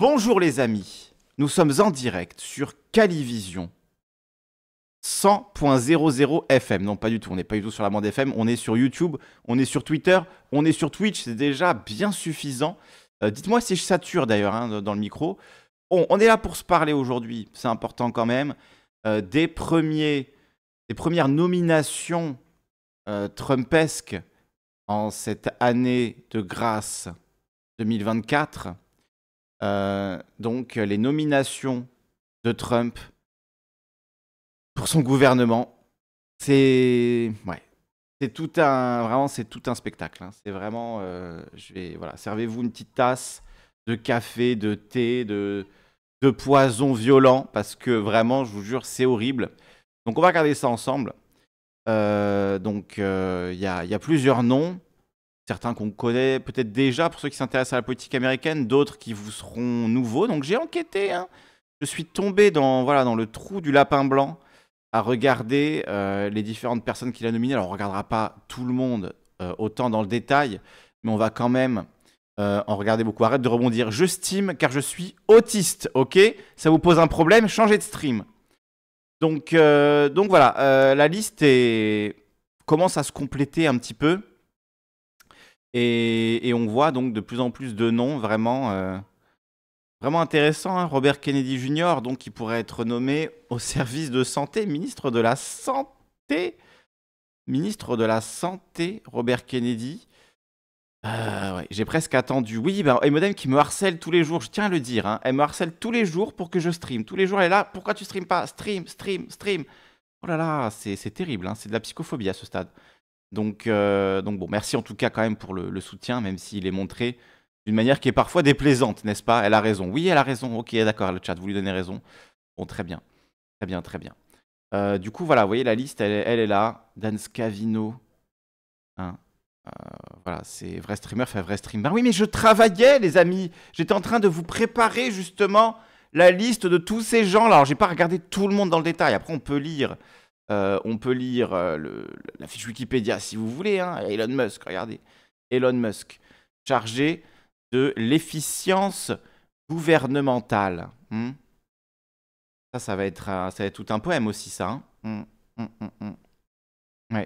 Bonjour les amis, nous sommes en direct sur Calivision 100.00 FM. Non, pas du tout, on n'est pas du tout sur la bande FM, on est sur YouTube, on est sur Twitter, on est sur Twitch, c'est déjà bien suffisant. Euh, dites-moi si je sature d'ailleurs hein, dans le micro. On, est là pour se parler aujourd'hui, c'est important quand même, euh, des, premiers, des premières nominations euh, trumpesques en cette année de grâce 2024. Euh, donc les nominations de Trump pour son gouvernement, c'est ouais, c'est tout un vraiment c'est tout un spectacle. Hein. C'est vraiment euh, je vais voilà servez-vous une petite tasse de café, de thé, de de poison violent parce que vraiment, je vous jure, c'est horrible. Donc on va regarder ça ensemble. Euh, donc il y, a plusieurs noms certains qu'on connaît peut-être déjà pour ceux qui s'intéressent à la politique américaine, d'autres qui vous seront nouveaux. Donc j'ai enquêté. Hein. Je suis tombé dans, voilà, dans le trou du lapin blanc à regarder euh, les différentes personnes qu'il a nominées. Alors on ne regardera pas tout le monde euh, autant dans le détail, mais on va quand même euh, en regarder beaucoup. Arrête de rebondir. Je stime car je suis autiste, ok Ça vous pose un problème Changez de stream. Donc, donc voilà, la liste commence à se compléter un petit peu. Et, on voit donc de plus en plus de noms vraiment, euh, vraiment intéressants. Hein. Robert Kennedy Jr., donc, qui pourrait être nommé au service de santé, ministre de la Santé. Ministre de la Santé, Robert Kennedy. Euh, j'ai presque attendu. Oui, bah, et madame qui me harcèle tous les jours, je tiens à le dire. Hein. Elle me harcèle tous les jours pour que je stream. Tous les jours, elle est là. Pourquoi tu stream pas Stream, stream, stream. Oh là là, c'est terrible. Hein. C'est de la psychophobie à ce stade. Donc, euh, donc bon, merci en tout cas quand même pour le, soutien, même s'il est montré d'une manière qui est parfois déplaisante, n'est-ce pas Elle a raison. Oui, elle a raison. Ok, d'accord, le chat, vous lui donnez raison. Bon, très bien. Très bien, très bien. Euh, du coup, voilà, vous voyez la liste, elle, est là. Dan Scavino. Hein. Euh, voilà, c'est vrai streamer, fait vrai streamer. Ben oui, mais je travaillais, les amis. J'étais en train de vous préparer justement la liste de tous ces gens-là. Alors, n'ai pas regardé tout le monde dans le détail. Après, on peut lire euh, on peut lire euh, la fiche Wikipédia si vous voulez. Hein, Elon Musk, regardez. Elon Musk, chargé de l'efficience gouvernementale. Hmm. ça, ça va, être, tout un poème aussi, ça. Hein. Hmm, hmm,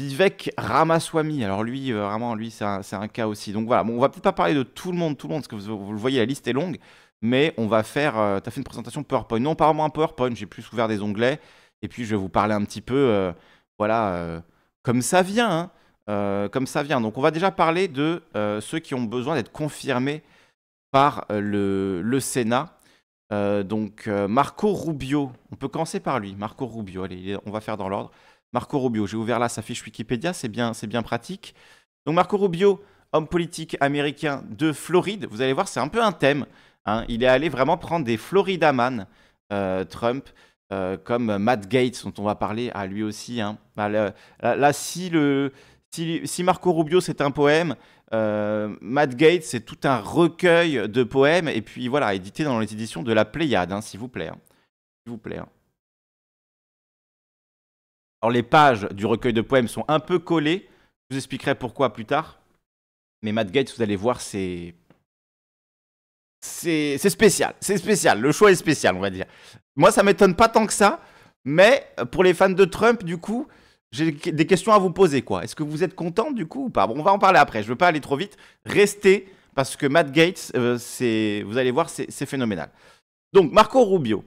Vivek Ramaswamy. Alors lui, euh, vraiment, lui, c'est un, cas aussi. Donc voilà, bon, on va peut-être pas parler de tout le monde, tout le monde, parce que vous, le voyez, la liste est longue. Mais on va faire. tu as fait une présentation PowerPoint. Non, pas vraiment un PowerPoint. J'ai plus ouvert des onglets. Et puis, je vais vous parler un petit peu, euh, voilà, euh, comme ça vient. Hein, euh, comme ça vient. Donc, on va déjà parler de ceux qui ont besoin d'être confirmés par le, Sénat. donc, Marco Rubio, on peut commencer par lui. Marco Rubio, allez, on va faire dans l'ordre. Marco Rubio. J'ai ouvert là sa fiche Wikipédia, c'est bien, c'est bien pratique. Donc Marco Rubio, homme politique américain de Floride, vous allez voir, c'est un peu un thème. Hein. Il est allé vraiment prendre des Floridaman, Trump. Euh, comme Matt Gates, dont on va parler, à lui aussi. Hein. Bah, là, si, Marco Rubio, c'est un poème, euh, Matt Gates, c'est tout un recueil de poèmes, et puis voilà, édité dans les éditions de la Pléiade, hein, s'il vous plaît. Hein. S'il vous plaît. Alors, les pages du recueil de poèmes sont un peu collées. Je vous expliquerai pourquoi plus tard. Mais Matt Gates, vous allez voir, c'est c'est spécial, c'est spécial, le choix est spécial, on va dire. Moi, ça m'étonne pas tant que ça. Mais pour les fans de Trump, du coup, j'ai des questions à vous poser. quoi. Est-ce que vous êtes content du coup ou pas on va en parler après. Je veux pas aller trop vite. Restez parce que Matt Gates, euh, c'est, vous allez voir, c'est phénoménal. Donc Marco Rubio,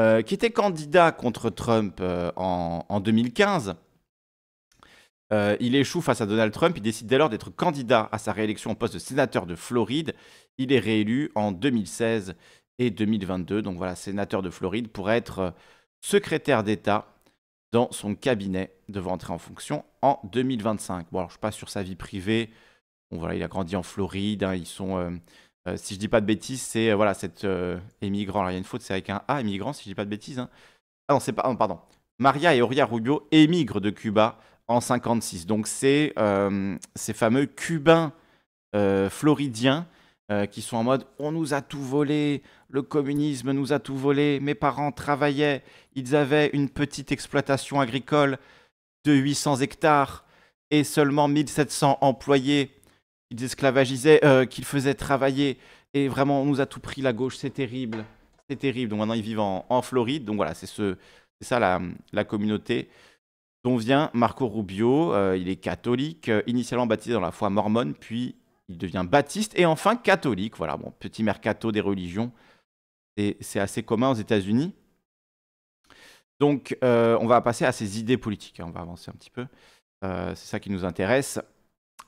euh, qui était candidat contre Trump euh, en, en, 2015, il échoue face à Donald Trump. Il décide dès lors d'être candidat à sa réélection au poste de sénateur de Floride. Il est réélu en 2016 et 2022. Donc voilà, sénateur de Floride pour être euh, secrétaire d'État dans son cabinet devant entrer en fonction en 2025. Bon, alors je passe sur sa vie privée. Bon, voilà, il a grandi en Floride. Hein, ils sont, euh, euh, si je dis pas de bêtises, c'est voilà, cet émigrant. Alors il y a une faute, c'est avec un A, émigrant, si je dis pas de bêtises. Hein. Ah non, c'est pas, pardon. Maria et Oria Rubio émigrent de Cuba en 56. Donc c'est ces fameux Cubains floridiens qui sont en mode on nous a tout volé, le communisme nous a tout volé, mes parents travaillaient, ils avaient une petite exploitation agricole de 800 hectares et seulement 1700 employés. Ils esclavagisaient, euh, qu'ils faisaient travailler. Et vraiment, on nous a tout pris la gauche, c'est terrible. C'est terrible. Donc maintenant, ils vivent en, Floride. Donc voilà, c'est ça la, communauté dont vient Marco Rubio. Euh, il est catholique, euh, initialement baptisé dans la foi mormone, puis il devient baptiste et enfin catholique. Voilà, bon, petit mercato des religions. C'est assez commun aux États-Unis. Donc, euh, on va passer à ces idées politiques. Hein, on va avancer un petit peu. Euh, c'est ça qui nous intéresse.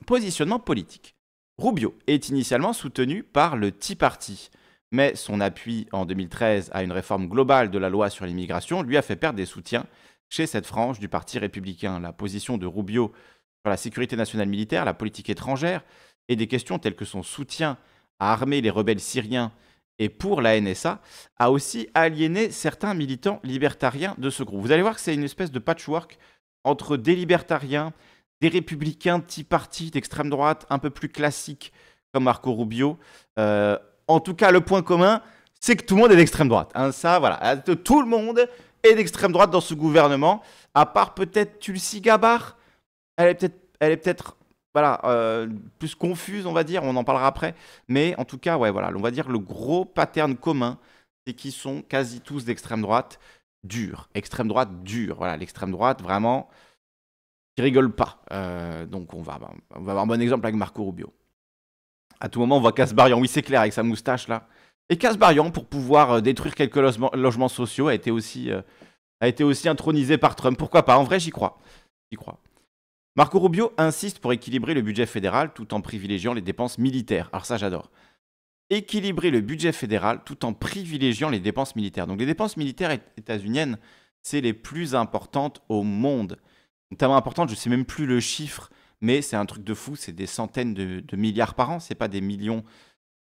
Positionnement politique. Rubio est initialement soutenu par le Tea Party, mais son appui en 2013 à une réforme globale de la loi sur l'immigration lui a fait perdre des soutiens chez cette frange du Parti républicain. La position de Rubio sur la sécurité nationale militaire, la politique étrangère et des questions telles que son soutien à armer les rebelles syriens et pour la NSA, a aussi aliéné certains militants libertariens de ce groupe. Vous allez voir que c'est une espèce de patchwork entre des libertariens, des républicains petits partis d'extrême droite, un peu plus classiques comme Marco Rubio. Euh, en tout cas, le point commun, c'est que tout le monde est d'extrême droite. Hein. ça, voilà. Tout le monde est d'extrême droite dans ce gouvernement, à part peut-être Tulsi Gabbard. Elle est peut-être peut voilà, euh, plus confuse, on va dire, on en parlera après. Mais en tout cas, ouais, voilà, on va dire le gros pattern commun, c'est qu'ils sont quasi tous d'extrême droite dure, extrême droite dure. Voilà, l'extrême droite vraiment qui rigole pas. Euh, donc on va, on va avoir un bon exemple avec Marco Rubio. À tout moment, on voit Casbarian, oui c'est clair, avec sa moustache là. Et Casbarian, pour pouvoir euh, détruire quelques logements, sociaux, a été aussi, a été aussi intronisé par Trump. Pourquoi pas En vrai, j'y crois. J'y crois. Marco Rubio insiste pour équilibrer le budget fédéral tout en privilégiant les dépenses militaires. Alors ça j'adore. Équilibrer le budget fédéral tout en privilégiant les dépenses militaires. Donc les dépenses militaires états-uniennes, c'est les plus importantes au monde. Notamment importantes, je ne sais même plus le chiffre, mais c'est un truc de fou, c'est des centaines de, milliards par an, Ce n'est pas des millions,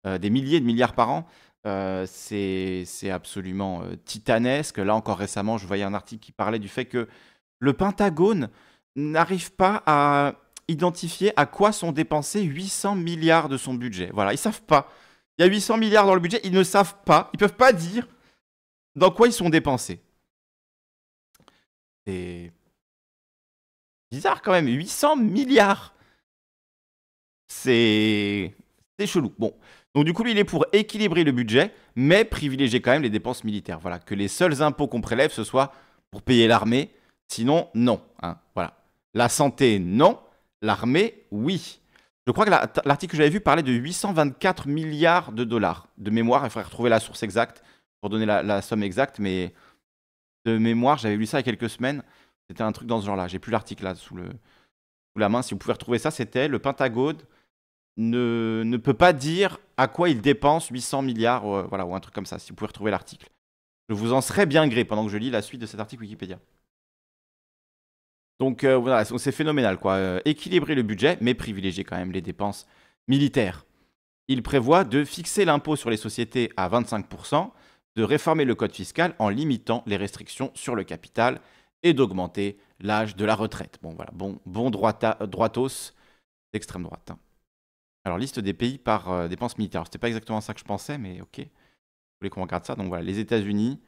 euh, des milliers de milliards par an. Euh, c'est absolument euh, titanesque. Là encore récemment, je voyais un article qui parlait du fait que le Pentagone n'arrivent pas à identifier à quoi sont dépensés 800 milliards de son budget. Voilà, ils savent pas. Il y a 800 milliards dans le budget, ils ne savent pas, ils peuvent pas dire dans quoi ils sont dépensés. C'est bizarre quand même, 800 milliards. C'est c'est chelou. Bon, donc du coup, il est pour équilibrer le budget, mais privilégier quand même les dépenses militaires. Voilà, que les seuls impôts qu'on prélève ce soit pour payer l'armée, sinon non. Hein, voilà. La santé, non. L'armée, oui. Je crois que l'article que j'avais vu parlait de 824 milliards de dollars de mémoire. Il faudrait retrouver la source exacte pour donner la, somme exacte, mais de mémoire, j'avais lu ça il y a quelques semaines. C'était un truc dans ce genre-là. J'ai plus l'article là sous, le, la main. Si vous pouvez retrouver ça, c'était le Pentagone ne, peut pas dire à quoi il dépense 800 milliards, euh, voilà, ou un truc comme ça. Si vous pouvez retrouver l'article, je vous en serais bien gré pendant que je lis la suite de cet article Wikipédia. Donc euh, voilà, c'est phénoménal quoi. Euh, équilibrer le budget, mais privilégier quand même les dépenses militaires. Il prévoit de fixer l'impôt sur les sociétés à 25%, de réformer le code fiscal en limitant les restrictions sur le capital et d'augmenter l'âge de la retraite. Bon voilà, bon, bon droita, euh, droitos d'extrême droite. Hein. Alors liste des pays par dépenses militaires. C'était pas exactement ça que je pensais, mais ok. Vous voulez qu'on regarde ça. Donc voilà, les États-Unis,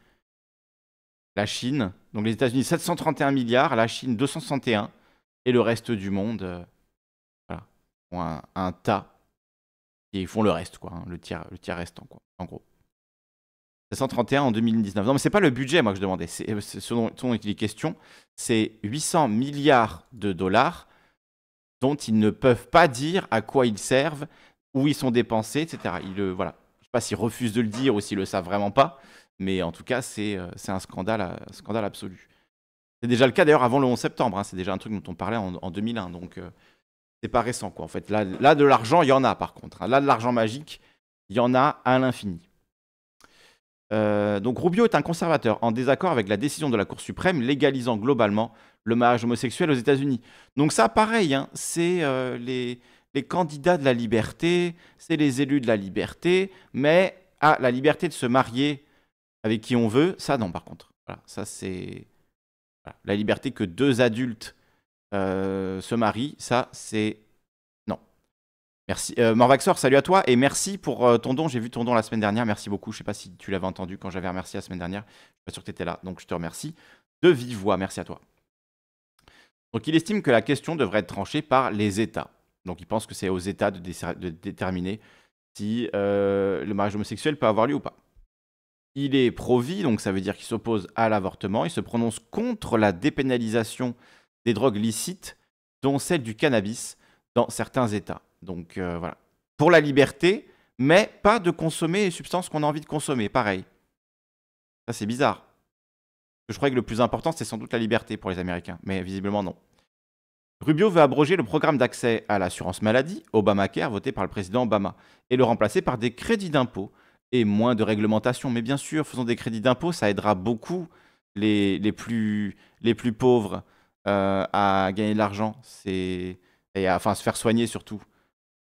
la Chine, donc les États-Unis 731 milliards, la Chine 261, et le reste du monde, euh, voilà, ont un, tas, et ils font le reste, quoi, hein, le, tiers, le restant, quoi, en gros. 731 en 2019. Non, mais c'est pas le budget, moi, que je demandais. C'est euh, ce dont, il est question. C'est 800 milliards de dollars dont ils ne peuvent pas dire à quoi ils servent, où ils sont dépensés, etc. Ils, voilà. Je sais pas s'ils refusent de le dire ou s'ils le savent vraiment pas. Mais en tout cas, c'est euh, un scandale, un euh, scandale absolu. C'est déjà le cas d'ailleurs avant le 11 septembre. Hein. c'est déjà un truc dont on parlait en, 2001. Donc, ce euh, c'est pas récent, quoi. En fait, là, là de l'argent, il y en a par contre. Hein. Là, de l'argent magique, il y en a à l'infini. donc, Rubio est un conservateur en désaccord avec la décision de la Cour suprême légalisant globalement le mariage homosexuel aux États-Unis. Donc, ça, pareil, hein, c'est les, les candidats de la liberté, c'est les élus de la liberté, mais à ah, la liberté de se marier avec qui on veut, ça non par contre. Voilà, ça c'est la liberté que deux adultes euh, se marient, ça c'est non. Merci euh, Morvaxor, salut à toi et merci pour euh, ton don. J'ai vu ton don la semaine dernière, merci beaucoup. Je sais pas si tu l'avais entendu quand j'avais remercié la semaine dernière. Je suis pas sûr que tu étais là, donc je te remercie de vive voix. Merci à toi. Donc il estime que la question devrait être tranchée par les États. Donc il pense que c'est aux États de déterminer si le mariage homosexuel peut avoir lieu ou pas. Il est pro-vie, donc ça veut dire qu'il s'oppose à l'avortement. Il se prononce contre la dépénalisation des drogues licites, dont celle du cannabis, dans certains États. Donc euh, voilà. Pour la liberté, mais pas de consommer les substances qu'on a envie de consommer, pareil. Ça, c'est bizarre. Je croyais que le plus important, c'est sans doute la liberté pour les Américains, mais visiblement non. Rubio veut abroger le programme d'accès à l'assurance maladie, Obamacare, voté par le président Obama, et le remplacer par des crédits d'impôt et moins de réglementation. Mais bien sûr, faisons des crédits d'impôt, ça aidera beaucoup les, les, plus, les plus pauvres euh, à gagner de l'argent et à enfin, se faire soigner surtout.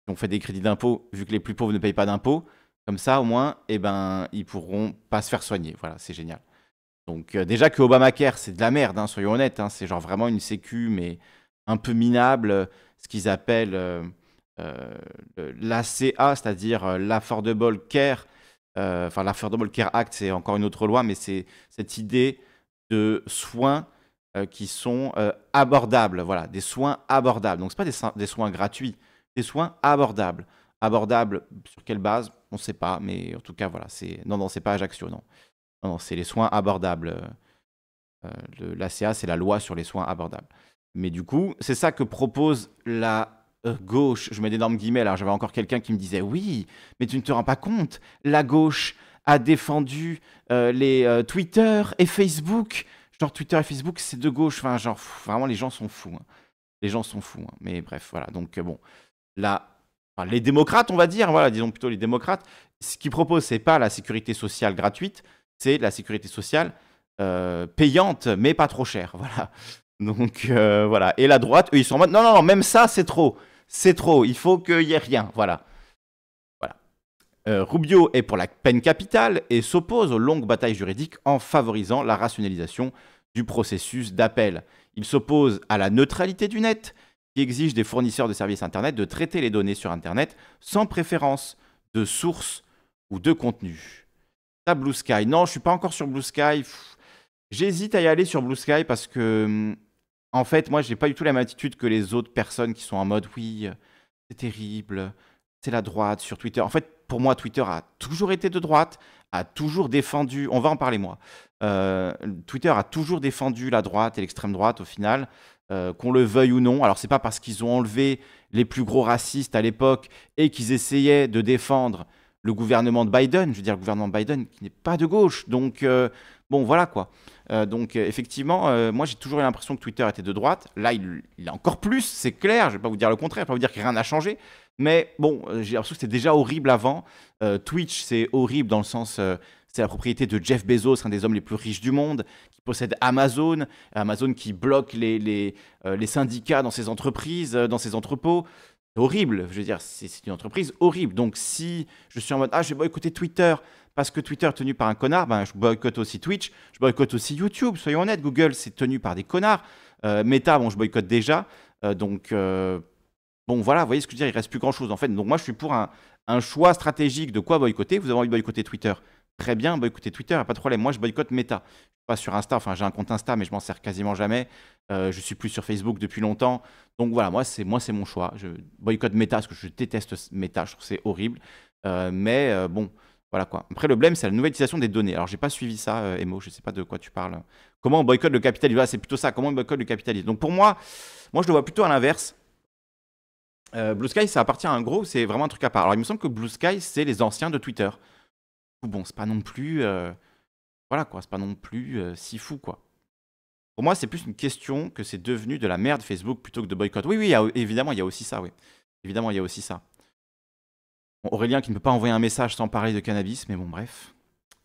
On fait des crédits d'impôt, vu que les plus pauvres ne payent pas d'impôts, comme ça au moins, ils eh ben, ils pourront pas se faire soigner. Voilà, c'est génial. Donc euh, déjà que Obamacare, c'est de la merde, hein, soyons honnêtes, hein. c'est genre vraiment une sécu, mais un peu minable, ce qu'ils appellent... Euh, l'ACA, c'est-à-dire l'Affordable Care euh, enfin l'Affordable Care Act, c'est encore une autre loi, mais c'est cette idée de soins euh, qui sont euh, abordables, voilà, des soins abordables. Donc ce pas des, des soins gratuits, des soins abordables. Abordables sur quelle base On ne sait pas, mais en tout cas, voilà, c'est... Non, non, n'est pas Ajaccio, non. Non, non c'est les soins abordables. L'ACA, c'est la loi sur les soins abordables. Mais du coup, c'est ça que propose la euh, gauche, je mets d'énormes guillemets là, j'avais encore quelqu'un qui me disait oui, mais tu ne te rends pas compte, la gauche a défendu euh, les euh, Twitter et Facebook. Genre Twitter et Facebook, c'est de gauche. Enfin, genre, vraiment, les gens sont fous. Hein. Les gens sont fous. Hein. Mais bref, voilà. Donc, bon, là, les démocrates, on va dire, voilà, disons plutôt les démocrates, ce qu'ils proposent, c'est pas la sécurité sociale gratuite, c'est la sécurité sociale payante, mais pas trop chère. Voilà. Donc, voilà. Et la droite, eux, ils sont en mode, non, non, non, même ça, c'est trop c'est trop, il faut qu'il n'y ait rien. Voilà. voilà. Euh, Rubio est pour la peine capitale et s'oppose aux longues batailles juridiques en favorisant la rationalisation du processus d'appel. Il s'oppose à la neutralité du net, qui exige des fournisseurs de services Internet de traiter les données sur Internet sans préférence de source ou de contenu. Ta Blue Sky. Non, je suis pas encore sur Blue Sky. J'hésite à y aller sur Blue Sky parce que hum, en fait, moi, j'ai pas du tout la même attitude que les autres personnes qui sont en mode oui, euh, c'est terrible, c'est la droite sur Twitter. En fait, pour moi, Twitter a toujours été de droite, a toujours défendu. On va en parler, moi. Euh, Twitter a toujours défendu la droite et l'extrême droite au final. Euh, qu'on le veuille ou non. Alors, c'est pas parce qu'ils ont enlevé les plus gros racistes à l'époque et qu'ils essayaient de défendre le gouvernement de Biden, je veux dire le gouvernement de Biden qui n'est pas de gauche. Donc, bon, voilà quoi. Euh, donc euh, effectivement, euh, moi j'ai toujours eu l'impression que Twitter était de droite. Là, il, est encore plus, c'est clair. Je ne vais pas vous dire le contraire, je ne vais pas vous dire que rien n'a changé. Mais bon, j'ai l'impression que c'était déjà horrible avant. Twitch, c'est horrible dans le sens c'est la propriété de Jeff Bezos, un des hommes les plus riches du monde, qui possède Amazon, Amazon qui bloque les, syndicats dans ses entreprises, dans ses entrepôts. horrible, je veux dire, c'est une entreprise horrible. Donc si je suis en mode, ah, je vais écouter Twitter, parce que Twitter est tenu par un connard, ben, je boycotte aussi Twitch, je boycotte aussi YouTube, soyons honnêtes, Google c'est tenu par des connards, euh, Meta, bon je boycotte déjà, euh, donc euh, bon voilà, vous voyez ce que je veux dire, il reste plus grand chose en fait, donc moi je suis pour un, choix stratégique de quoi boycotter, vous avez envie de boycotter Twitter, très bien, boycotter Twitter, pas de problème, moi je boycotte Meta, pas sur Insta, enfin j'ai un compte Insta mais je m'en sers quasiment jamais, euh, je suis plus sur Facebook depuis longtemps, donc voilà, moi c'est moi c'est mon choix, je boycotte Meta parce que je déteste Meta, je trouve c'est horrible, mais bon, voilà quoi. Après, le blème, c'est la nouvelle utilisation des données. Alors, j'ai pas suivi ça, euh, Emo, je sais pas de quoi tu parles. Comment on boycotte le capitalisme C'est plutôt ça, comment on boycotte le capitalisme. Donc, pour moi, moi, je le vois plutôt à l'inverse. Euh, Blue Sky, ça appartient à un gros, c'est vraiment un truc à part. Alors, il me semble que Blue Sky, c'est les anciens de Twitter. Bon, c'est pas non plus. Euh, voilà quoi, c'est pas non plus si fou quoi. Pour moi, c'est plus une question que c'est devenu de la merde Facebook plutôt que de boycott. Oui, oui, évidemment, il y a aussi ça, oui. Évidemment, il y a aussi ça. Aurélien qui ne peut pas envoyer un message sans parler de cannabis, mais bon, bref.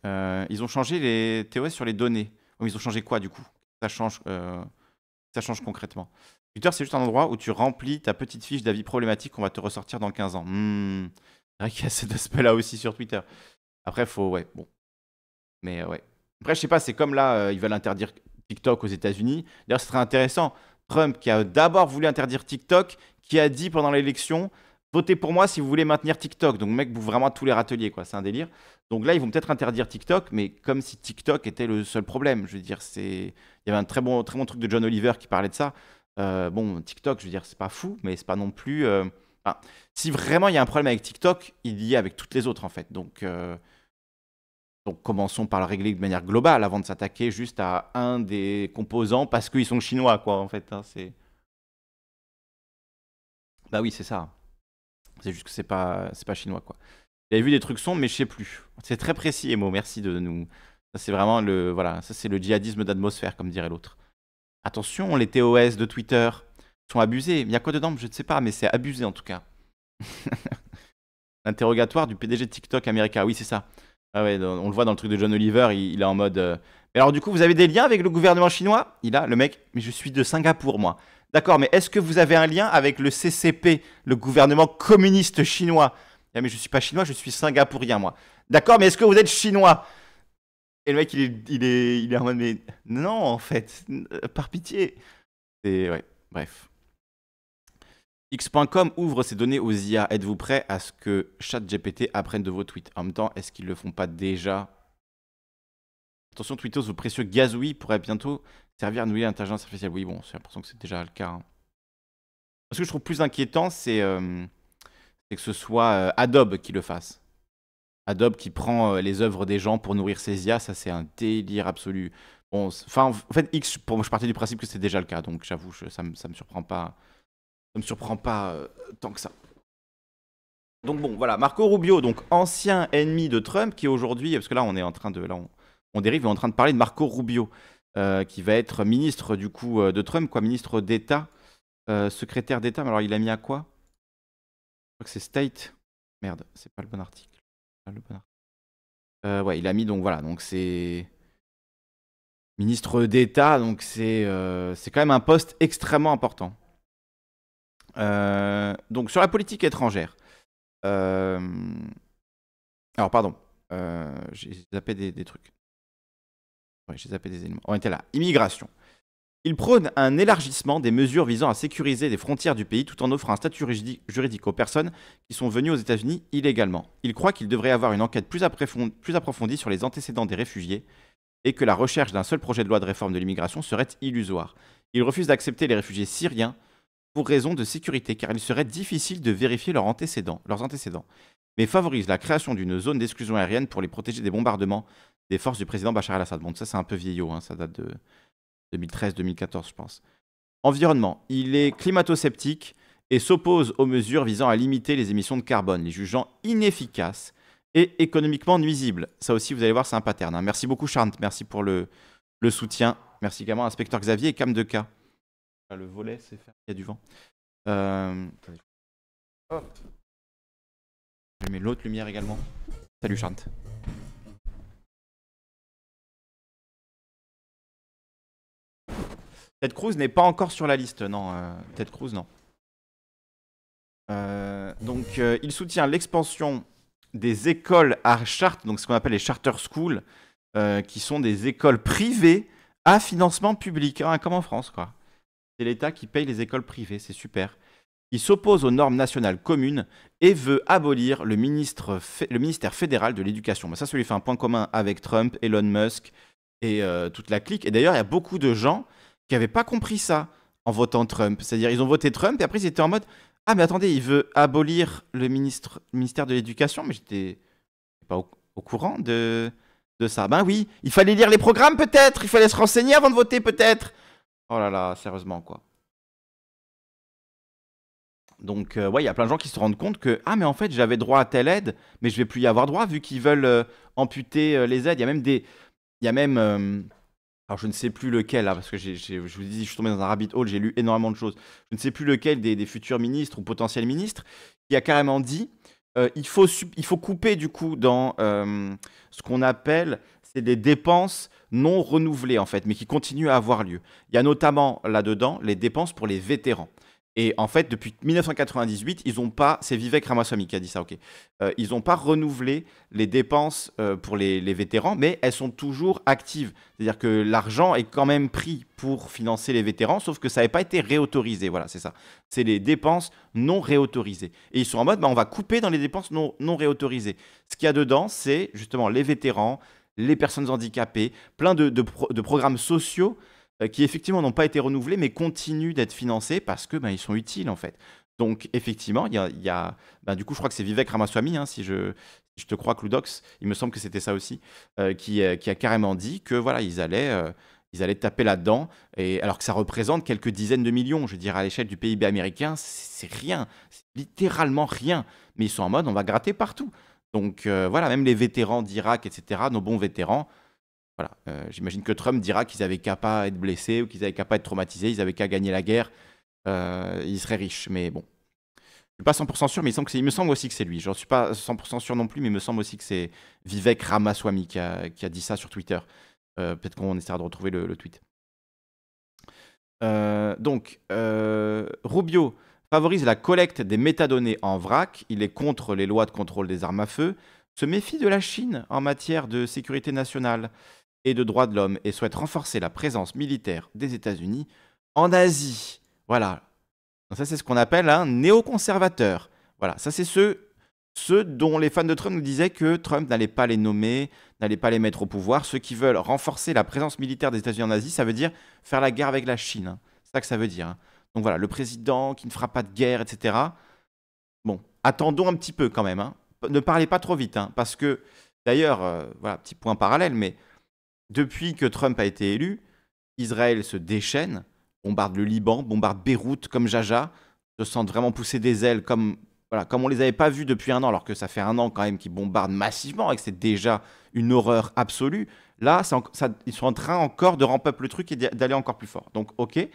Euh, ils ont changé les TOS sur les données. Oh, ils ont changé quoi du coup ça change, euh, ça change concrètement. Twitter, c'est juste un endroit où tu remplis ta petite fiche d'avis problématique qu'on va te ressortir dans 15 ans. Hmm. C'est vrai qu'il y a cet aspect-là aussi sur Twitter. Après, faut. Ouais, bon. Mais euh, ouais. Après, je sais pas, c'est comme là, ils veulent interdire TikTok aux États-Unis. D'ailleurs, ce serait intéressant. Trump, qui a d'abord voulu interdire TikTok, qui a dit pendant l'élection votez pour moi si vous voulez maintenir TikTok. Donc, mec vous, vraiment tous les râteliers, quoi. C'est un délire. Donc là, ils vont peut-être interdire TikTok, mais comme si TikTok était le seul problème. Je veux dire, c'est. Il y avait un très bon, très bon truc de John Oliver qui parlait de ça. Euh, bon, TikTok, je veux dire, c'est pas fou, mais c'est pas non plus. Euh, si vraiment il y a un problème avec TikTok, il y est avec toutes les autres, en fait. Euh, donc. commençons par le régler de manière globale avant de s'attaquer juste à un des composants parce qu'ils sont chinois, quoi, en fait. Hein, c'est... Bah oui, c'est ça. C'est juste que c'est pas, pas chinois, quoi. J'avais vu des trucs sombres, mais je sais plus. C'est très précis, Emo, merci de nous. Ça, c'est vraiment le, voilà, ça, c'est le djihadisme d'atmosphère, comme dirait l'autre. Attention, les TOS de Twitter sont abusés. Il y a quoi dedans Je ne sais pas, mais c'est abusé en tout cas. L'interrogatoire du PDG TikTok Américain. oui, c'est ça. Ah on le voit dans le truc de John Oliver, il, est en mode. Euh, mais alors, du coup, vous avez des liens avec le gouvernement chinois Il a, le mec, mais je suis de Singapour, moi. D'accord, mais est-ce que vous avez un lien avec le CCP, le gouvernement communiste chinois eh, Mais je ne suis pas chinois, je suis singapourien, moi. D'accord, mais est-ce que vous êtes chinois Et le mec, il est, il est, en mode, mais non, en fait, euh, par pitié. Et ouais, bref. X.com ouvre ses données aux IA. Êtes-vous prêt à ce que ChatGPT apprenne de vos tweets En même temps, est-ce qu'ils le font pas déjà Attention, Twitter, ce précieux gazouille pourrait bientôt servir à nouer l'intelligence artificielle. Oui, bon, j'ai l'impression que c'est déjà le cas. Hein. Ce que je trouve plus inquiétant, c'est euh, que ce soit euh, Adobe qui le fasse. Adobe qui prend euh, les œuvres des gens pour nourrir ses IA, ça c'est un délire absolu. Bon, enfin, en fait, X, pour moi, je partais du principe que c'est déjà le cas, donc j'avoue, ça ne me surprend pas, ça me surprend pas tant que ça. Donc bon, voilà, Marco Rubio, donc ancien ennemi de Trump, qui aujourd'hui, parce que là on est en train de, là on dérive, on est en train de parler de Marco Rubio, euh, qui va être ministre du coup euh, de Trump, quoi, ministre d'État, euh, secrétaire d'État. Mais alors, il a mis à quoi Je crois que c'est State. Merde, c'est pas le bon article. le ouais, il a mis donc voilà, donc c'est ministre d'État, donc c'est quand même un poste extrêmement important. donc sur la politique étrangère. alors pardon, j'ai zappé des trucs. Ouais, j'ai zappé des éléments. On était là. Immigration. Il prône un élargissement des mesures visant à sécuriser les frontières du pays tout en offrant un statut juridique aux personnes qui sont venues aux États-Unis illégalement. Il croit qu'il devrait y avoir une enquête plus approfondie sur les antécédents des réfugiés et que la recherche d'un seul projet de loi de réforme de l'immigration serait illusoire. Il refuse d'accepter les réfugiés syriens pour raison de sécurité car il serait difficile de vérifier leurs antécédents mais favorise la création d'une zone d'exclusion aérienne pour les protéger des bombardements des forces du président Bachar el-Assad. Bon, ça c'est un peu vieillot, hein, ça date de 2013-2014, je pense. Environnement. Il est climato-sceptique et s'oppose aux mesures visant à limiter les émissions de carbone, les jugeant inefficaces et économiquement nuisibles. Ça aussi, vous allez voir, c'est un pattern. Hein. Merci beaucoup, Charnt. Merci pour le, le soutien. Merci également, inspecteur Xavier et Cam de K. Ah, le volet, c'est faire. il y a du vent. Euh... Je mets l'autre lumière également. Salut, Chante. Ted Cruz n'est pas encore sur la liste, non. Euh, Ted Cruz, non. Euh, donc, euh, il soutient l'expansion des écoles à charte, donc ce qu'on appelle les charter schools, qui sont des écoles privées à financement public, ah, comme en France, quoi. C'est l'État qui paye les écoles privées, c'est super. Il s'oppose aux normes nationales communes et veut abolir le, le ministère fédéral de l'éducation. Bah, ça, ça lui fait un point commun avec Trump, Elon Musk et toute la clique. Et d'ailleurs, il y a beaucoup de gens qui n'avaient pas compris ça en votant Trump. C'est-à-dire, ils ont voté Trump et après, ils étaient en mode Ah, mais attendez, il veut abolir le, ministre, ministère de l'Éducation, mais j'étais pas au, courant de, de ça. Ben oui, il fallait lire les programmes peut-être, il fallait se renseigner avant de voter peut-être. Oh là là, sérieusement, quoi. Donc, euh, ouais, il y a plein de gens qui se rendent compte que Ah, mais en fait, j'avais droit à telle aide, mais je vais plus y avoir droit vu qu'ils veulent euh, amputer euh, les aides. Il y a même des. Il y a même alors je ne sais plus lequel, parce que je vous dis, je suis tombé dans un rabbit hole, j'ai lu énormément de choses. Je ne sais plus lequel des, futurs ministres ou potentiels ministres qui a carrément dit euh, il, faut, il faut couper du coup dans euh, ce qu'on appelle c'est des dépenses non renouvelées en fait, mais qui continuent à avoir lieu. Il y a notamment là-dedans les dépenses pour les vétérans. Et en fait, depuis 1998, ils n'ont pas, c'est Vivek Ramaswamy qui a dit ça, ok, euh, ils n'ont pas renouvelé les dépenses euh, pour les, les, vétérans, mais elles sont toujours actives. C'est-à-dire que l'argent est quand même pris pour financer les vétérans, sauf que ça n'avait pas été réautorisé. Voilà, c'est ça. C'est les dépenses non réautorisées. Et ils sont en mode, bah, on va couper dans les dépenses non, non réautorisées. Ce qu'il y a dedans, c'est justement les vétérans, les personnes handicapées, plein de, de programmes sociaux euh, qui effectivement n'ont pas été renouvelés, mais continuent d'être financés parce que ben, ils sont utiles en fait. Donc effectivement, il y a, ben, du coup, je crois que c'est Vivek Ramaswamy, hein, si je je te crois, Cloudox, il me semble que c'était ça aussi, euh, qui, euh, qui, a carrément dit que voilà, ils allaient, ils allaient taper là-dedans, et alors que ça représente quelques dizaines de millions, je dirais, à l'échelle du PIB américain, c'est rien, c'est littéralement rien. Mais ils sont en mode, on va gratter partout. Donc voilà, même les vétérans d'Irak, etc., nos bons vétérans, voilà. Euh, j'imagine que Trump dira qu'ils n'avaient qu'à pas être blessés ou qu'ils avaient qu'à pas être traumatisés, ils avaient qu'à gagner la guerre, euh, ils seraient riches. Mais bon, je suis pas 100% sûr, mais il, semble que me semble aussi que c'est lui. Je ne suis pas 100% sûr non plus, mais il me semble aussi que c'est Vivek Ramaswamy qui a, dit ça sur Twitter. Euh, peut-être qu'on essaiera de retrouver le tweet. donc, Rubio favorise la collecte des métadonnées en vrac. Il est contre les lois de contrôle des armes à feu. Se méfie de la Chine en matière de sécurité nationale et de droits de l'homme et souhaite renforcer la présence militaire des États-Unis en Asie. Voilà. Donc ça, c'est ce qu'on appelle un néoconservateur. Voilà, ça, c'est ceux, ceux dont les fans de Trump nous disaient que Trump n'allait pas les nommer, n'allait pas les mettre au pouvoir. Ceux qui veulent renforcer la présence militaire des États-Unis en Asie, ça veut dire faire la guerre avec la Chine. C'est ça que ça veut dire. Hein. Donc voilà, le président qui ne fera pas de guerre, etc. Bon, attendons un petit peu quand même. Hein. Ne parlez pas trop vite, hein, parce que, d'ailleurs, euh, voilà, petit point parallèle, mais depuis que Trump a été élu, Israël se déchaîne, bombarde le Liban, bombarde Beyrouth comme Jaja, se sentent vraiment pousser des ailes comme, voilà, comme on les avait pas vus depuis un an, alors que ça fait un an quand même qu'ils bombardent massivement et que c'est déjà une horreur absolue. Là, ça, ils sont en train encore de ramper le truc et d'aller encore plus fort. Donc, ok.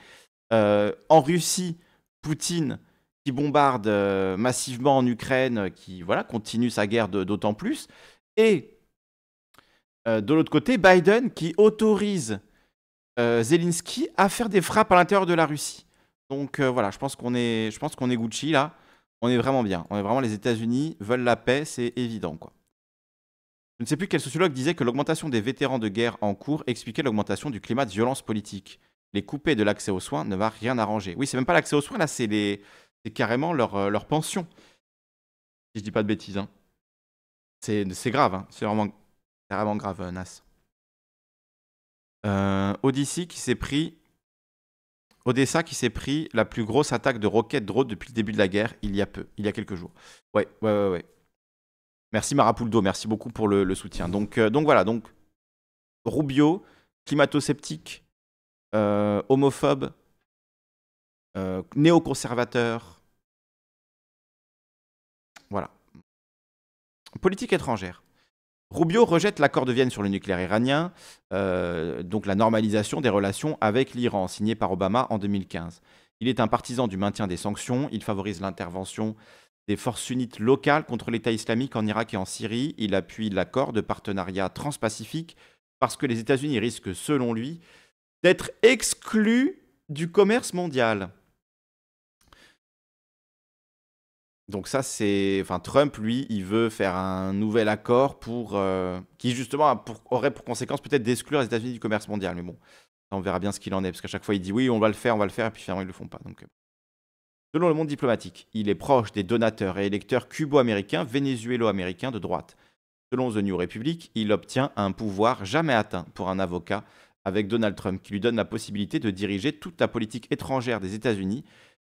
Euh, en Russie, Poutine qui bombarde euh, massivement en Ukraine, euh, qui voilà continue sa guerre d'autant plus, et euh, de l'autre côté, Biden qui autorise euh, Zelensky à faire des frappes à l'intérieur de la Russie. Donc euh, voilà, je pense qu'on est, je pense qu'on est Gucci là. On est vraiment bien. On est vraiment les États-Unis veulent la paix, c'est évident quoi. Je ne sais plus quel sociologue disait que l'augmentation des vétérans de guerre en cours expliquait l'augmentation du climat de violence politique. Les coupés de l'accès aux soins ne va rien arranger. Oui, c'est même pas l'accès aux soins là, c'est les, c'est carrément leur, pension. Si je dis pas de bêtises, hein. c'est, grave, hein. c'est vraiment c'est vraiment grave, euh, Nas. Euh, Odyssey qui s'est pris. Odessa qui s'est pris la plus grosse attaque de roquettes drone depuis le début de la guerre, il y a peu, il y a quelques jours. Ouais, ouais, ouais, ouais. Merci Marapuldo, merci beaucoup pour le, soutien. Donc, euh, donc voilà, donc Rubio, climato-sceptique, homophobe, néoconservateur. Voilà. Politique étrangère. Rubio rejette l'accord de Vienne sur le nucléaire iranien, euh, donc la normalisation des relations avec l'Iran, signée par Obama en 2015. Il est un partisan du maintien des sanctions, il favorise l'intervention des forces sunnites locales contre l'État islamique en Irak et en Syrie, il appuie l'accord de partenariat transpacifique parce que les États-Unis risquent, selon lui, d'être exclus du commerce mondial. Donc ça, c'est... Enfin, Trump, lui, il veut faire un nouvel accord pour... Euh, qui, justement, aurait pour conséquence peut-être d'exclure les États-Unis du commerce mondial. Mais bon, on verra bien ce qu'il en est. Parce qu'à chaque fois, il dit oui, on va le faire, on va le faire, et puis finalement, ils le font pas. Donc... Euh, selon le monde diplomatique, il est proche des donateurs et électeurs cubo-américains, vénézuélo-américains de droite. Selon The New Republic, il obtient un pouvoir jamais atteint pour un avocat avec Donald Trump, qui lui donne la possibilité de diriger toute la politique étrangère des États-Unis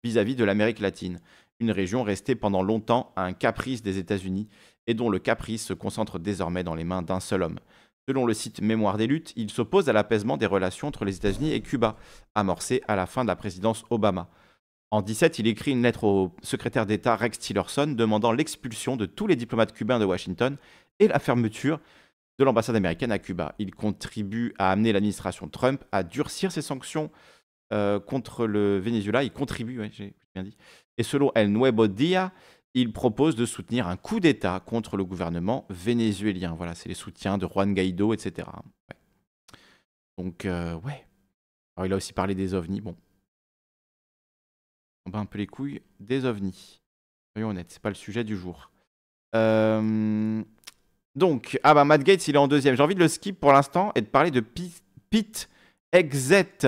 vis-à-vis de l'Amérique latine une région restée pendant longtemps à un caprice des États-Unis et dont le caprice se concentre désormais dans les mains d'un seul homme. Selon le site Mémoire des luttes, il s'oppose à l'apaisement des relations entre les États-Unis et Cuba, amorcé à la fin de la présidence Obama. En 17, il écrit une lettre au secrétaire d'État Rex Tillerson demandant l'expulsion de tous les diplomates cubains de Washington et la fermeture de l'ambassade américaine à Cuba. Il contribue à amener l'administration Trump à durcir ses sanctions euh, contre le Venezuela. Il contribue, j'ai bien dit. Et selon El Nuevo Dia, il propose de soutenir un coup d'État contre le gouvernement vénézuélien. Voilà, c'est les soutiens de Juan Guaido, etc. Donc, euh, ouais. Alors, il a aussi parlé des ovnis. Bon. On bat un peu les couilles des ovnis. Soyons honnêtes, c'est pas le sujet du jour. Euh, donc, ah bah, Matt Gates, il est en deuxième. J'ai envie de le skip pour l'instant et de parler de Pete, Pete Exet.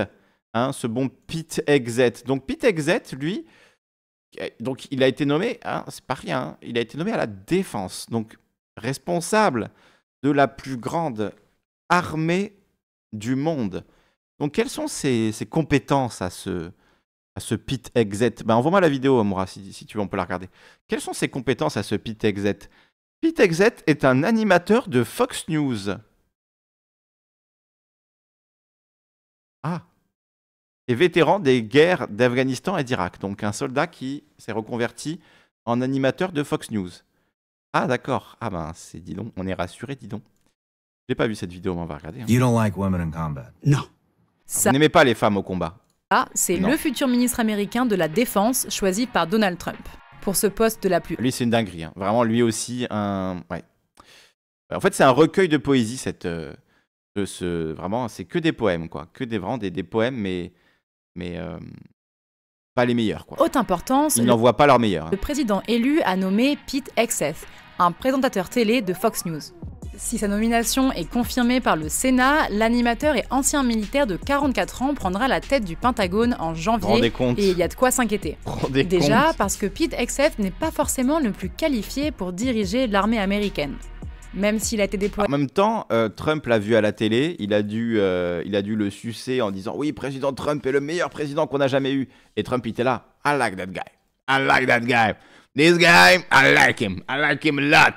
Hein, ce bon Pete Exet. Donc Pete Exet, lui, eh, donc il a été nommé, hein, c'est pas rien, hein, il a été nommé à la défense, donc responsable de la plus grande armée du monde. Donc quelles sont ses, compétences à ce, à Pete Exet ben, Envoie-moi la vidéo, Amora, si, si, tu veux, on peut la regarder. Quelles sont ses compétences à ce Pete Exet Pete Exet est un animateur de Fox News. Ah et vétéran des guerres d'Afghanistan et d'Irak. Donc un soldat qui s'est reconverti en animateur de Fox News. Ah d'accord. Ah ben c'est dis on est rassuré, dis donc. J'ai pas vu cette vidéo, mais on va regarder. Hein. You don't like women in combat. Non. Vous n'aimez pas les femmes au combat. Ah, c'est le futur ministre américain de la Défense choisi par Donald Trump. Pour ce poste de la plus Lui c'est une dinguerie. Hein. Vraiment lui aussi un. Ouais. En fait c'est un recueil de poésie cette. Euh, de ce... Vraiment c'est que des poèmes quoi, que des vraiment des poèmes mais mais pas les meilleurs. Quoi. Haute importance, ils pas leurs meilleurs. Le président élu a nommé Pete Exeth, un présentateur télé de Fox News. Si sa nomination est confirmée par le Sénat, l'animateur et ancien militaire de 44 ans prendra la tête du Pentagone en janvier. Et il y a de quoi s'inquiéter. Déjà parce que Pete Exeth n'est pas forcément le plus qualifié pour diriger l'armée américaine même s'il a été déployé. En même temps, euh, Trump l'a vu à la télé, il a, dû, euh, il a dû le sucer en disant Oui, président Trump est le meilleur président qu'on a jamais eu. Et Trump était là I like that guy. I like that guy. This guy, I like him. I like him a lot.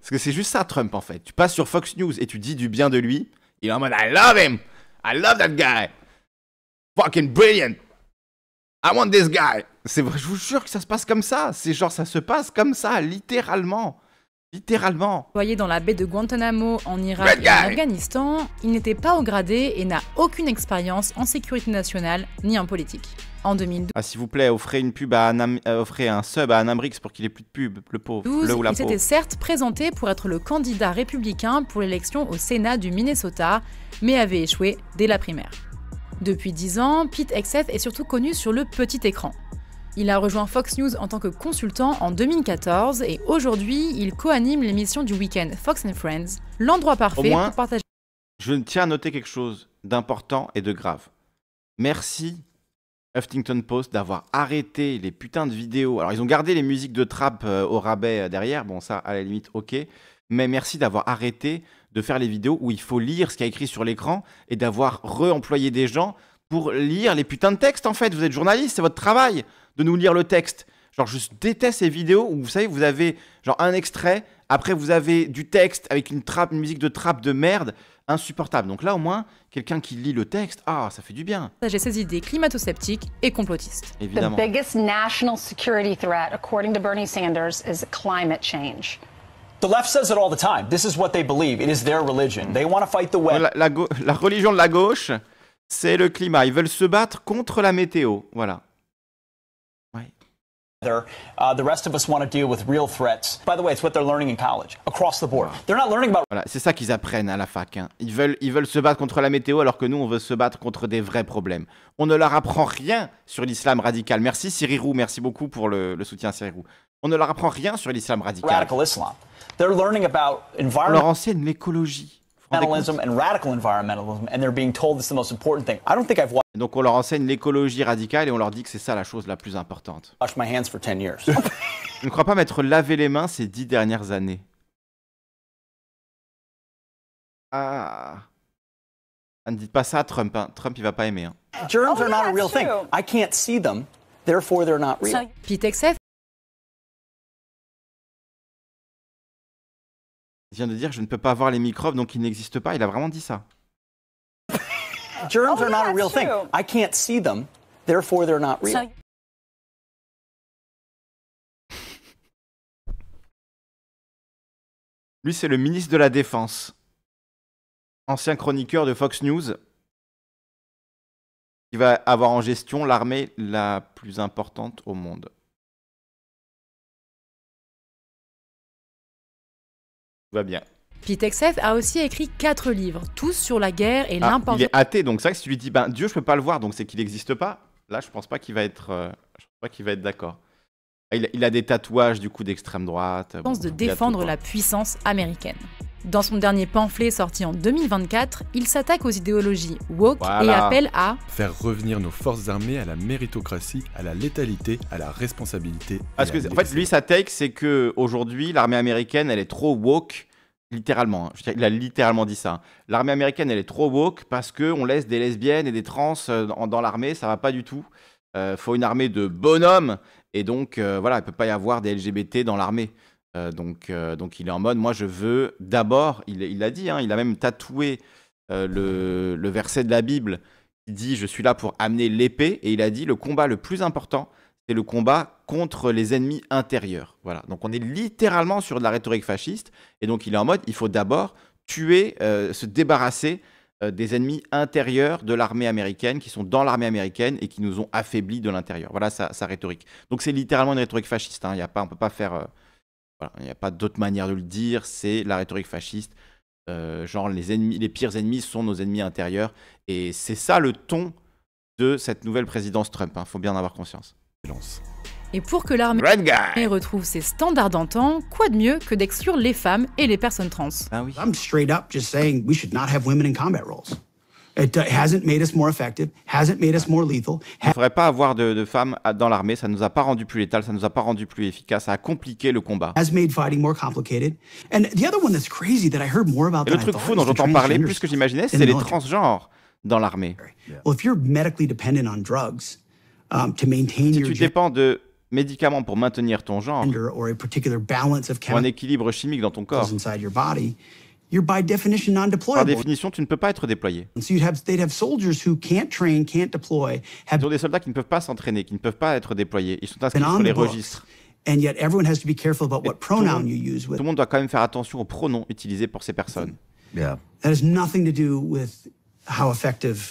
Parce que c'est juste ça, Trump, en fait. Tu passes sur Fox News et tu dis du bien de lui. Il est en mode I love him. I love that guy. Fucking brilliant. I want this guy. C'est je vous jure que ça se passe comme ça. C'est genre, ça se passe comme ça, littéralement. Littéralement. Voyez dans la baie de Guantanamo en Irak et en Afghanistan, il n'était pas au gradé et n'a aucune expérience en sécurité nationale ni en politique. En 2012. Ah, s'il vous plaît, offrez une pub euh, offrez un sub à Nambrix pour qu'il ait plus de pub, le pauvre. il s'était certes présenté pour être le candidat républicain pour l'élection au Sénat du Minnesota, mais avait échoué dès la primaire. Depuis 10 ans, Pete XF est surtout connu sur le petit écran. Il a rejoint Fox News en tant que consultant en 2014 et aujourd'hui, il co-anime l'émission du week-end Fox and Friends, l'endroit parfait pour partager. Je tiens à noter quelque chose d'important et de grave. Merci Huffington Post d'avoir arrêté les putains de vidéos. Alors ils ont gardé les musiques de trap euh, au rabais euh, derrière, bon ça à la limite ok, mais merci d'avoir arrêté de faire les vidéos où il faut lire ce qu'il y a écrit sur l'écran et d'avoir réemployé des gens pour lire les putains de textes en fait. Vous êtes journaliste, c'est votre travail de nous lire le texte. Genre, je déteste ces vidéos où vous savez, vous avez genre un extrait, après vous avez du texte avec une trappe, une musique de trappe de merde, insupportable. Donc là, au moins, quelqu'un qui lit le texte, ah, ça fait du bien. J'ai ces idées climato-sceptiques et complotistes. Évidemment. The biggest national security threat, according to Bernie Sanders, is climate change. The left says it all the time. This is what they believe. It is their religion. They want to fight the la religion de la gauche, c'est le climat. Ils veulent se battre contre la météo. Voilà. Uh, the rest c'est ça qu'ils apprennent à la fac. Hein. Ils, veulent, ils veulent se battre contre la météo alors que nous, on veut se battre contre des vrais problèmes. On ne leur apprend rien sur l'islam radical. Merci Sirirou, merci beaucoup pour le, soutien Sirirou. On ne leur apprend rien sur l'islam radical. On leur enseigne l'écologie, environmentalism and radical environmentalism, and they're being told it's the most important thing. I don't think I've watched. Donc on leur enseigne l'écologie radicale et on leur dit que c'est ça la chose la plus importante. Wash my hands for 10 years. Je ne crois pas m'être lavé les mains ces dix dernières années. Ah. ah. Ne dites pas ça à Trump. Hein. Trump, il va pas aimer. Hein. Germs oh, are not a real thing. I can't see them, therefore they're not real. So, vient de dire je ne peux pas voir les microbes, donc ils n'existent pas. Il a vraiment dit ça. Lui, c'est le ministre de la Défense, ancien chroniqueur de Fox News, qui va avoir en gestion l'armée la plus importante au monde. va bien. Pitexef a aussi écrit quatre livres, tous sur la guerre et ah, l'importance. Il est athée, donc c'est vrai que si tu lui dis ben, Dieu, je peux pas le voir, donc c'est qu'il n'existe pas. Là, je pense pas qu'il va être, euh, je pense pas qu'il va être d'accord. Ah, il, a des tatouages du coup d'extrême droite. pense de défendre la puissance américaine. Dans son dernier pamphlet sorti en 2024, il s'attaque aux idéologies woke et appelle à faire revenir nos forces armées à la méritocratie, à la létalité, à la responsabilité. Parce que fait, lui, sa take, c'est que aujourd'hui, l'armée américaine, elle est trop woke. Littéralement, hein. il a littéralement dit ça. Hein. L'armée américaine, elle est trop woke parce que on laisse des lesbiennes et des trans euh, dans, l'armée, ça va pas du tout. Euh, faut une armée de bonhommes et donc euh, voilà, il peut pas y avoir des LGBT dans l'armée. Euh, donc, euh, donc il est en mode, moi je veux d'abord, il a dit, hein, il a même tatoué euh, le, verset de la Bible qui dit, je suis là pour amener l'épée, et il a dit, le combat le plus important, c'est le combat contre les ennemis intérieurs. Voilà. Donc on est littéralement sur de la rhétorique fasciste. Et donc il est en mode, il faut d'abord tuer, se débarrasser des ennemis intérieurs de l'armée américaine, qui sont dans l'armée américaine et qui nous ont affaiblis de l'intérieur. Voilà sa, rhétorique. Donc c'est littéralement une rhétorique fasciste. Hein. Y a pas, on ne peut pas faire il n'y a pas d'autre manière de le dire, c'est la rhétorique fasciste. Euh, genre les pires ennemis sont nos ennemis intérieurs. Et c'est ça le ton de cette nouvelle présidence Trump. Il hein. faut bien en avoir conscience. Et pour que l'armée retrouve ses standards d'antan, quoi de mieux que d'exclure les femmes et les personnes trans ah oui. straight up just saying we should not have women in combat il ne faudrait pas avoir de, femmes dans l'armée, ça ne nous a pas rendu plus létal, ça ne nous a pas rendu plus efficace, ça a compliqué le combat. Et le truc fou dont j'entends parler plus que j'imaginais, c'est les transgenres dans l'armée. si tu dépends de médicaments pour maintenir ton genre, ou un équilibre chimique dans ton corps, par définition, tu ne peux pas être déployé. Ils ont des soldats qui ne peuvent pas s'entraîner, qui ne peuvent pas être déployés. Ils sont inscrits sur les registres. Tout le monde doit quand même faire attention aux pronoms utilisés pour ces personnes. Ça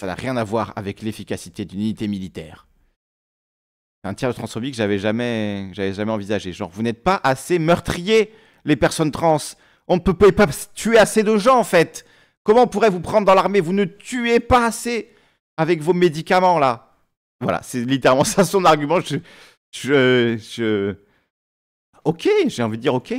n'a rien à voir avec l'efficacité d'une unité militaire. un tiers de transphobie que j'avais jamais, j'avais jamais envisagé. Genre, vous n'êtes pas assez meurtrier, les personnes trans. On ne peut pas tuer assez de gens, en fait. Comment on pourrait vous prendre dans l'armée Vous ne tuez pas assez avec vos médicaments, là. Voilà, c'est littéralement ça son argument. Je. Je. Ok, j'ai envie de dire ok.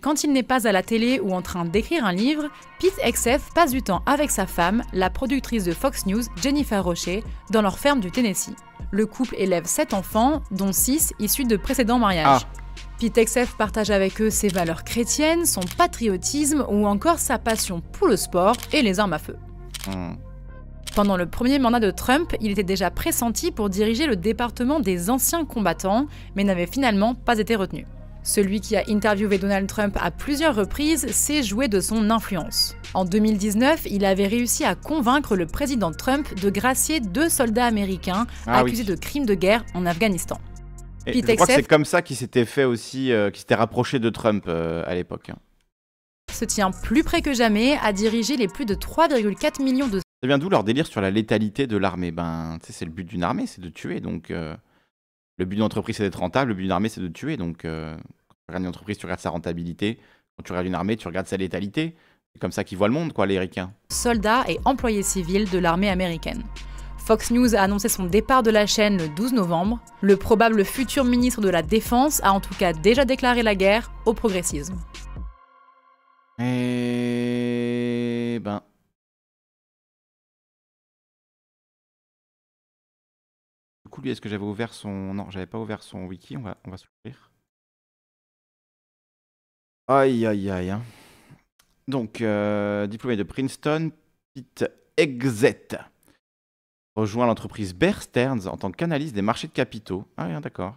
Quand il n'est pas à la télé ou en train d'écrire un livre, Pete XF passe du temps avec sa femme, la productrice de Fox News, Jennifer Rocher, dans leur ferme du Tennessee. Le couple élève sept enfants, dont six issus de précédents mariages. Ah. PitexF partage avec eux ses valeurs chrétiennes, son patriotisme ou encore sa passion pour le sport et les armes à feu. Hmm. Pendant le premier mandat de Trump, il était déjà pressenti pour diriger le département des anciens combattants, mais n'avait finalement pas été retenu. Celui qui a interviewé Donald Trump à plusieurs reprises s'est joué de son influence. En 2019, il avait réussi à convaincre le président Trump de gracier deux soldats américains ah accusés de crimes de guerre en Afghanistan je crois que c'est comme ça qu'il s'était fait aussi, euh, qu'il s'était rapproché de Trump euh, à l'époque. Hein. Se tient plus près que jamais à diriger les plus de 3,4 millions de. Ça vient d'où leur délire sur la létalité de l'armée Ben, c'est le but d'une armée, c'est de tuer. Donc, euh, le but d'une entreprise, c'est d'être rentable. Le but d'une armée, c'est de tuer. Donc, quand tu regardes une entreprise, tu regardes sa rentabilité. Quand tu regardes une armée, tu regardes sa létalité. C'est comme ça qu'ils voient le monde, quoi, les Ricains. Soldats et employés civils de l'armée américaine. Fox News a annoncé son départ de la chaîne le 12 novembre. Le probable futur ministre de la Défense a en tout cas déjà déclaré la guerre au progressisme. Eh ben. Du coup, lui, est-ce que j'avais ouvert son. Non, j'avais pas ouvert son wiki, on va, on va Aïe, aïe, aïe. Hein. Donc, euh, diplômé de Princeton, Pete Exet rejoint l'entreprise Bear Stearns en tant qu'analyste des marchés de capitaux. Ah, oui, hein, d'accord.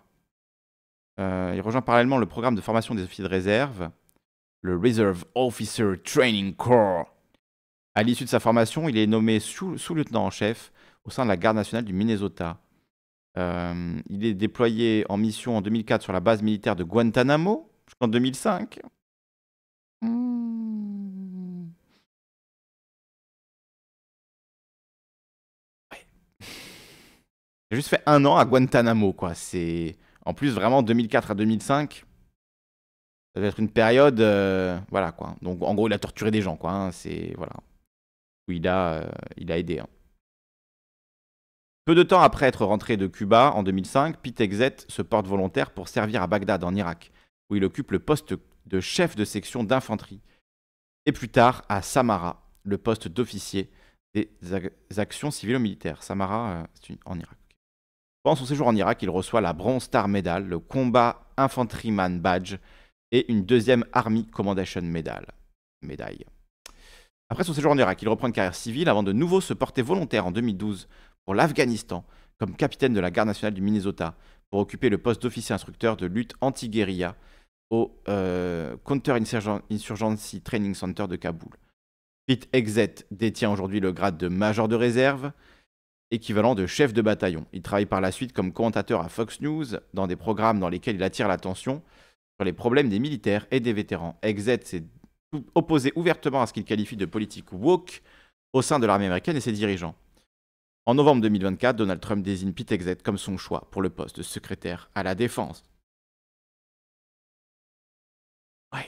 Euh, il rejoint parallèlement le programme de formation des officiers de réserve, le Reserve Officer Training Corps. À l'issue de sa formation, il est nommé sous-lieutenant en chef au sein de la garde nationale du Minnesota. Euh, il est déployé en mission en 2004 sur la base militaire de Guantanamo jusqu'en 2005. J'ai juste fait un an à Guantanamo, quoi. C'est. En plus, vraiment, 2004 à 2005, ça va être une période. Euh, voilà, quoi. Donc, en gros, il a torturé des gens, quoi. Hein. c'est. Voilà. Où il a, euh, il a aidé. Hein. Peu de temps après être rentré de Cuba, en 2005, Pete Exet se porte volontaire pour servir à Bagdad, en Irak, où il occupe le poste de chef de section d'infanterie. Et plus tard, à Samara, le poste d'officier des actions civiles ou militaires Samara, euh, c'est en Irak. Pendant son séjour en Irak, il reçoit la Bronze Star Medal, le Combat Infantryman Badge et une deuxième Army Commendation Medal. Après son séjour en Irak, il reprend une carrière civile avant de nouveau se porter volontaire en 2012 pour l'Afghanistan comme capitaine de la garde nationale du Minnesota pour occuper le poste d'officier instructeur de lutte anti-guérilla au euh, Counter-Insurgency Training Center de Kaboul. Pete Exet détient aujourd'hui le grade de major de réserve, équivalent de chef de bataillon. Il travaille par la suite comme commentateur à Fox News, dans des programmes dans lesquels il attire l'attention sur les problèmes des militaires et des vétérans. Exet s'est opposé ouvertement à ce qu'il qualifie de politique woke au sein de l'armée américaine et ses dirigeants. En novembre 2024, Donald Trump désigne Pete Exet comme son choix pour le poste de secrétaire à la défense. Ouais.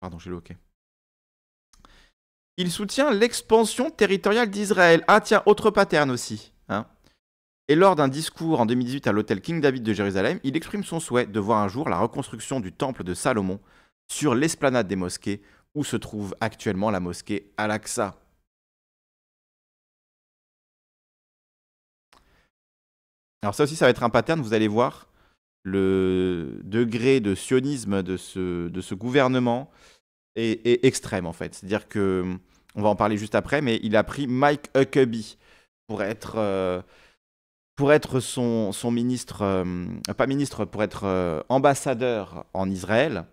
Pardon, j'ai le OK. Il soutient l'expansion territoriale d'Israël. Ah tiens, autre pattern aussi. Hein. Et lors d'un discours en 2018 à l'hôtel King David de Jérusalem, il exprime son souhait de voir un jour la reconstruction du temple de Salomon sur l'esplanade des mosquées où se trouve actuellement la mosquée Al-Aqsa. Alors ça aussi, ça va être un pattern, vous allez voir le degré de sionisme de ce, de ce gouvernement, et extrême en fait. C'est-à-dire que, on va en parler juste après, mais il a pris Mike Huckabee pour être, euh, pour être son, son ministre, euh, pas ministre, pour être euh, ambassadeur en Israël.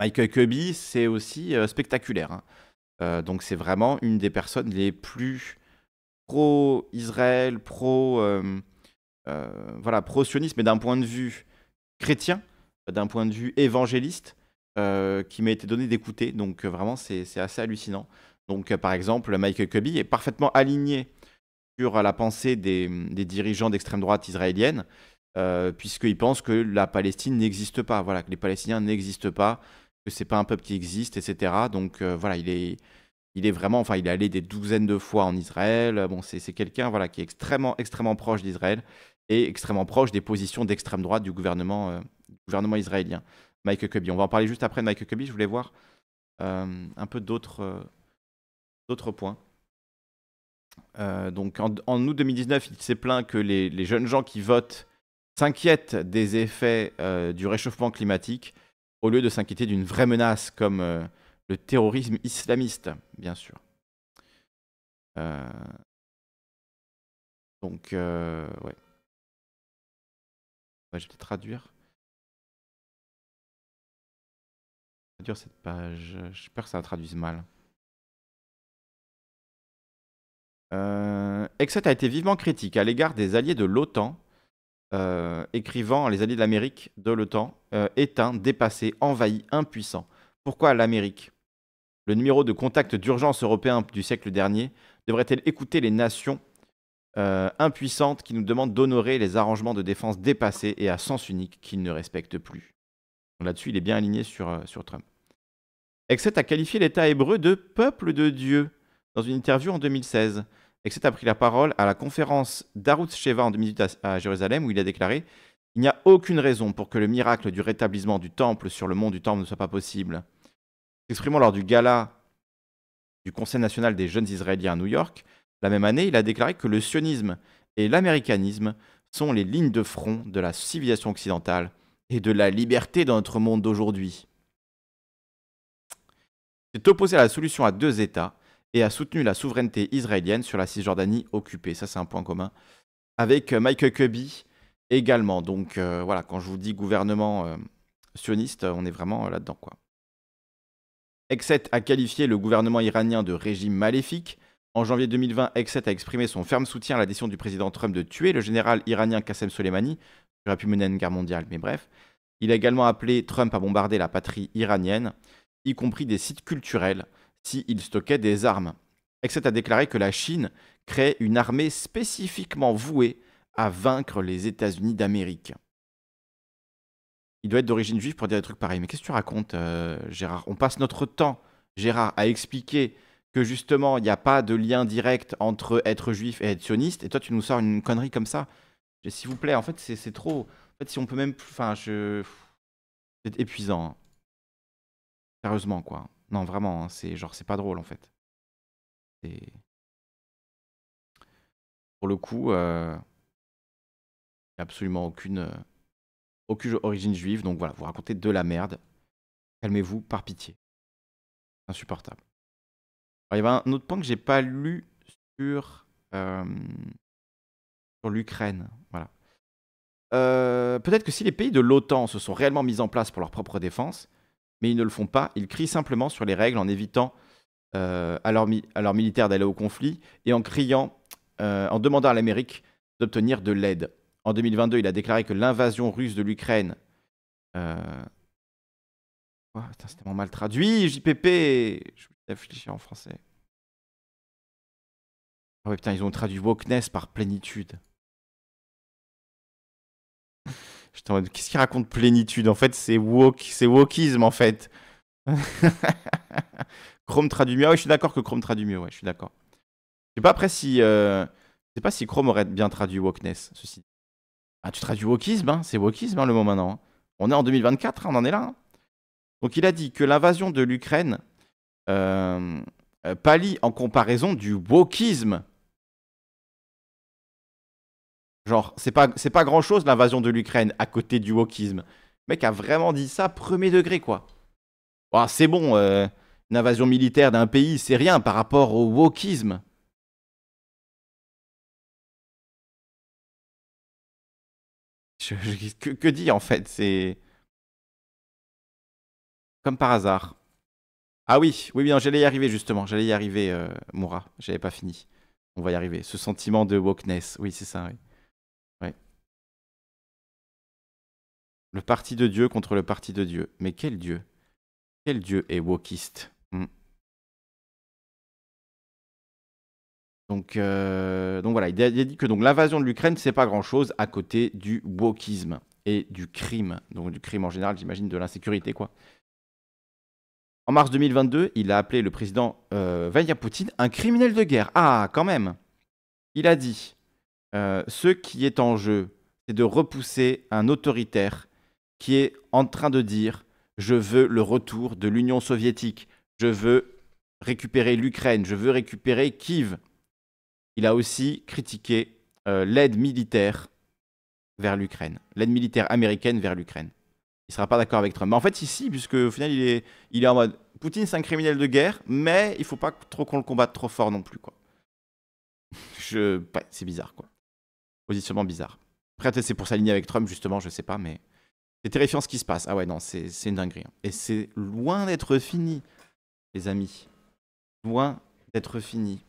Mike Huckabee, c'est aussi spectaculaire. Hein. donc c'est vraiment une des personnes les plus pro-Israël, pro, voilà, pro-sionisme, mais d'un point de vue chrétien, d'un point de vue évangéliste, euh, qui m'a été donné d'écouter. Donc euh, vraiment, c'est assez hallucinant. Donc euh, par exemple, Michael Kirby est parfaitement aligné sur la pensée des, dirigeants d'extrême droite israélienne, puisqu'il pense que la Palestine n'existe pas, voilà, que les Palestiniens n'existent pas, que c'est pas un peuple qui existe, etc. Donc voilà, il est, il est vraiment, enfin, il est allé des douzaines de fois en Israël. Bon, c'est quelqu'un, voilà, qui est extrêmement, extrêmement proche d'Israël et extrêmement proche des positions d'extrême droite du gouvernement, du gouvernement israélien. Mike On va en parler juste après de Mike Cubby. Je voulais voir euh, un peu d'autres euh, points. Euh, donc en, août 2019, il s'est plaint que les, jeunes gens qui votent s'inquiètent des effets du réchauffement climatique au lieu de s'inquiéter d'une vraie menace comme le terrorisme islamiste, bien sûr. Donc, ouais. Je vais te traduire. dure cette page. J'espère que ça traduise mal. Euh, a été vivement critique à l'égard des alliés de l'OTAN, euh, écrivant les alliés de l'Amérique de l'OTAN éteints, euh, dépassés, envahis, impuissants. Pourquoi l'Amérique Le numéro de contact d'urgence européen du siècle dernier devrait-elle écouter les nations impuissantes qui nous demandent d'honorer les arrangements de défense dépassés et à sens unique qu'ils ne respectent plus Là-dessus, il est bien aligné euh, sur, Trump. Exet a qualifié l'État hébreu de peuple de Dieu dans une interview en 2016. Exet a pris la parole à la conférence d'Arutz Sheva en 2018 à, à Jérusalem où il a déclaré Il n'y a aucune raison pour que le miracle du rétablissement du temple sur le mont du temple ne soit pas possible. S'exprimant lors du gala du Conseil national des jeunes israéliens à New York, la même année, il a déclaré que le sionisme et l'américanisme sont les lignes de front de la civilisation occidentale et de la liberté dans notre monde d'aujourd'hui. C'est opposé à la solution à deux États et a soutenu la souveraineté israélienne sur la Cisjordanie occupée. Ça, c'est un point commun. Avec euh, Michael Kirby également. Donc euh, voilà, quand je vous dis gouvernement euh, sioniste, on est vraiment là-dedans. quoi. Exet a qualifié le gouvernement iranien de régime maléfique. En janvier 2020, Exet a exprimé son ferme soutien à la décision du président Trump de tuer le général iranien Qassem Soleimani pu mener une guerre mondiale, mais bref. Il a également appelé Trump à bombarder la patrie iranienne, y compris des sites culturels, s'il stockait des armes. Except a déclaré que la Chine crée une armée spécifiquement vouée à vaincre les États-Unis d'Amérique. Il doit être d'origine juive pour dire des trucs pareils. Mais qu'est-ce que tu racontes, euh, Gérard On passe notre temps, Gérard, à expliquer que justement, il n'y a pas de lien direct entre être juif et être sioniste, et toi, tu nous sors une connerie comme ça s'il vous plaît, en fait, c'est trop. En fait, si on peut même. Enfin, je. C'est épuisant. Hein. Sérieusement, quoi. Non, vraiment, hein, c'est genre, c'est pas drôle, en fait. C'est. Pour le coup, euh, il a absolument aucune, euh, aucune origine juive, donc voilà, vous racontez de la merde. Calmez-vous, par pitié. Insupportable. il y avait un autre point que j'ai pas lu sur. Euh, l'Ukraine. Voilà. Euh, peut-être que si les pays de l'OTAN se sont réellement mis en place pour leur propre défense, mais ils ne le font pas, ils crient simplement sur les règles en évitant euh, à, leurs militaires d'aller au conflit et en criant, euh, en demandant à l'Amérique d'obtenir de l'aide. En 2022, il a déclaré que l'invasion russe de l'Ukraine. Oh, c'est tellement mal traduit, JPP Je vais réfléchir en français. Ah putain, ils ont traduit wokeness par plénitude qu'est-ce qu'il raconte plénitude En fait, c'est woke, c'est wokisme en fait. Chrome traduit mieux. Ah je suis d'accord que Chrome traduit mieux. Ouais, je suis d'accord. Je sais pas après si, euh, sais pas si Chrome aurait bien traduit wokeness. Ceci. Ah, tu traduis wokisme, hein c'est wokisme hein, le mot maintenant. Hein. On est en 2024, hein, on en est là. Donc il a dit que l'invasion de l'Ukraine euh, euh en comparaison du wokisme Genre, c'est pas, c'est pas grand chose l'invasion de l'Ukraine à côté du wokisme. Le mec a vraiment dit ça premier degré, quoi. c'est bon, euh, une invasion militaire d'un pays, c'est rien par rapport au wokisme. que, dit, en fait C'est. Comme par hasard. Ah oui, oui, bien, j'allais y arriver justement. J'allais y arriver, euh, Moura. J'avais pas fini. On va y arriver. Ce sentiment de wokeness. Oui, c'est ça, oui. Le parti de Dieu contre le parti de Dieu. Mais quel Dieu Quel Dieu est wokiste hmm. Donc, euh, donc voilà, il a dit que l'invasion de l'Ukraine, c'est pas grand-chose à côté du wokisme et du crime, donc du crime en général, j'imagine de l'insécurité quoi. En mars 2022, il a appelé le président euh, Vladimir Poutine un criminel de guerre. Ah, quand même. Il a dit euh, ce qui est en jeu, c'est de repousser un autoritaire qui est en train de dire je veux le retour de l'Union soviétique, je veux récupérer l'Ukraine, je veux récupérer Kiev. Il a aussi critiqué euh, l'aide militaire vers l'Ukraine, l'aide militaire américaine vers l'Ukraine. Il ne sera pas d'accord avec Trump. Mais en fait, ici, puisque au final, il est, il est en mode Poutine, c'est un criminel de guerre, mais il faut pas trop qu'on le combatte trop fort non plus. quoi. je... c'est bizarre, quoi. Positionnement bizarre. Après, c'est pour s'aligner avec Trump, justement, je sais pas, mais. C'est terrifiant ce qui se passe. Ah ouais, non, c'est une dinguerie. Hein. Et c'est loin d'être fini, les amis. Loin d'être fini.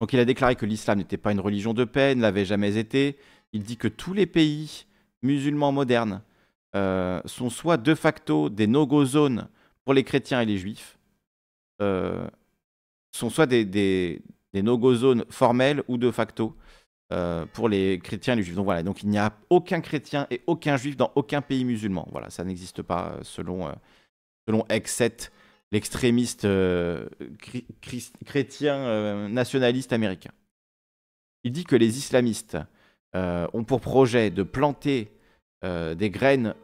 Donc il a déclaré que l'islam n'était pas une religion de paix, ne l'avait jamais été. Il dit que tous les pays musulmans modernes euh, sont soit de facto des no-go zones pour les chrétiens et les juifs, euh, sont soit des, des no-go zones formelles ou de facto euh, pour les chrétiens et les juifs. Donc voilà, donc il n'y a aucun chrétien et aucun juif dans aucun pays musulman. Voilà, ça n'existe pas euh, selon, euh, selon Exet, l'extrémiste chrétien nationaliste américain. Il dit que les islamistes ont pour projet de planter des graines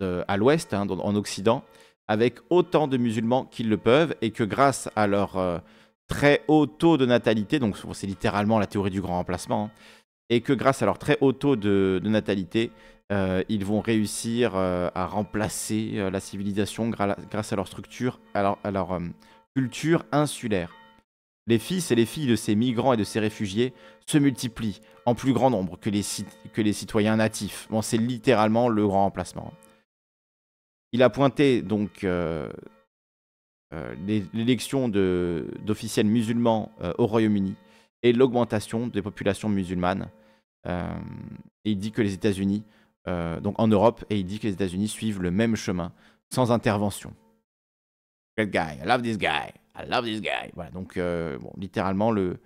à l'ouest, hein, en Occident, avec autant de musulmans qu'ils le peuvent, et que grâce à leur très haut taux de natalité, donc c'est littéralement la théorie du grand remplacement, hein, et que grâce à leur très haut taux de, natalité, euh, ils vont réussir euh, à remplacer euh, la civilisation grâce à leur structure, à leur, culture insulaire. Les fils et les filles de ces migrants et de ces réfugiés se multiplient en plus grand nombre que les, que les citoyens natifs. Bon, c'est littéralement le grand remplacement. Il a pointé donc euh, l'élection d'officiels musulmans euh, au Royaume-Uni et l'augmentation des populations musulmanes. Euh, et il dit que les États-Unis, donc en Europe, et il dit que les États-Unis suivent le même chemin, sans intervention. good guy, I love this guy, I love this guy. Voilà, donc bon, littéralement le,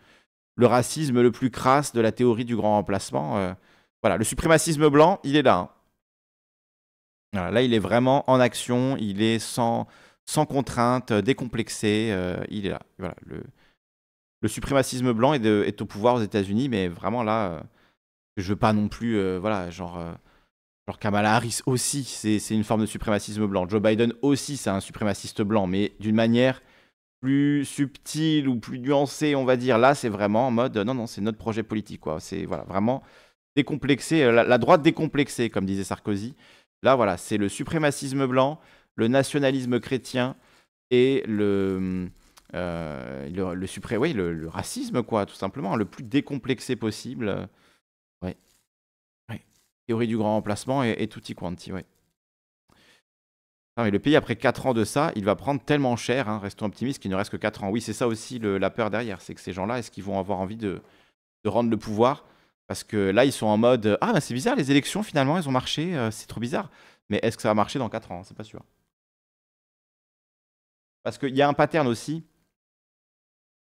le racisme le plus crasse de la théorie du grand remplacement. voilà, le suprémacisme blanc, il est là. Hein. Voilà, là, il est vraiment en action, il est sans, sans contrainte, euh, décomplexé. Euh, il est là. Voilà, le, le suprémacisme blanc est, au pouvoir aux États-Unis, mais vraiment là, euh, je veux pas non plus, voilà, genre. genre Kamala Harris aussi, c'est une forme de suprémacisme blanc. Joe Biden aussi, c'est un suprémaciste blanc, mais d'une manière plus subtile ou plus nuancée, on va dire. Là, c'est vraiment en mode, non, non, c'est notre projet politique, quoi. C'est voilà, vraiment décomplexé, la, droite décomplexée, comme disait Sarkozy. Là, voilà, c'est le suprémacisme blanc, le nationalisme chrétien et le, euh, le, supré... oui, le, racisme, quoi, tout simplement, le plus décomplexé possible. Ouais. ouais. Théorie du grand remplacement et, tout tutti quanti, ouais. le pays, après 4 ans de ça, il va prendre tellement cher, hein, restons optimistes, qu'il ne reste que 4 ans. Oui, c'est ça aussi la peur derrière, c'est que ces gens-là, est-ce qu'ils vont avoir envie de, de rendre le pouvoir Parce que là, ils sont en mode Ah, ben c'est bizarre, les élections, finalement, elles ont marché, euh, c'est trop bizarre. Mais est-ce que ça va marcher dans 4 ans C'est pas sûr. Parce qu'il y a un pattern aussi,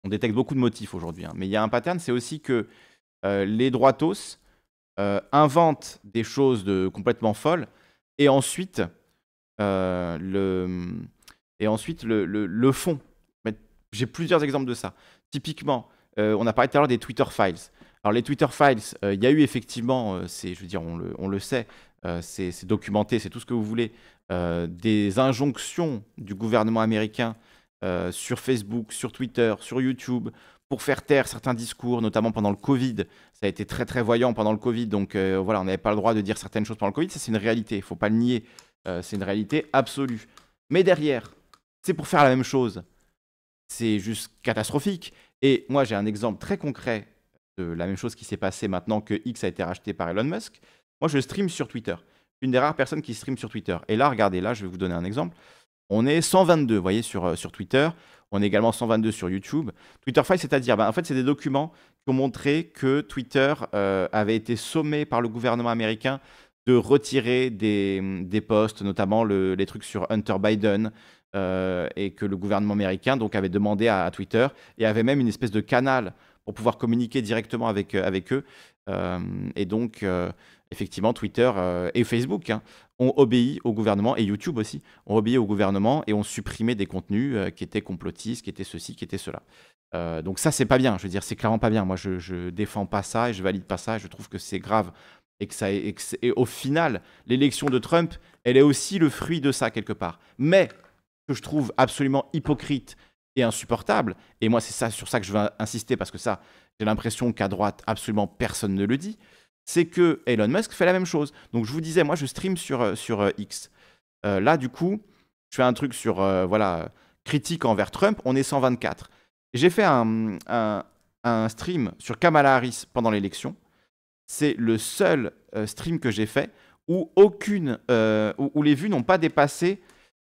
on détecte beaucoup de motifs aujourd'hui, hein, mais il y a un pattern, c'est aussi que euh, les droitos euh, inventent des choses de, complètement folles, et ensuite, euh, le, et ensuite le, le, font. J'ai plusieurs exemples de ça. Typiquement, on a parlé tout à l'heure des Twitter Files. Alors les Twitter Files, il y a eu effectivement, je veux dire, on le sait, c'est documenté, c'est tout ce que vous voulez, euh, des injonctions du gouvernement américain euh, sur Facebook, sur Twitter, sur YouTube, pour faire taire certains discours, notamment pendant le Covid. Ça a été très très voyant pendant le Covid, donc euh, voilà, on n'avait pas le droit de dire certaines choses pendant le Covid, ça c'est une réalité, il faut pas le nier, c'est une réalité absolue. Mais derrière, c'est pour faire la même chose. C'est juste catastrophique. Et moi j'ai un exemple très concret de la même chose qui s'est passée maintenant que X a été racheté par Elon Musk. Moi je stream sur Twitter une des rares personnes qui stream sur Twitter. Et là, regardez, là, je vais vous donner un exemple. On est 122, vous voyez, sur, euh, sur Twitter. On est également 122 sur YouTube. Twitter c'est-à-dire, ben, en fait, c'est des documents qui ont montré que Twitter euh, avait été sommé par le gouvernement américain de retirer des, des posts, notamment les trucs sur Hunter Biden, euh, et que le gouvernement américain donc, avait demandé à, Twitter, et avait même une espèce de canal pour pouvoir communiquer directement avec, avec eux. et donc, effectivement, Twitter euh, et Facebook hein, ont obéi au gouvernement, et YouTube aussi, ont obéi au gouvernement et ont supprimé des contenus euh, qui étaient complotistes, qui étaient ceci, qui étaient cela. Euh, donc ça, c'est pas bien, je veux dire, c'est clairement pas bien. Moi, je, défends pas ça et je valide pas ça, je trouve que c'est grave. Et, que ça, au final, l'élection de Trump, elle est aussi le fruit de ça, quelque part. Mais, ce que je trouve absolument hypocrite et insupportable, et moi, c'est ça, sur ça que je veux insister, parce que ça, j'ai l'impression qu'à droite, absolument personne ne le dit, c'est que Elon Musk fait la même chose. Donc je vous disais, moi je stream sur, euh, sur euh, X. Euh, là, du coup, je fais un truc sur voilà critique envers Trump, on est 124. J'ai fait un, stream sur Kamala Harris pendant l'élection. C'est le seul stream que j'ai fait où aucune où, les vues n'ont pas dépassé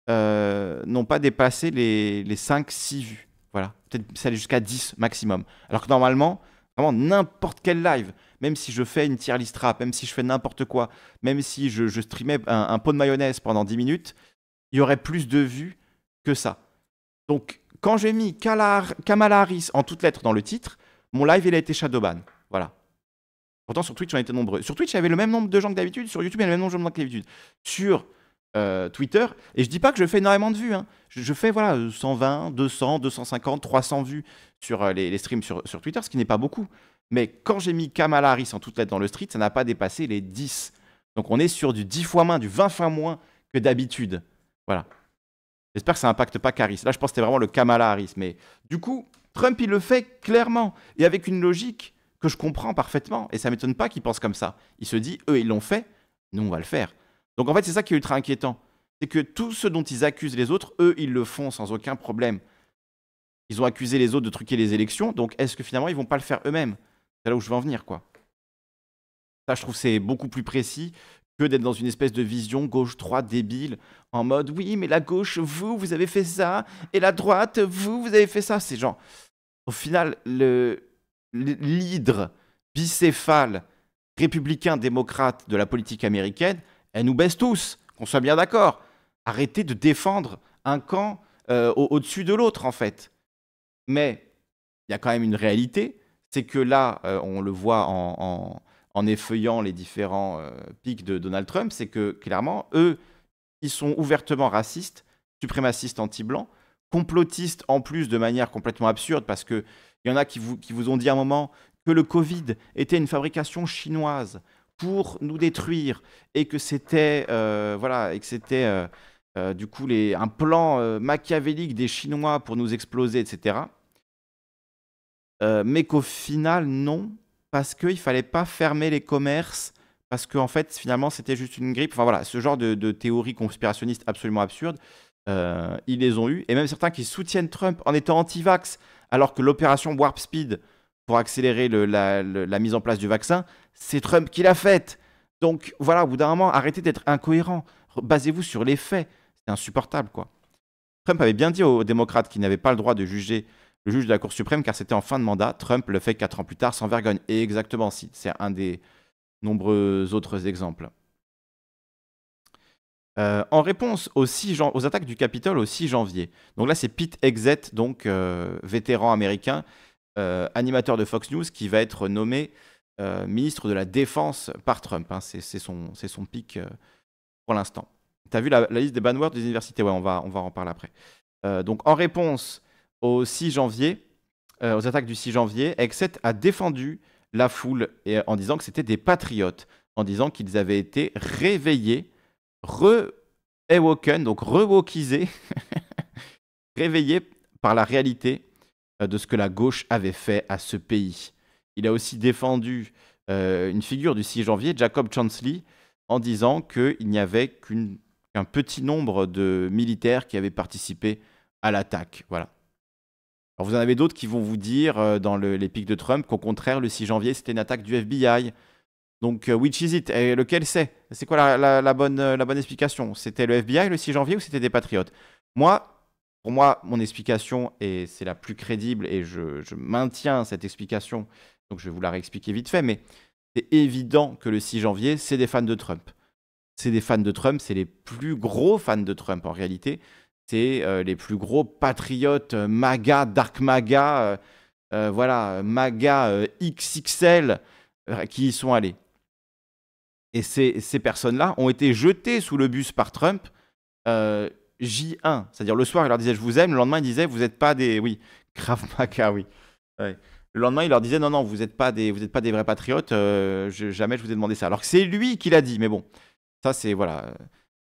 n'ont pas dépassé les, les 5-6 vues. Voilà. Peut-être ça allait jusqu'à 10 maximum. Alors que normalement, vraiment n'importe quel live, même si je fais une tier list même si je fais n'importe quoi, même si je, streamais un, pot de mayonnaise pendant 10 minutes, il y aurait plus de vues que ça. Donc, quand j'ai mis Kalar, Kamala en toutes lettres dans le titre, mon live, il a été shadowban. Voilà. Pourtant, sur Twitch, on été nombreux. Sur Twitch, il y avait le même nombre de gens que d'habitude. Sur YouTube, il y avait le même nombre de gens que d'habitude. Sur euh, Twitter, et je ne dis pas que je fais énormément de vues. Hein. Je, fais voilà 120, 200, 250, 300 vues sur euh, les, streams sur Twitter, ce qui n'est pas beaucoup. Mais quand j'ai mis Kamala Harris en toutes lettres dans le street, ça n'a pas dépassé les 10. Donc on est sur du 10 fois moins, du 20 fois moins que d'habitude. Voilà. J'espère que ça n'impacte pas Harris. Là, je pense que c'était vraiment le Kamala Harris. Mais du coup, Trump, il le fait clairement et avec une logique que je comprends parfaitement. Et ça ne m'étonne pas qu'il pense comme ça. Il se dit, eux, ils l'ont fait, nous, on va le faire. Donc en fait, c'est ça qui est ultra inquiétant. C'est que tous ceux dont ils accusent les autres, eux, ils le font sans aucun problème. Ils ont accusé les autres de truquer les élections, donc est-ce que finalement, ils ne vont pas le faire eux-mêmes c'est là où je veux en venir, quoi. Ça, je trouve c'est beaucoup plus précis que d'être dans une espèce de vision gauche-droite débile, en mode oui, mais la gauche, vous, vous avez fait ça, et la droite, vous, vous avez fait ça. C'est genre, au final, le l'hydre bicéphale républicain-démocrate de la politique américaine, elle nous baisse tous, qu'on soit bien d'accord. Arrêtez de défendre un camp euh, au-dessus de l'autre, en fait. Mais il y a quand même une réalité, c'est que là, euh, on le voit en, effeuillant les différents euh, pics de Donald Trump, c'est que clairement, eux, ils sont ouvertement racistes, suprémacistes anti-blancs, complotistes en plus de manière complètement absurde, parce qu'il y en a qui vous, qui vous ont dit à un moment que le Covid était une fabrication chinoise pour nous détruire et que c'était euh, voilà et que c'était du coup les, un plan machiavélique des Chinois pour nous exploser, etc. Euh, mais qu'au final, non, parce qu'il ne fallait pas fermer les commerces, parce qu'en fait, finalement, c'était juste une grippe. Enfin voilà, ce genre de, théories conspirationnistes absolument absurdes, euh, ils les ont eues. Et même certains qui soutiennent Trump en étant anti-vax, alors que l'opération Warp Speed pour accélérer la, mise en place du vaccin, c'est Trump qui l'a faite. Donc voilà, au bout d'un moment, arrêtez d'être incohérent. Basez-vous sur les faits. C'est insupportable, quoi. Trump avait bien dit aux démocrates qu'ils n'avaient pas le droit de juger le juge de la Cour suprême, car c'était en fin de mandat. Trump le fait quatre ans plus tard sans vergogne. Et exactement, c'est un des nombreux autres exemples. Euh, en réponse aux, aux, attaques du Capitole au 6 janvier, donc là c'est Pete Exet, donc euh, vétéran américain, euh, animateur de Fox News, qui va être nommé ministre de la Défense par Trump. Hein. c'est son, son, pic pour l'instant. T'as vu la, liste des banwords des universités Ouais, on va, on va en parler après. donc en réponse au 6 janvier, euh, aux attaques du 6 janvier, Exet a défendu la foule euh, en disant que c'était des patriotes, en disant qu'ils avaient été réveillés, re-awoken, donc re rewokisés, réveillés par la réalité euh, de ce que la gauche avait fait à ce pays. Il a aussi défendu une figure du 6 janvier, Jacob Chansley, en disant qu'il n'y avait qu'un petit nombre de militaires qui avaient participé à l'attaque. Voilà vous en avez d'autres qui vont vous dire euh, dans les pics de Trump qu'au contraire, le 6 janvier, c'était une attaque du FBI. Donc, euh, which is it lequel c'est C'est quoi la, bonne, euh, la explication C'était le FBI le 6 janvier ou c'était des patriotes Moi, pour moi, mon explication, et c'est la plus crédible, et je, je, maintiens cette explication, donc je vais vous la réexpliquer vite fait, mais c'est évident que le 6 janvier, c'est des fans de Trump. C'est des fans de Trump, c'est les plus gros fans de Trump en réalité c'est euh, les plus gros patriotes euh, MAGA, Dark MAGA, euh, voilà, MAGA XXL qui y sont allés. Et ces, ces personnes-là ont été jetées sous le bus par Trump J1. C'est-à-dire le soir, il leur disait je vous aime, le lendemain, il disait vous n'êtes pas des. Oui, grave Maga, oui. Le lendemain, il leur disait non, non, vous n'êtes pas, des, vous pas des vrais patriotes, jamais je vous ai demandé ça. Alors que c'est lui qui l'a dit, mais bon, ça c'est. Voilà.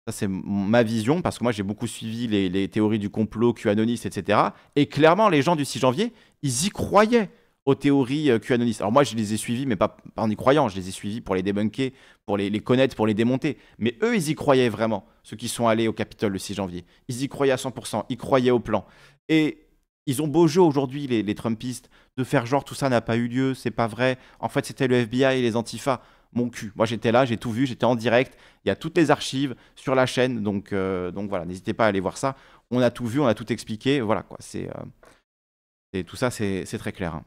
Ça, c'est ma vision, parce que moi, j'ai beaucoup suivi les, théories du complot, QAnoniste, etc. Et clairement, les gens du 6 janvier, ils y croyaient aux théories euh, Alors moi, je les ai suivis, mais pas, en y croyant. Je les ai suivis pour les débunker, pour les, connaître, pour les démonter. Mais eux, ils y croyaient vraiment, ceux qui sont allés au Capitole le 6 janvier. Ils y croyaient à 100%, ils croyaient au plan. Et ils ont beau jeu aujourd'hui, les, les Trumpistes, de faire genre tout ça n'a pas eu lieu, c'est pas vrai. En fait, c'était le FBI et les Antifa mon cul. Moi, j'étais là, j'ai tout vu, j'étais en direct. Il y a toutes les archives sur la chaîne. Donc, euh, donc voilà, n'hésitez pas à aller voir ça. On a tout vu, on a tout expliqué. Voilà, quoi. C'est, euh, tout ça, c'est, très clair. Hein.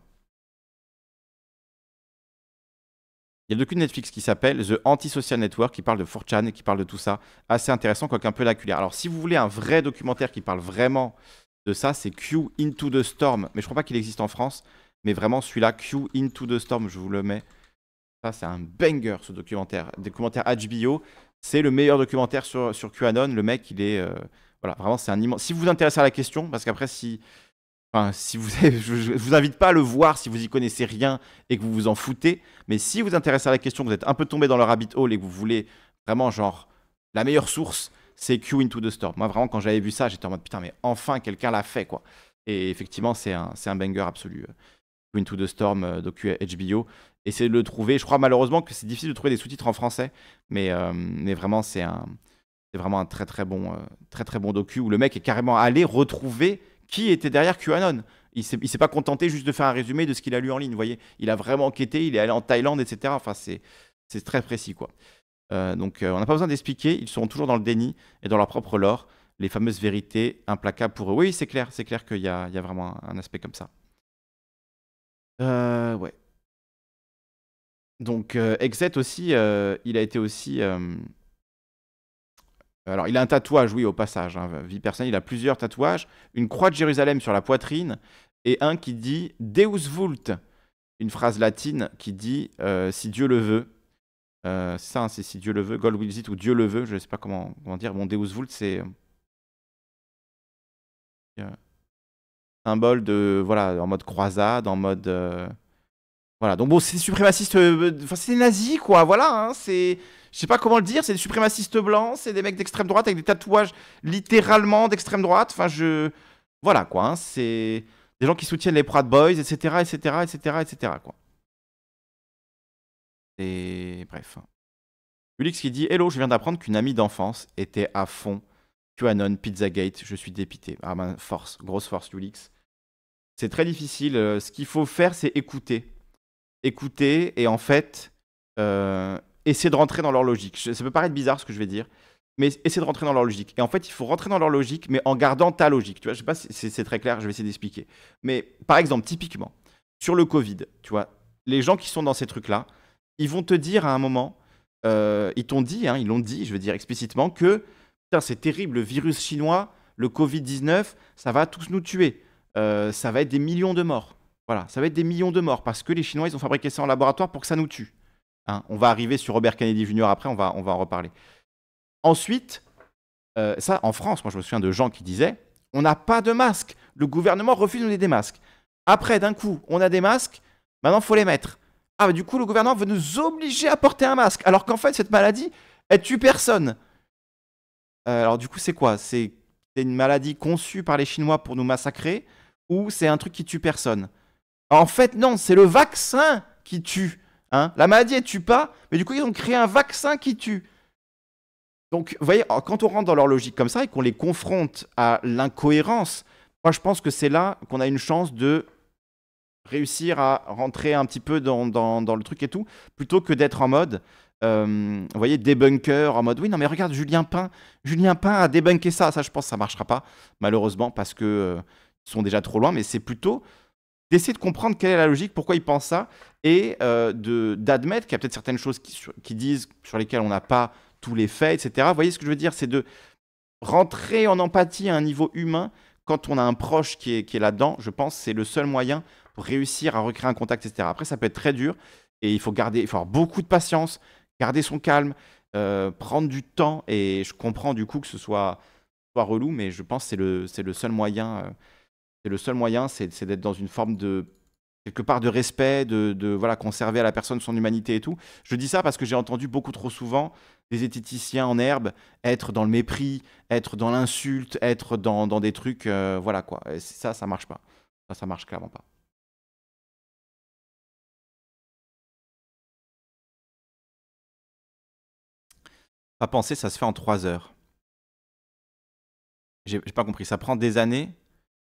Il y a le docu Netflix qui s'appelle The Antisocial Network, qui parle de 4chan et qui parle de tout ça. Assez intéressant, quoique un peu laculaire. Alors, si vous voulez un vrai documentaire qui parle vraiment de ça, c'est Q Into the Storm. Mais je crois pas qu'il existe en France. Mais vraiment, celui-là, Q Into the Storm, je vous le mets. Ça, c'est un banger ce documentaire. Documentaire HBO. C'est le meilleur documentaire sur, QAnon. Le mec, il est. Euh, voilà, vraiment, c'est un immense. Si vous vous intéressez à la question, parce qu'après, si. Enfin, si vous je, ne vous invite pas à le voir si vous y connaissez rien et que vous vous en foutez. Mais si vous vous intéressez à la question, vous êtes un peu tombé dans leur rabbit hall et que vous voulez vraiment, genre, la meilleure source, c'est Q Into the Storm. Moi, vraiment, quand j'avais vu ça, j'étais en mode putain, mais enfin, quelqu'un l'a fait, quoi. Et effectivement, c'est un, banger absolu. Euh, Q Into the Storm, euh, docu HBO c'est de le trouver. Je crois malheureusement que c'est difficile de trouver des sous-titres en français, mais, euh, mais vraiment, c'est un, c'est vraiment un très très bon, euh, très très bon docu où le mec est carrément allé retrouver qui était derrière QAnon. Il s'est, s'est pas contenté juste de faire un résumé de ce qu'il a lu en ligne, voyez. Il a vraiment enquêté, il est allé en Thaïlande, etc. Enfin, c'est, c'est très précis, quoi. Euh, donc, on n'a pas besoin d'expliquer, ils seront toujours dans le déni et dans leur propre lore les fameuses vérités implacables pour eux. Oui, c'est clair, c'est clair qu'il y a, il y a vraiment un aspect comme ça. Euh, ouais. Donc, euh, Exet aussi, euh, il a été aussi. Euh, alors, il a un tatouage, oui, au passage, hein, vie personnelle, il a plusieurs tatouages. Une croix de Jérusalem sur la poitrine et un qui dit Deus vult une phrase latine qui dit si Dieu le veut. ça, hein, c'est si Dieu le veut. God wills it ou Dieu le veut. Je ne sais pas comment, dire. Bon, Deus vult, c'est symbole de voilà en mode croisade, en mode voilà, donc bon, c'est des suprémacistes. Euh, enfin, c'est des nazis, quoi, voilà, hein, c'est. Je sais pas comment le dire, c'est des suprémacistes blancs, c'est des mecs d'extrême droite avec des tatouages littéralement d'extrême droite. Enfin, je. Voilà, quoi, hein, c'est. Des gens qui soutiennent les Proud Boys, etc., etc., etc., etc., quoi. Et bref. Hein. Ulix qui dit Hello, je viens d'apprendre qu'une amie d'enfance était à fond QAnon, Pizzagate, je suis dépité. Ah force, grosse force, Ulix. C'est très difficile. Euh, ce qu'il faut faire, c'est écouter écouter et en fait euh, essayer de rentrer dans leur logique. ça peut paraître bizarre ce que je vais dire, mais essayer de rentrer dans leur logique. Et en fait, il faut rentrer dans leur logique, mais en gardant ta logique. Tu vois, je sais pas si c'est très clair, je vais essayer d'expliquer. Mais par exemple, typiquement, sur le Covid, tu vois, les gens qui sont dans ces trucs-là, ils vont te dire à un moment, euh, ils t'ont dit, hein, ils l'ont dit, je veux dire explicitement, que c'est terrible, le virus chinois, le Covid-19, ça va tous nous tuer. Euh, ça va être des millions de morts. Voilà, ça va être des millions de morts parce que les Chinois, ils ont fabriqué ça en laboratoire pour que ça nous tue. Hein. on va arriver sur Robert Kennedy Jr. après, on va, en reparler. Ensuite, euh, ça, en France, moi je me souviens de gens qui disaient on n'a pas de masques. Le gouvernement refuse de nous donner des masques. Après, d'un coup, on a des masques, maintenant faut les mettre. Ah, bah, du coup, le gouvernement veut nous obliger à porter un masque, alors qu'en fait, cette maladie, elle tue personne. Euh, alors, du coup, c'est quoi C'est une maladie conçue par les Chinois pour nous massacrer, ou c'est un truc qui tue personne en fait, non, c'est le vaccin qui tue. Hein. La maladie, elle tue pas, mais du coup, ils ont créé un vaccin qui tue. Donc, vous voyez, quand on rentre dans leur logique comme ça et qu'on les confronte à l'incohérence, moi, je pense que c'est là qu'on a une chance de réussir à rentrer un petit peu dans, le truc et tout, plutôt que d'être en mode, euh, vous voyez, débunker, en mode, oui, non, mais regarde, Julien Pain, Julien Pain a débunké ça, ça, je pense que ça marchera pas, malheureusement, parce qu'ils euh, sont déjà trop loin, mais c'est plutôt d'essayer de comprendre quelle est la logique, pourquoi il pense ça, et euh, d'admettre qu'il y a peut-être certaines choses qui, disent sur lesquelles on n'a pas tous les faits, etc. Vous voyez ce que je veux dire C'est de rentrer en empathie à un niveau humain quand on a un proche qui est, qui est là-dedans. Je pense c'est le seul moyen pour réussir à recréer un contact, etc. Après, ça peut être très dur et il faut garder, il avoir beaucoup de patience, garder son calme, euh, prendre du temps. Et je comprends du coup que ce soit, soit relou, mais je pense que c'est le, le seul moyen. Euh, c'est le seul moyen, c'est d'être dans une forme de quelque part de respect, de, voilà conserver à la personne son humanité et tout. Je dis ça parce que j'ai entendu beaucoup trop souvent des éthéticiens en herbe être dans le mépris, être dans l'insulte, être dans, des trucs, euh, voilà quoi. Et ça, ça marche pas. Ça, ça marche clairement pas. Pas penser, ça se fait en trois heures. J'ai pas compris. Ça prend des années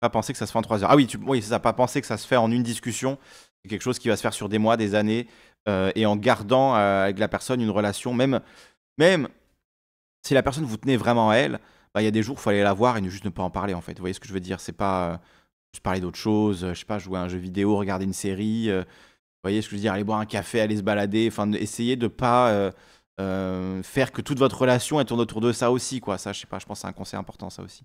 pas penser que ça se fait en trois heures. Ah oui, tu... oui c'est Pas pensé que ça se fait en une discussion. C'est quelque chose qui va se faire sur des mois, des années, euh, et en gardant euh, avec la personne une relation, même, même si la personne vous tenait vraiment à elle, bah, il y a des jours où il faut aller la voir et ne juste ne pas en parler en fait. Vous voyez ce que je veux dire C'est pas euh, juste parler d'autre chose, je sais pas, jouer à un jeu vidéo, regarder une série. vous voyez ce que je veux dire Aller boire un café, aller se balader, enfin, essayer de pas faire que toute votre relation tourne autour de ça aussi, quoi. Ça, je sais pas, je pense que c'est un conseil important, ça aussi.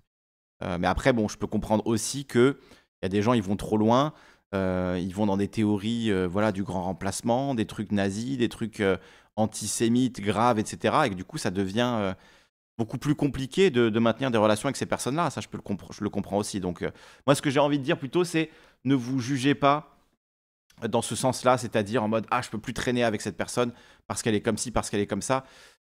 Euh, mais après, bon, je peux comprendre aussi qu'il y a des gens, ils vont trop loin. Euh, ils vont dans des théories euh, voilà, du grand remplacement, des trucs nazis, des trucs antisémites graves, etc. Et du coup, ça devient beaucoup plus compliqué de, maintenir des relations avec ces personnes-là. Ça, je, peux le je le comprends aussi. Donc, moi, ce que j'ai envie de dire plutôt, c'est ne vous jugez pas dans ce sens-là, c'est-à-dire en mode Ah, je peux plus traîner avec cette personne parce qu'elle est comme ci, parce qu'elle est comme ça.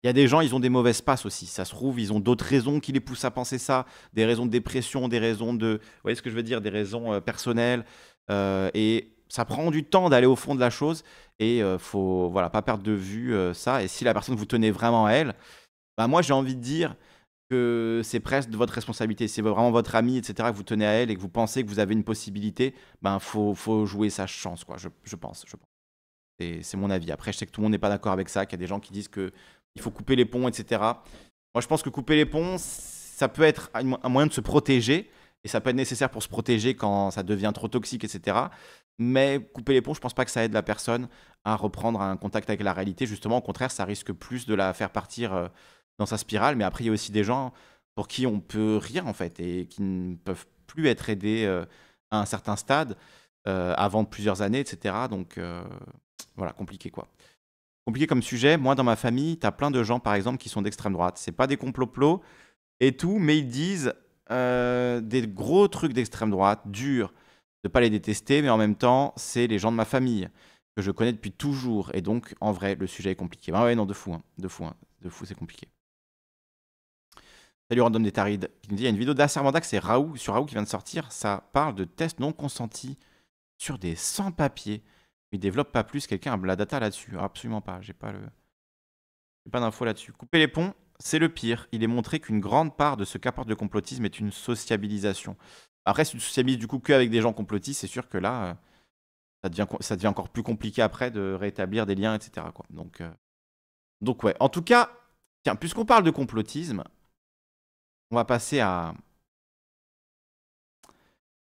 Il y a des gens, ils ont des mauvaises passes aussi. Ça se trouve, ils ont d'autres raisons qui les poussent à penser ça. Des raisons de dépression, des raisons de. Vous voyez ce que je veux dire Des raisons euh, personnelles. Euh, et ça prend du temps d'aller au fond de la chose. Et ne euh, faut voilà, pas perdre de vue ça. Et si la personne vous tenez vraiment à elle, bah moi, j'ai envie de dire que c'est presque de votre responsabilité. C'est vraiment votre ami, etc., que vous tenez à elle et que vous pensez que vous avez une possibilité. il ben, faut, faut jouer sa chance, quoi. Je, je pense. Je pense. C'est mon avis. Après, je sais que tout le monde n'est pas d'accord avec ça, qu'il y a des gens qui disent que il faut couper les ponts, etc. Moi, je pense que couper les ponts, ça peut être un moyen de se protéger, et ça peut être nécessaire pour se protéger quand ça devient trop toxique, etc. Mais couper les ponts, je pense pas que ça aide la personne à reprendre un contact avec la réalité. Justement, au contraire, ça risque plus de la faire partir euh, dans sa spirale. Mais après, il y a aussi des gens pour qui on peut rire, en fait, et qui ne peuvent plus être aidés euh, à un certain stade, euh, avant plusieurs années, etc. Donc, voilà, compliqué, quoi compliqué comme sujet. Moi, dans ma famille, tu as plein de gens, par exemple, qui sont d'extrême droite. C'est pas des complots et tout, mais ils disent euh, des gros trucs d'extrême droite, durs, de pas les détester, mais en même temps, c'est les gens de ma famille que je connais depuis toujours. Et donc, en vrai, le sujet est compliqué. Ben ouais, non, de fou, hein, de fou, hein, de fou, c'est compliqué. Salut Random des Tarides qui dit il y a une vidéo d'Assermandac, c'est Raoult, sur Raoult qui vient de sortir. Ça parle de tests non consentis sur des sans-papiers. Il développe pas plus. Quelqu'un à la data là-dessus ah, Absolument pas. J'ai pas le, j'ai pas d'infos là-dessus. Couper les ponts, c'est le pire. Il est montré qu'une grande part de ce qu'apporte le complotisme est une sociabilisation. Après, si tu sociabilises du coup qu'avec des gens complotistes, c'est sûr que là, euh, ça, devient, ça devient, encore plus compliqué après de rétablir des liens, etc. Quoi. Donc, euh, donc ouais. En tout cas, tiens, puisqu'on parle de complotisme, on va passer à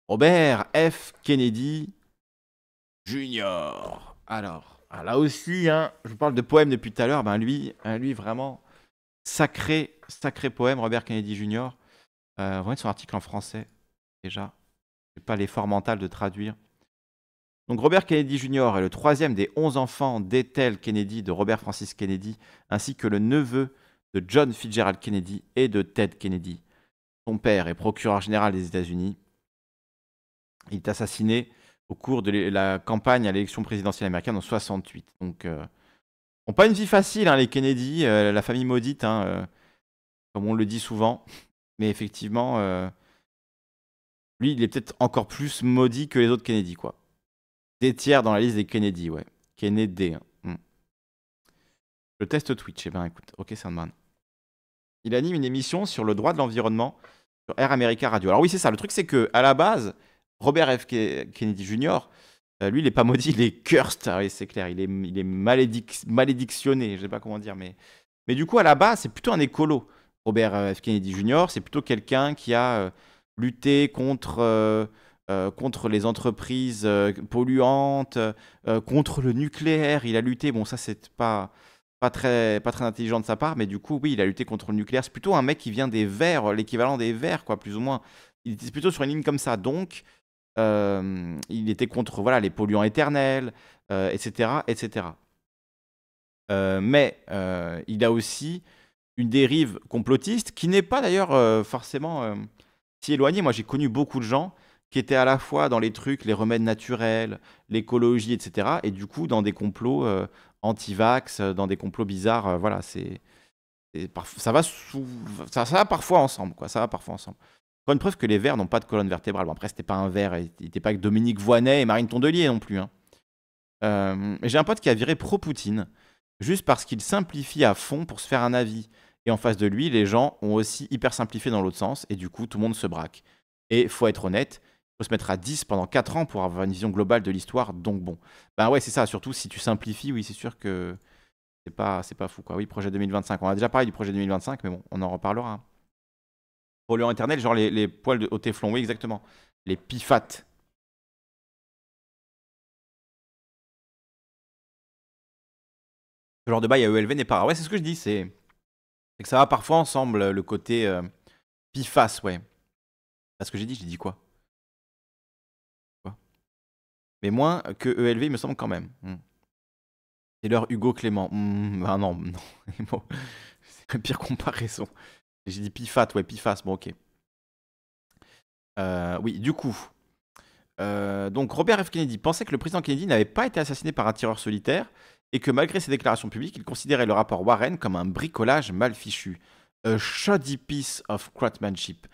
Robert F. Kennedy, Junior. Alors, ah, là aussi, hein, je vous parle de poèmes depuis tout à l'heure. Ben lui, hein, lui vraiment, sacré, sacré poème, Robert Kennedy Jr. Euh, voyez son article en français, déjà. Je pas l'effort mental de traduire. Donc Robert Kennedy Jr. est le troisième des onze enfants d'Ethel Kennedy, de Robert Francis Kennedy, ainsi que le neveu de John Fitzgerald Kennedy et de Ted Kennedy. Son père est procureur général des États-Unis. Il est assassiné au cours de la campagne à l'élection présidentielle américaine en 68. Donc, euh, pas une vie facile, hein, les Kennedy, euh, la famille maudite, hein, euh, comme on le dit souvent. Mais effectivement, lui, il est peut-être encore plus maudit que les autres Kennedy, quoi. Des tiers dans la liste des Kennedy, ouais. Kennedy. Hein, hmm. Je teste Le test Twitch, et eh bien écoute, ok Sandman. Il anime une émission sur le droit de l'environnement sur Air America Radio. Alors oui, c'est ça. Le truc, c'est que à la base, Robert F. Kennedy Jr., euh, lui, il n'est pas maudit, il est cursed, ah c'est clair, il est, il malédictionné, je sais pas comment dire, mais... Mais du coup, à la base, c'est plutôt un écolo, Robert euh, F. Kennedy Jr., c'est plutôt quelqu'un qui a euh, lutté contre... contre les entreprises polluantes, contre le nucléaire. Il a lutté, bon ça c'est pas, pas, très, pas très intelligent de sa part, mais du coup oui, il a lutté contre le nucléaire. C'est plutôt un mec qui vient des Verts, l'équivalent des Verts, quoi, plus ou moins. Il était plutôt sur une ligne comme ça. Donc, euh, il était contre voilà, les polluants éternels, etc. Euh, etc. Euh, mais il a aussi une dérive complotiste qui n'est pas d'ailleurs forcément si éloignée. Moi, j'ai connu beaucoup de gens qui étaient à la fois dans les trucs, les remèdes naturels, l'écologie, etc. Et du coup, dans des complots antivax, anti-vax, dans des complots bizarres, voilà, c'est ça va ça, ça, parfois ensemble, quoi. Ça va parfois ensemble. Bonne preuve que les Verts n'ont pas de colonne vertébrale. Bon, après, c'était pas un Vert, il était pas avec Dominique Voinet et Marine Tondelier non plus. Hein. Euh, j'ai un pote qui a viré pro-Poutine, juste parce qu'il simplifie à fond pour se faire un avis. Et en face de lui, les gens ont aussi hyper simplifié dans l'autre sens, et du coup, tout le monde se braque. Et faut être honnête, il faut se mettre à 10 pendant 4 ans pour avoir une vision globale de l'histoire, donc bon. Ben ouais, c'est ça, surtout si tu simplifies, oui, c'est sûr que c'est pas, pas fou, quoi. Oui, projet 2025, on a déjà parlé du projet 2025, mais bon, on en reparlera polluants éternel, genre les, poils de, au téflon, oui, exactement. Les pifates. Ce genre de bail à ELV n'est pas Ouais, c'est ce que je dis, c'est que ça va parfois ensemble, le côté euh, pifas ouais. ouais. ce que j'ai dit, j'ai dit quoi Mais moins que ELV, il me semble quand même. et C'est leur Hugo Clément. Hmm, bah non, non, c'est la pire comparaison. J'ai dit Pifat, ouais, Pifas, bon ok. Euh, oui, du coup. Euh, donc Robert F. Kennedy pensait que le président Kennedy n'avait pas été assassiné par un tireur solitaire et que malgré ses déclarations publiques, il considérait le rapport Warren comme un bricolage mal fichu. A shoddy piece of craftsmanship.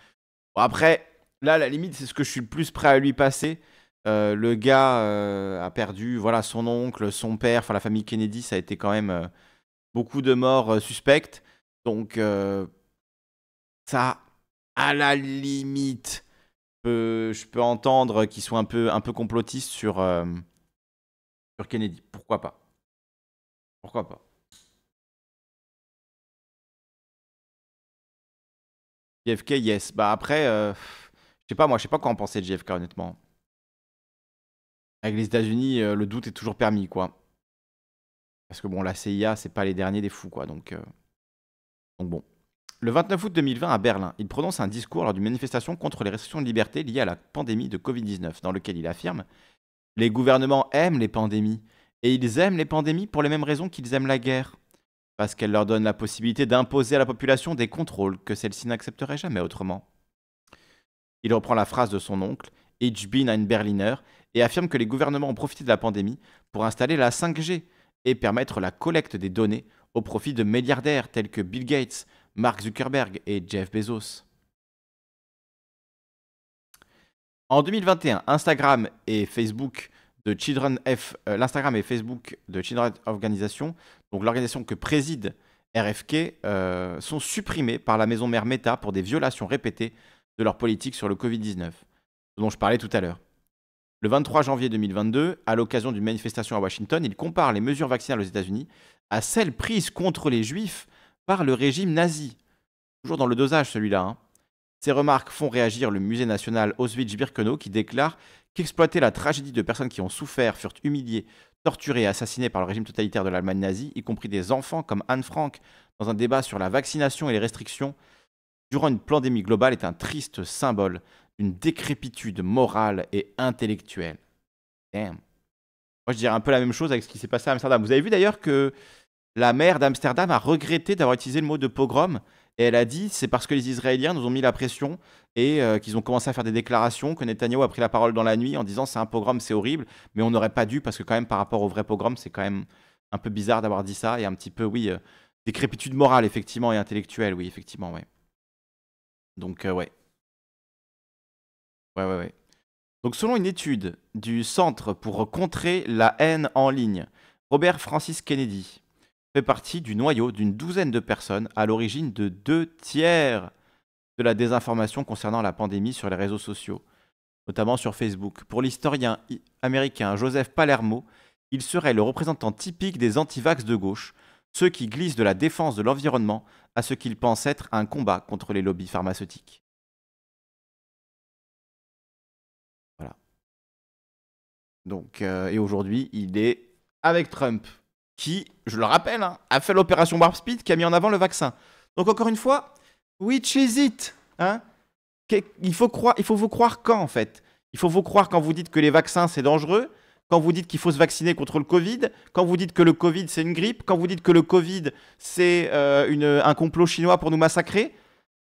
Bon, après, là, la limite, c'est ce que je suis le plus prêt à lui passer. Euh, le gars a perdu voilà, son oncle, son père, enfin la famille Kennedy, ça a été quand même beaucoup de morts suspectes. Donc, ça, à la limite, je peux entendre qu'ils soient un peu, un peu complotistes euh, sur, Kennedy. Pourquoi pas Pourquoi pas JFK, yes. Bah après, euh, je sais pas, moi, je sais pas quoi en penser de JFK, honnêtement. Avec les États-Unis, euh, le doute est toujours permis, quoi. Parce que bon, la CIA, c'est pas les derniers des fous, quoi. Donc, donc bon. Le 29 août 2020 à Berlin, il prononce un discours lors d'une manifestation contre les restrictions de liberté liées à la pandémie de Covid-19, dans lequel il affirme Les gouvernements aiment les pandémies, et ils aiment les pandémies pour les mêmes raisons qu'ils aiment la guerre, parce qu'elle leur donne la possibilité d'imposer à la population des contrôles que celle-ci n'accepterait jamais autrement. Il reprend la phrase de son oncle, Ich bin ein Berliner, et affirme que les gouvernements ont profité de la pandémie pour installer la 5G et permettre la collecte des données au profit de milliardaires tels que Bill Gates, Mark Zuckerberg et Jeff Bezos. En 2021, Instagram et Facebook de Children F, euh, l'Instagram et Facebook de Children's Organization, donc l'organisation que préside RFK, euh, sont supprimés par la maison mère Meta pour des violations répétées de leur politique sur le Covid-19, dont je parlais tout à l'heure. Le 23 janvier 2022, à l'occasion d'une manifestation à Washington, il compare les mesures vaccinales aux États-Unis à celles prises contre les Juifs par le régime nazi. Toujours dans le dosage celui-là. Hein. Ces remarques font réagir le musée national Auschwitz-Birkenau qui déclare qu'exploiter la tragédie de personnes qui ont souffert, furent humiliées, torturées et assassinées par le régime totalitaire de l'Allemagne nazie, y compris des enfants comme Anne Frank, dans un débat sur la vaccination et les restrictions, durant une pandémie globale est un triste symbole d'une décrépitude morale et intellectuelle. Damn. Moi, je dirais un peu la même chose avec ce qui s'est passé à Amsterdam. Vous avez vu d'ailleurs que la maire d'Amsterdam a regretté d'avoir utilisé le mot de pogrom. Et elle a dit c'est parce que les Israéliens nous ont mis la pression et euh, qu'ils ont commencé à faire des déclarations que Netanyahu a pris la parole dans la nuit en disant c'est un pogrom, c'est horrible, mais on n'aurait pas dû parce que quand même par rapport au vrai pogrom, c'est quand même un peu bizarre d'avoir dit ça et un petit peu oui euh, décrépitude morale effectivement et intellectuelle oui effectivement oui. Donc euh, ouais. Ouais ouais ouais. Donc selon une étude du Centre pour contrer la haine en ligne, Robert Francis Kennedy, fait partie du noyau d'une douzaine de personnes à l'origine de deux tiers de la désinformation concernant la pandémie sur les réseaux sociaux, notamment sur Facebook. Pour l'historien américain Joseph Palermo, il serait le représentant typique des antivax de gauche, ceux qui glissent de la défense de l'environnement à ce qu'ils pensent être un combat contre les lobbies pharmaceutiques. Voilà. Donc, euh, et aujourd'hui, il est avec Trump qui, je le rappelle, hein, a fait l'opération Warp Speed qui a mis en avant le vaccin. Donc encore une fois, which is it hein? il, faut croire, il faut vous croire quand en fait Il faut vous croire quand vous dites que les vaccins c'est dangereux, quand vous dites qu'il faut se vacciner contre le Covid, quand vous dites que le Covid c'est une grippe, quand vous dites que le Covid c'est euh, un complot chinois pour nous massacrer.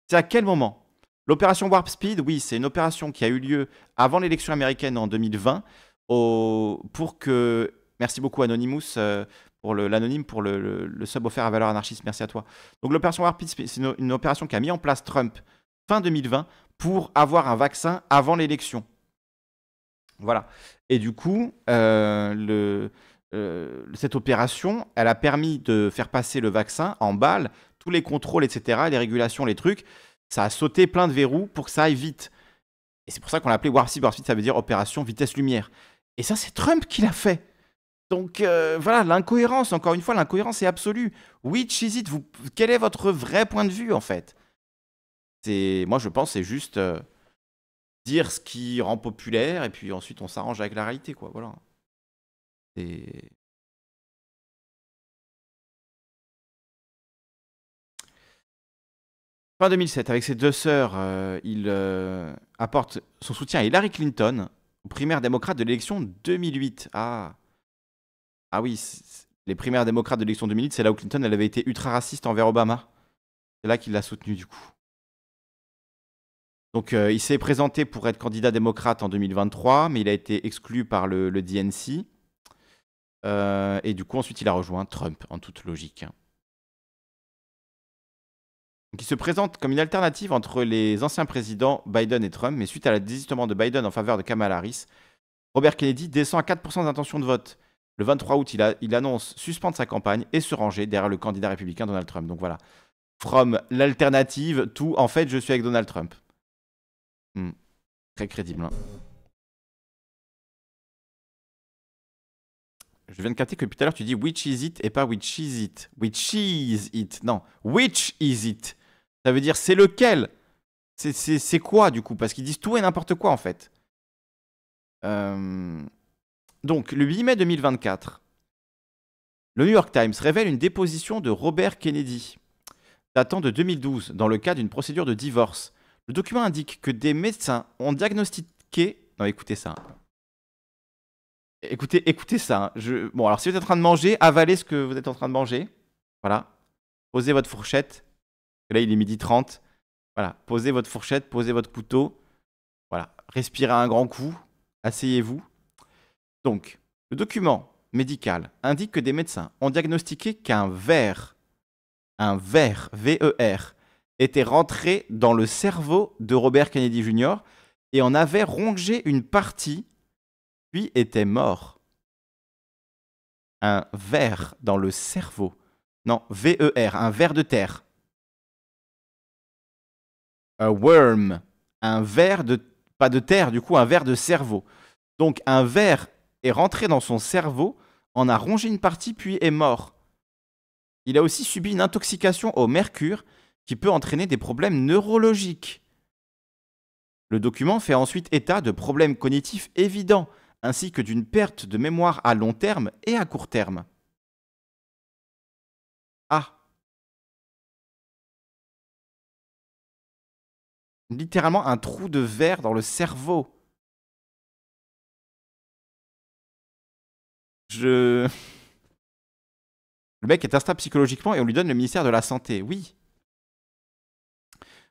C'est à quel moment L'opération Warp Speed, oui, c'est une opération qui a eu lieu avant l'élection américaine en 2020 au... pour que, merci beaucoup Anonymous, euh, pour l'anonyme, pour le, sub offert à valeur anarchiste. Merci à toi. Donc l'opération Warp Speed, c'est une, opération qu'a mis en place Trump fin 2020 pour avoir un vaccin avant l'élection. Voilà. Et du coup, euh, euh, cette opération, elle a permis de faire passer le vaccin en balle, tous les contrôles, etc., les régulations, les trucs. Ça a sauté plein de verrous pour que ça aille vite. Et c'est pour ça qu'on l'a Warp Speed. Warp Speed, ça veut dire opération vitesse lumière. Et ça, c'est Trump qui l'a fait. Donc euh, voilà, l'incohérence, encore une fois, l'incohérence est absolue. Which is it vous, Quel est votre vrai point de vue en fait C'est, Moi je pense c'est juste euh, dire ce qui rend populaire et puis ensuite on s'arrange avec la réalité. quoi. Voilà. Fin 2007, avec ses deux sœurs, euh, il apporte son soutien à Hillary Clinton, aux primaires démocrates de l'élection 2008. Ah ah oui, les primaires démocrates de l'élection 2008, c'est là où Clinton elle avait été ultra raciste envers Obama. C'est là qu'il l'a soutenu du coup. Donc euh, il s'est présenté pour être candidat démocrate en 2023, mais il a été exclu par le, DNC. Euh, et du coup, ensuite, il a rejoint Trump, en toute logique. Donc il se présente comme une alternative entre les anciens présidents Biden et Trump, mais suite à la désistement de Biden en faveur de Kamala Harris, Robert Kennedy descend à 4% d'intention de vote. Le 23 août, il, annonce suspendre sa campagne et se ranger derrière le candidat républicain Donald Trump. Donc voilà. From l'alternative, tout en fait, je suis avec Donald Trump. Hmm. Très crédible. Hein. Je viens de capter que tout à l'heure tu dis which is it et pas which is it. Which is it. Non. Which is it. Ça veut dire c'est lequel C'est quoi du coup Parce qu'ils disent tout et n'importe quoi en fait. Euh... Donc, le 8 mai 2024, le New York Times révèle une déposition de Robert Kennedy, datant de 2012, dans le cas d'une procédure de divorce. Le document indique que des médecins ont diagnostiqué. Non, écoutez ça. Écoutez, écoutez ça. Hein. Bon, alors si vous êtes en train de manger, avalez ce que vous êtes en train de manger. Voilà. Posez votre fourchette. Là, il est midi 30. Voilà. Posez votre fourchette, posez votre couteau. Voilà. Respirez un grand coup. Asseyez-vous. Donc, le document médical indique que des médecins ont diagnostiqué qu'un ver, un ver, V-E-R, était rentré dans le cerveau de Robert Kennedy Jr. et en avait rongé une partie, puis était mort. Un ver dans le cerveau. Non, V-E-R, un ver de terre. Un worm, un ver de... pas de terre, du coup, un ver de cerveau. Donc un ver est rentré dans son cerveau, en a rongé une partie puis est mort. Il a aussi subi une intoxication au mercure qui peut entraîner des problèmes neurologiques. Le document fait ensuite état de problèmes cognitifs évidents, ainsi que d'une perte de mémoire à long terme et à court terme. Ah. Littéralement un trou de verre dans le cerveau. Le mec est instable psychologiquement et on lui donne le ministère de la Santé. Oui.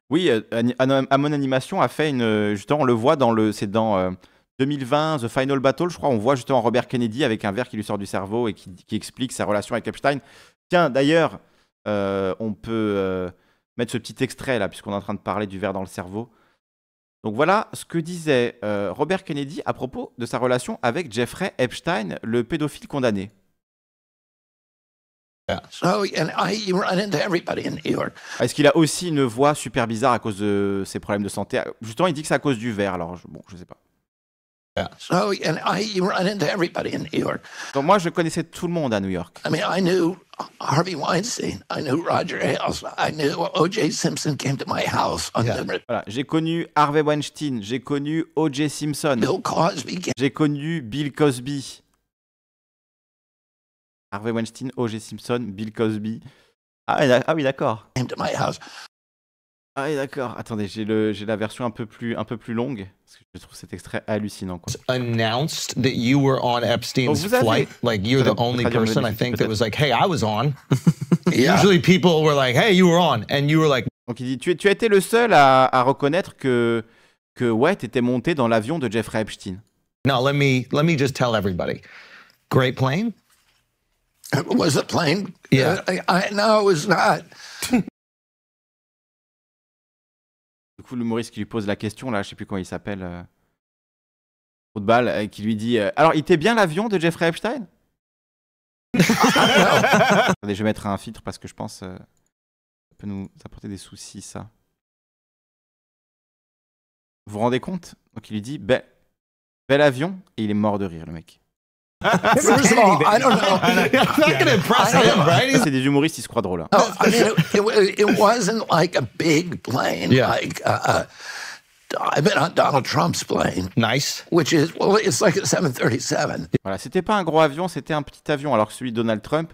Oui, euh, à mon animation a fait une. Euh, justement, on le voit dans le. C'est dans 2020, euh, The Final Battle, je crois. On voit justement Robert Kennedy avec un verre qui lui sort du cerveau et qui, explique sa relation avec Epstein. Tiens, d'ailleurs, on peut mettre ce petit extrait là, puisqu'on est en train de parler du verre dans le cerveau. Donc voilà ce que disait euh, Robert Kennedy à propos de sa relation avec Jeffrey Epstein, le pédophile condamné. Ah Est-ce qu'il a aussi une voix super bizarre à cause de ses problèmes de santé Justement, il dit que c'est à cause du verre, alors bon, je sais pas. Oh, and I, you run into everybody in New York. Donc moi, je connaissais tout le monde à New York. I mean, I knew Harvey Weinstein, I knew Roger Ailes, I knew O.J. Simpson came to my house on yeah. Voilà, j'ai connu Harvey Weinstein, j'ai connu O.J. Simpson. Bill Cosby. J'ai connu Bill Cosby. Harvey Weinstein, O.J. Simpson, Bill Cosby. Ah, ah oui, d'accord. Came to my house. Ah oui, d'accord. Attendez, j'ai le j'ai la version un peu plus un peu plus longue parce que je trouve cet extrait hallucinant quoi. Announced that you were on Epstein's oh, flight, like you're the only person I think that was like, hey, I was on. Usually people were like, hey, you were on, and you were like. Donc il dit, tu, tu as été le seul à, à reconnaître que que ouais, t'étais monté dans l'avion de Jeffrey Epstein. Now let me let me just tell everybody. Great plane. Was a plane? Yeah. I, I, no, it was not. du coup, le Maurice qui lui pose la question, là, je sais plus comment il s'appelle, de euh, euh, qui lui dit euh, Alors, il était bien l'avion de Jeffrey Epstein je vais mettre un filtre parce que je pense ça peut nous apporter des soucis, ça. Vous vous rendez compte Donc, il lui dit Bel, bel avion, et il est mort de rire, le mec. First of all, I don't know. I'm not going to impress him, right? C'est des humoristes, ils se croient drôles. Oh, I mean, it, it, wasn't like a big plane. Yeah. Like, uh, uh I've been on Donald Trump's plane. Nice. Which is, well, it's like a 737. Voilà, c'était pas un gros avion, c'était un petit avion, alors que celui de Donald Trump,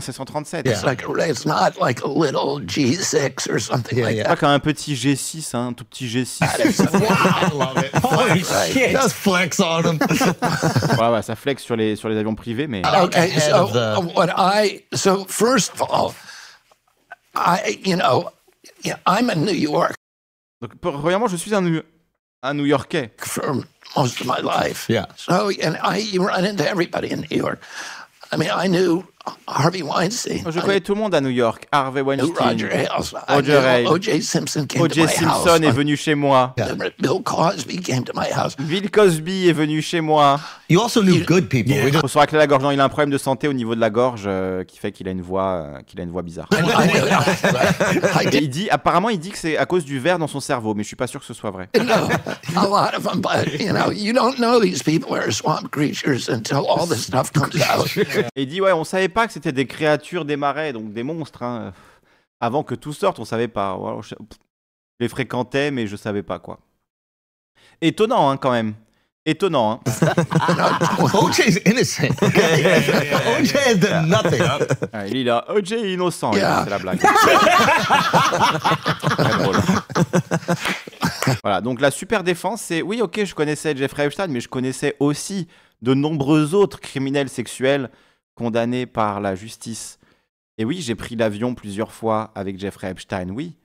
c'est 137. Yeah. Like, it's not like a little G6 or something yeah, like yeah. that. Pas comme un petit G6, hein, un tout petit G6. wow, I love it. Holy right. shit. Just flex on them. ouais, ouais, ça flex sur les, sur les avions privés, mais. Okay, so, the... Uh, what I, so first of all, I, you know, I'm a New York. Donc, premièrement, je suis un, un New Yorkais. For most of my life. Yeah. So, and I, you run into everybody in New York. I mean, I knew Harvey Weinstein. Je connais tout le monde à New York. Harvey Weinstein. Roger Ailes. O.J. Simpson, est venu chez moi. Bill Cosby est venu chez moi. You la gorge. il a un problème de santé au niveau de la gorge euh, qui fait qu'il a une voix, euh, a une voix bizarre. il dit, apparemment, il dit que c'est à cause du verre dans son cerveau, mais je suis pas sûr que ce soit vrai. il dit ouais, on savait pas que c'était des créatures des marais, donc des monstres. Hein. Avant que tout sorte, on savait pas. Je les fréquentais, mais je savais pas quoi. Étonnant, hein, quand même. Étonnant. Hein. OJ innocent. OJ has nothing. Ah, il est là. OJ est innocent. C'est la blague. Très drôle. voilà, donc la super défense, c'est oui, ok, je connaissais Jeffrey Epstein, mais je connaissais aussi de nombreux autres criminels sexuels condamné par la justice. Et oui, j'ai pris l'avion plusieurs fois avec Jeffrey Epstein, oui.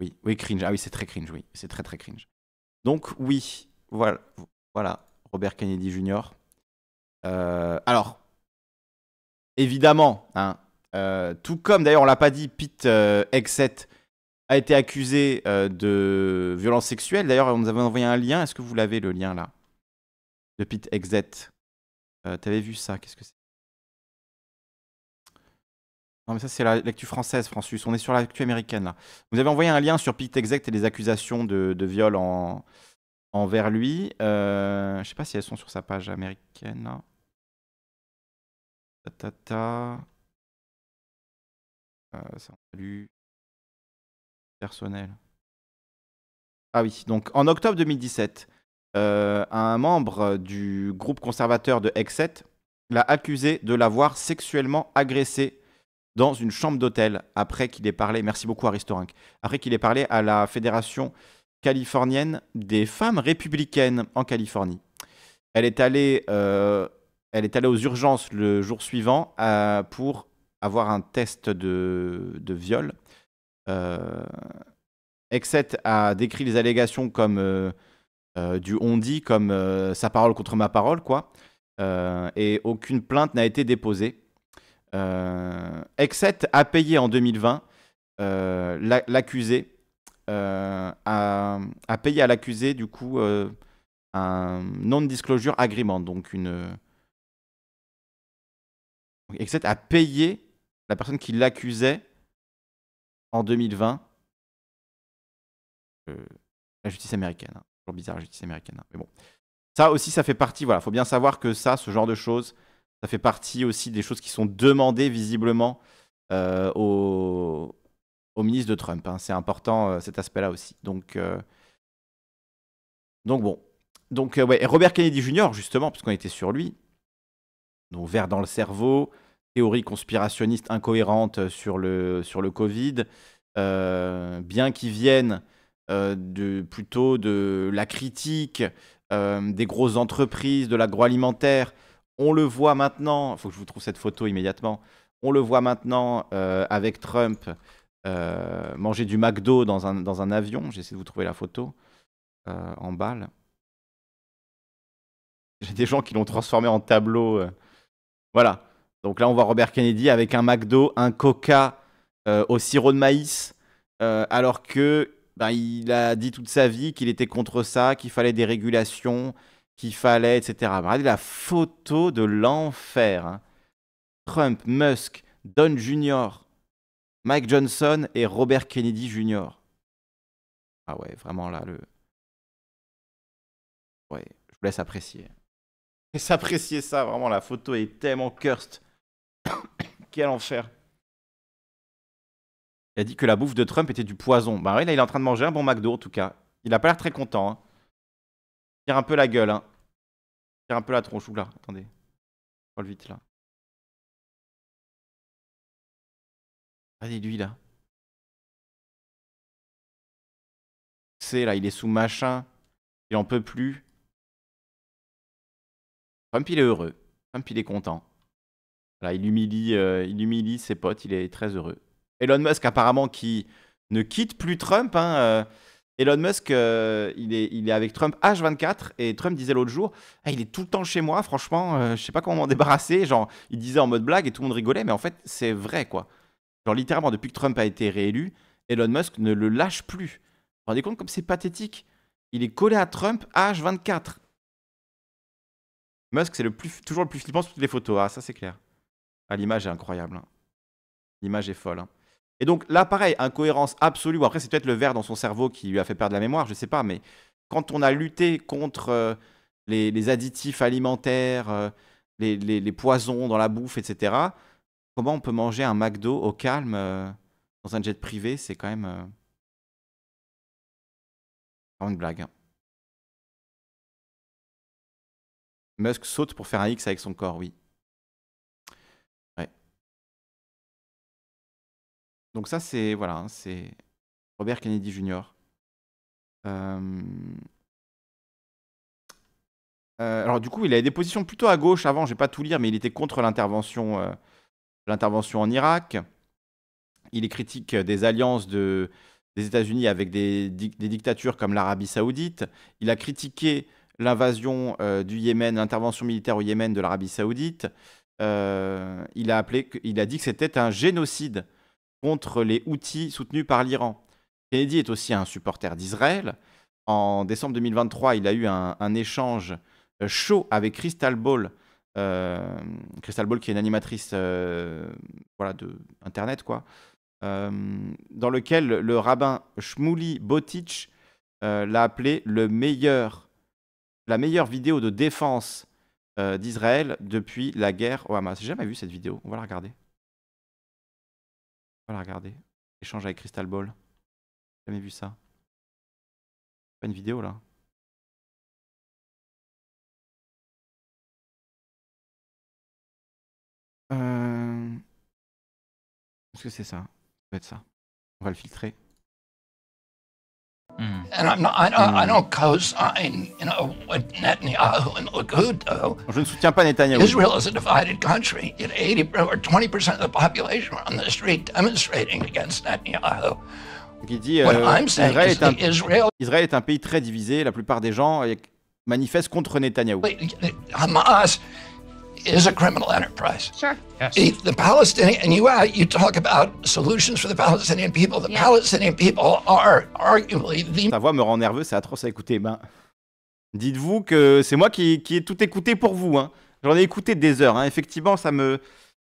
Oui, oui, cringe. Ah oui, c'est très cringe, oui. C'est très, très cringe. Donc, oui, voilà, voilà Robert Kennedy Jr. Euh, alors, évidemment, hein, euh, tout comme d'ailleurs, on l'a pas dit, Pete Exet euh, a été accusé de violence sexuelle. D'ailleurs, on nous avait envoyé un lien. Est-ce que vous l'avez, le lien là De Pete Exet. T'avais vu ça Qu'est-ce que c'est non, mais ça, c'est la lecture française, Francis. On est sur l'actu américaine, là. Vous avez envoyé un lien sur Pete Exec et les accusations de, de viol en, envers lui. Je euh, je sais pas si elles sont sur sa page américaine, là. Ta, ta, euh, Personnel. Ah oui, donc en octobre 2017, euh, un membre du groupe conservateur de Exet l'a accusé de l'avoir sexuellement agressé dans une chambre d'hôtel après qu'il ait parlé, merci beaucoup Aristorinque, après qu'il ait parlé à la Fédération californienne des femmes républicaines en Californie. Elle est allée, euh, elle est allée aux urgences le jour suivant euh, pour avoir un test de, viol. Euh, Exet a décrit les allégations comme euh, du on dit, comme sa parole contre ma parole, quoi. et aucune plainte n'a été déposée. Euh, Exet a payé en 2020 euh, l'accusé, euh, a, payé à l'accusé du coup un non-disclosure agreement, donc une... Exet a payé la personne qui l'accusait en 2020. la justice américaine. Hein. Toujours bizarre la justice américaine. Hein. Mais bon. Ça aussi, ça fait partie. Voilà, faut bien savoir que ça, ce genre de choses, ça fait partie aussi des choses qui sont demandées visiblement euh, au, ministre de Trump. Hein. C'est important euh, cet aspect-là aussi. Donc, euh, donc bon. Donc, Robert Kennedy Jr., justement, puisqu'on était sur lui, donc vert dans le cerveau, théorie conspirationniste incohérente sur le, sur le Covid, bien qu'ils viennent de, plutôt de la critique des grosses entreprises, de l'agroalimentaire, on le voit maintenant, il faut que je vous trouve cette photo immédiatement. On le voit maintenant euh, avec Trump euh, manger du McDo dans un, avion. J'essaie de vous trouver la photo euh, en balle. J'ai des gens qui l'ont transformé en tableau. Voilà. Donc là, on voit Robert Kennedy avec un McDo, un Coca au sirop de maïs, alors que ben, il a dit toute sa vie qu'il était contre ça, qu'il fallait des régulations, qu'il fallait, etc. Regardez la photo de l'enfer. Hein. Trump, Musk, Don Jr., Mike Johnson et Robert Kennedy Jr. Ah ouais, vraiment là, le. Ouais, je vous laisse apprécier. Laisse s'apprécier ça, vraiment, la photo est tellement cursed. Quel enfer. Il a dit que la bouffe de Trump était du poison. Bah oui, là, il est en train de manger un bon McDo en tout cas. Il a pas l'air très content. Hein. Tire un peu la gueule, hein. Tire un peu la tronche, ou là, attendez. le vite, là. allez lui, là. C'est, là, il est sous machin. Il en peut plus. Trump, il est heureux. Trump, il est content. Là il humilie, euh, il humilie ses potes, il est très heureux. Elon Musk, apparemment, qui ne quitte plus Trump, hein, euh, Elon Musk, euh, il, est, avec Trump H24 et Trump disait l'autre jour, ah, il est tout le temps chez moi, franchement, je euh, je sais pas comment m'en débarrasser. Genre, il disait en mode blague et tout le monde rigolait, mais en fait, c'est vrai quoi. Genre, littéralement, depuis que Trump a été réélu, Elon Musk ne le lâche plus. Vous vous rendez compte comme c'est pathétique Il est collé à Trump H24. Musk, c'est toujours le plus flippant sur toutes les photos, ah, ça c'est clair. Ah, l'image est incroyable. Hein. L'image est folle. Hein. Et donc là, pareil, incohérence absolue. après, c'est peut-être le verre dans son cerveau qui lui a fait perdre la mémoire, je sais pas, mais quand on a lutté contre euh, les, additifs alimentaires, euh, les, poisons dans la bouffe, etc., comment on peut manger un McDo au calme euh, dans un jet privé C'est quand même. Pas une blague. Hein. Musk saute pour faire un X avec son corps, oui. Donc ça, c'est voilà, hein, c'est Robert Kennedy Jr. Euh, alors du coup, il avait des positions plutôt à gauche avant. Je vais pas tout lire, mais il était contre l'intervention, euh, l'intervention en Irak. Il est critique des alliances des États-Unis avec des, dictatures comme l'Arabie Saoudite. Il a critiqué l'invasion euh, du Yémen, l'intervention militaire au Yémen de l'Arabie Saoudite. il a appelé, il a dit que c'était un génocide contre les outils soutenus par l'Iran. Kennedy est aussi un supporter d'Israël. En décembre 2023, il a eu un, échange euh, chaud avec Crystal Ball, euh, Crystal Ball qui est une animatrice euh, voilà, de Internet, quoi, dans lequel le rabbin Shmouli Botich l'a appelé le meilleur, la meilleure vidéo de défense d'Israël depuis la guerre au Hamas. J'ai jamais vu cette vidéo, on va la regarder. Voilà, regardez. Échange avec Crystal Ball. Jamais vu ça. Pas une vidéo là. Euh, est-ce que c'est ça Ça peut être ça. On va le filtrer. Mm. And not, I don't, mm. I don't co-sign, you know, what Netanyahu and Likud Je ne soutiens pas Netanyahu. Israel is a divided country. 80 or 20 of the population are on the street demonstrating against Netanyahu. Donc il dit, euh, Israël, est un, Israël est un pays très divisé. La plupart des gens euh, manifestent contre Netanyahu. Hamas is a criminal enterprise. Sure. The Palestinian, and uh, you, talk about solutions for the Palestinian people. The Palestinian people are Sa voix me rend nerveux, c'est atroce à écouter. Ben, dites-vous que c'est moi qui, qui ai tout écouté pour vous. Hein. J'en ai écouté des heures. Hein. Effectivement, ça me.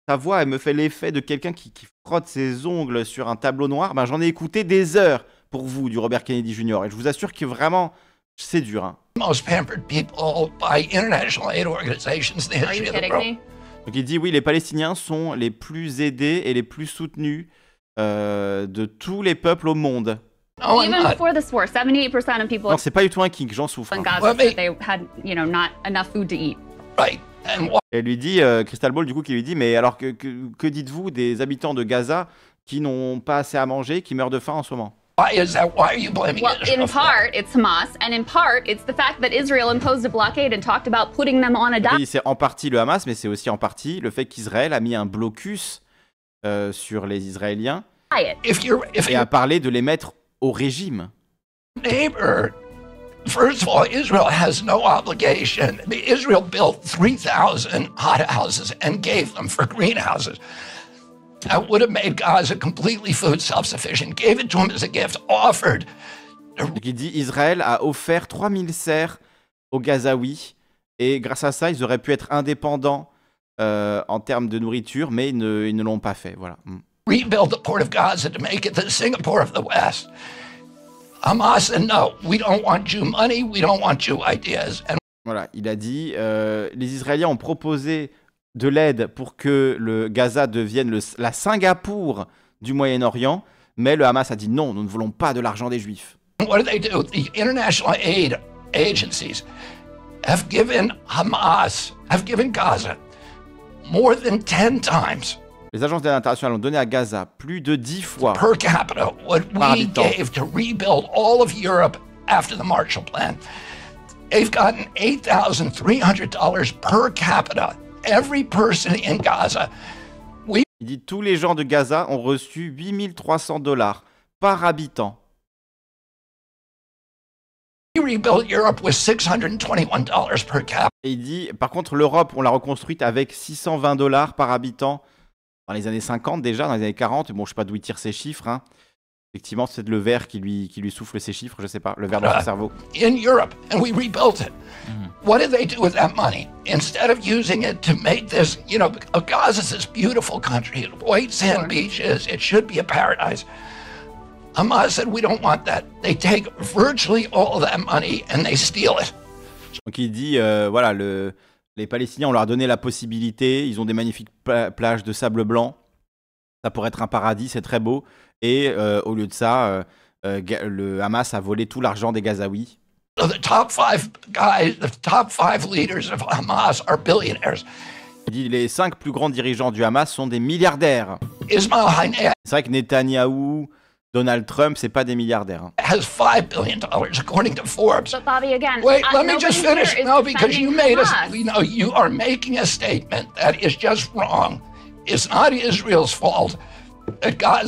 Sa voix, elle me fait l'effet de quelqu'un qui, qui, frotte ses ongles sur un tableau noir. Ben, j'en ai écouté des heures pour vous du Robert Kennedy Jr. Et je vous assure que vraiment, c'est dur. Hein. Most pampered people by international aid organizations Donc il dit oui, les Palestiniens sont les plus aidés et les plus soutenus euh, de tous les peuples au monde. Oh, non, c'est pas du tout un kink, j'en souffre. Et lui dit, euh, Crystal Ball, du coup, qui lui dit, mais alors que dites-vous des habitants de Gaza qui n'ont pas assez à manger, qui meurent de faim en ce moment Why is that? Why are you blaming well, Israel? In part, it's Hamas, and in part, it's the fact that Israel imposed a blockade and talked about putting them on a dock. C'est en partie le Hamas, mais c'est aussi en partie le fait qu'Israël a mis un blocus euh, sur les Israéliens if you're, if et a parlé de les mettre au régime. Neighbor, first of all, Israel has no obligation. Israel built 3,000 hot houses and gave them for greenhouses. that would have made Gaza completely food self-sufficient, gave it to him as a gift, offered. Qui dit Israël a offert 3000 serres aux Gazaouis et grâce à ça, ils auraient pu être indépendants euh, en termes de nourriture, mais ils ne, l'ont pas fait. Voilà. Mm. Rebuild the port of Gaza to make it the Singapore of the West. Hamas said no, we don't want Jew money, we don't want Jew ideas. And... Voilà, il a dit, euh, les Israéliens ont proposé de l'aide pour que le Gaza devienne le, la Singapour du Moyen-Orient, mais le Hamas a dit non, nous ne voulons pas de l'argent des Juifs. What they do? The international aid agencies have given Hamas, have given Gaza more than 10 times. Les agences d'aide internationale ont donné à Gaza plus de 10 fois per capita what we gave to rebuild all of Europe after the Marshall Plan. They've gotten $8,300 per capita il dit tous les gens de Gaza ont reçu 8300 dollars par habitant. il dit par contre l'Europe on l'a reconstruite avec 620 dollars par habitant dans les années 50 déjà, dans les années 40, bon je sais pas d'où il tire ces chiffres hein. Effectivement, c'est le verre qui lui, qui lui souffle ses chiffres, je sais pas, le verre dans son ah. cerveau. In Europe, and we rebuilt it. Mhm. What did they do with that money? Instead of using it to make this, you know, oh, Gaza is this beautiful country, white sand beaches, it should be a paradise. Hamas said, we don't want that. They take virtually all of that money and they steal it. Donc il dit, euh, voilà, le, les Palestiniens, on leur a donné la possibilité, ils ont des magnifiques plages de sable blanc, ça pourrait être un paradis, c'est très beau. Et euh, au lieu de ça, euh, euh, le Hamas a volé tout l'argent des Gazaouis. the top five guys, the top five leaders of Hamas are billionaires. Il dit les cinq plus grands dirigeants du Hamas sont des milliardaires. C'est vrai que Netanyahu, Donald Trump, c'est pas des milliardaires. Hein. Has five billion dollars according to Forbes. But Bobby, again, wait, let me just finish. No, because you made us. You know, you are making a statement that is just wrong. It's not Israel's fault. Euh, ah,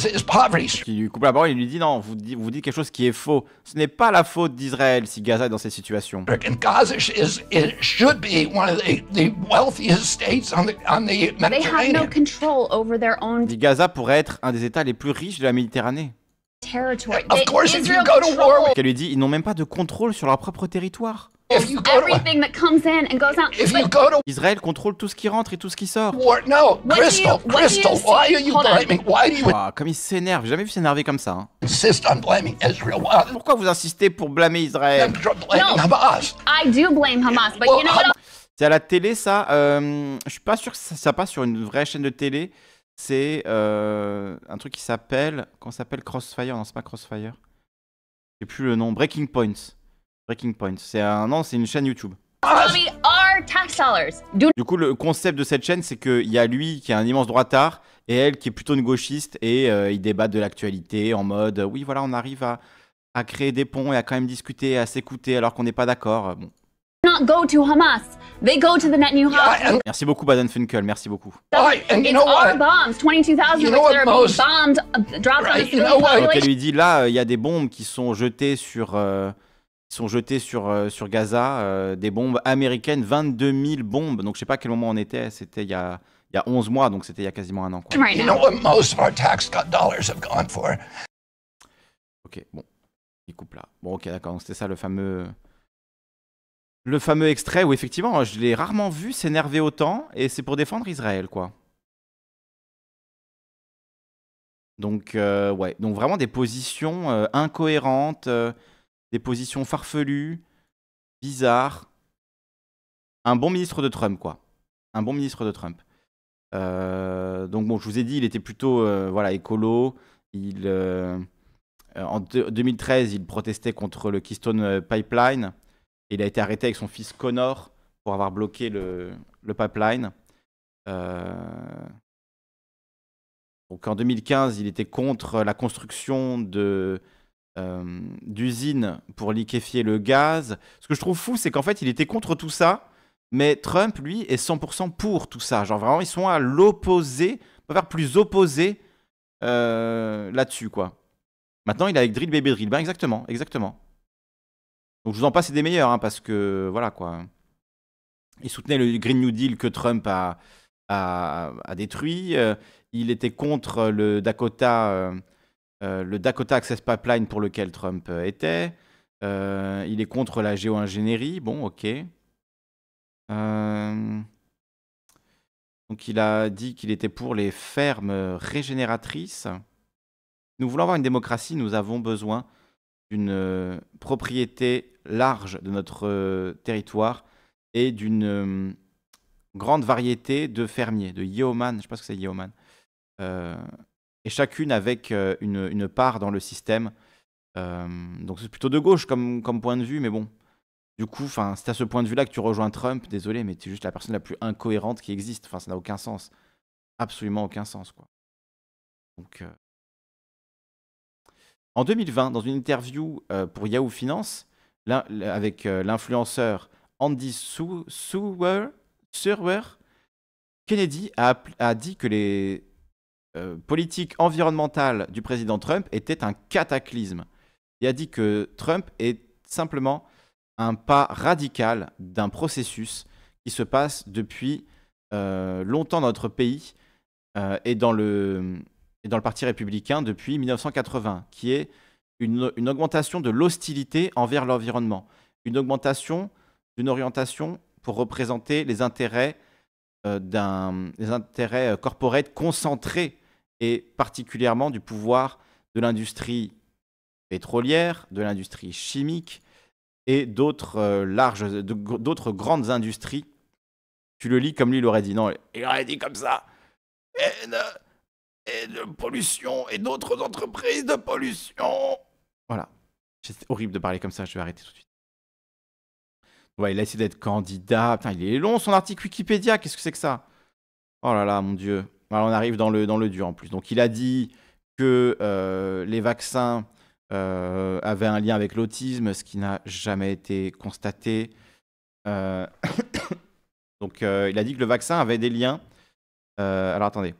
il lui coupe la parole et lui dit non, vous, dites, vous dites quelque chose qui est faux. Ce n'est pas la faute d'Israël si Gaza est dans cette situation. Dit Gaza pourrait être un des États les plus riches de la Méditerranée. Qu'elle lui dit, ils n'ont même pas de contrôle sur leur propre territoire. Israël contrôle tout ce qui rentre et tout ce qui sort. Crystal, Crystal, why are you blaming? Why do you? Ah, comme il s'énerve, jamais vu s'énerver comme ça. Hein. blaming Pourquoi vous insistez pour blâmer Israël? Hamas. C'est à la télé ça. Euh, je suis pas sûr que ça, passe sur une vraie chaîne de télé. C'est euh, un truc qui s'appelle, qu'on s'appelle Crossfire. Non, c'est pas Crossfire. J'ai plus le nom. Breaking Points. Point. C'est un non, c'est une chaîne YouTube. Ah, du coup, le concept de cette chaîne, c'est qu'il y a lui qui a un immense droitard et elle qui est plutôt une gauchiste et euh, ils débattent de l'actualité en mode oui, voilà, on arrive à, à, créer des ponts et à quand même discuter, à s'écouter alors qu'on n'est pas d'accord. Bon. merci beaucoup Baden Funkel, merci beaucoup. elle lui dit là, il y a des bombes qui sont jetées sur euh, sont jetés sur, euh, sur Gaza, euh, des bombes américaines, 22 000 bombes. Donc je ne sais pas à quel moment on était, c'était il y a, il y a 11 mois, donc c'était il y a quasiment un an. Quoi. Ok, bon, il coupe là. Bon, ok, d'accord, c'était ça le fameux... Le fameux extrait où effectivement, je l'ai rarement vu s'énerver autant, et c'est pour défendre Israël, quoi. Donc, euh, ouais, donc vraiment des positions incohérentes des positions farfelues, bizarres. Un bon ministre de Trump, quoi. Un bon ministre de Trump. Euh, donc bon, je vous ai dit, il était plutôt euh, voilà écolo. Il, euh, en 2013, il protestait contre le Keystone Pipeline. il a été arrêté avec son fils Connor pour avoir bloqué le, le pipeline. Donc en 2015, il était contre la construction de euh, d'usine pour liquéfier le gaz. Ce que je trouve fou, c'est qu'en fait, il était contre tout ça, mais Trump, lui, est 100% pour tout ça. Genre vraiment, ils sont à l'opposé, on faire plus opposé euh, là-dessus, quoi. Maintenant, il est avec Drill Baby Drill. Ben exactement, exactement. Donc je vous en passe, des meilleurs, hein, parce que voilà quoi. Il soutenait le Green New Deal que Trump a, détruit. Euh, il était contre le Dakota, euh, le Dakota Access Pipeline pour lequel Trump euh, était. Euh, il est contre la géo-ingénierie. Bon, ok. Donc il a dit qu'il était pour les fermes régénératrices. Nous voulons avoir une démocratie, nous avons besoin d'une propriété large de notre territoire et d'une grande variété de fermiers, de yeoman, je ne sais pas ce que c'est yeoman, et chacune avec euh, une, une, part dans le système. Euh, donc c'est plutôt de gauche comme, comme point de vue, mais bon. Du coup, c'est à ce point de vue-là que tu rejoins Trump, désolé, mais tu es juste la personne la plus incohérente qui existe. Enfin, ça n'a aucun sens. Absolument aucun sens, quoi. Donc, euh. En 2020, dans une interview pour Yahoo Finance, avec l'influenceur Andy Souwer, Kennedy a, a, dit que les euh, politique environnementale du président Trump était un cataclysme. Il a dit que Trump est simplement un pas radical d'un processus qui se passe depuis euh, longtemps dans notre pays euh, et, dans le, et dans le Parti républicain depuis 1980, qui est une, augmentation de l'hostilité envers l'environnement, une augmentation d'une orientation pour représenter les intérêts, euh, d'un, les intérêts corporate concentrés et particulièrement du pouvoir de l'industrie pétrolière, de l'industrie chimique et d'autres euh, larges, d'autres grandes industries. Tu le lis comme lui l'aurait dit. Non, il aurait dit comme ça. Et de, pollution et d'autres entreprises de pollution. Voilà. C'est horrible de parler comme ça, je vais arrêter tout de suite. Ouais, il a essayé d'être candidat. il est long son article Wikipédia, qu'est-ce que c'est que ça Oh là là, mon dieu on arrive dans le, dans le dur en plus. Donc il a dit que euh, les vaccins euh, avaient un lien avec l'autisme, ce qui n'a jamais été constaté. Euh, donc il a dit que le vaccin avait des liens. alors attendez.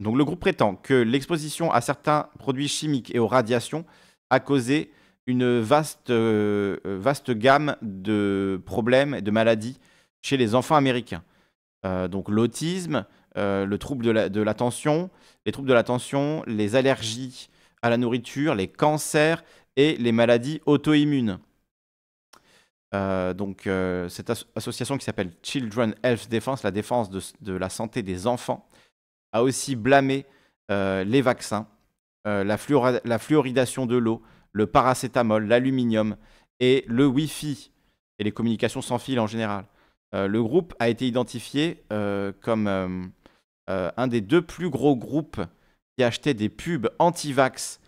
Donc le groupe prétend que l'exposition à certains produits chimiques et aux radiations a causé une vaste, vaste gamme de problèmes et de maladies chez les enfants américains. donc l'autisme, euh, le trouble de, l'attention, les troubles de l'attention, les allergies à la nourriture, les cancers et les maladies auto-immunes. Euh, donc euh, cette association qui s'appelle Children Health Defense, la défense de, la santé des enfants, a aussi blâmé les vaccins, la, fluoridation de l'eau, le paracétamol, l'aluminium et le Wi-Fi et les communications sans fil en général. le groupe a été identifié comme, euh, un des deux plus gros groupes qui achetait des pubs anti-vax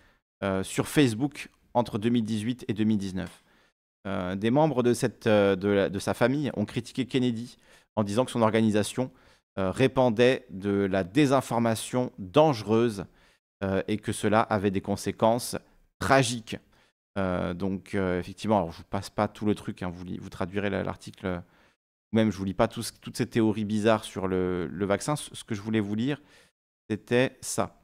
euh, sur Facebook entre 2018 et 2019. Euh, des membres de, cette, de, sa famille ont critiqué Kennedy en disant que son organisation répandait de la désinformation dangereuse et que cela avait des conséquences tragiques. donc effectivement, alors je ne vous passe pas tout le truc, hein, vous, vous traduirez l'article même je vous lis pas toutes ces théories bizarres sur le, vaccin, ce, que je voulais vous lire, c'était ça.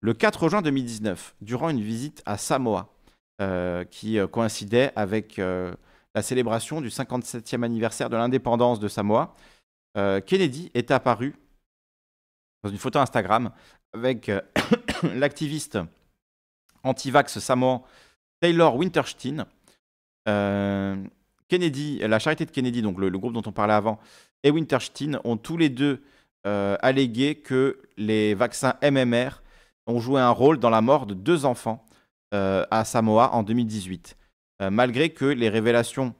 Le 4 juin 2019, durant une visite à Samoa, euh, qui euh, coïncidait avec euh, la célébration du 57e anniversaire de l'indépendance de Samoa, Kennedy est apparu dans une photo Instagram avec l'activiste anti-vax samoan Taylor Winterstein. Kennedy, la charité de Kennedy, donc le, groupe dont on parlait avant, et Winterstein ont tous les deux euh, allégué que les vaccins MMR ont joué un rôle dans la mort de deux enfants euh, à Samoa en 2018. Euh, malgré que les révélations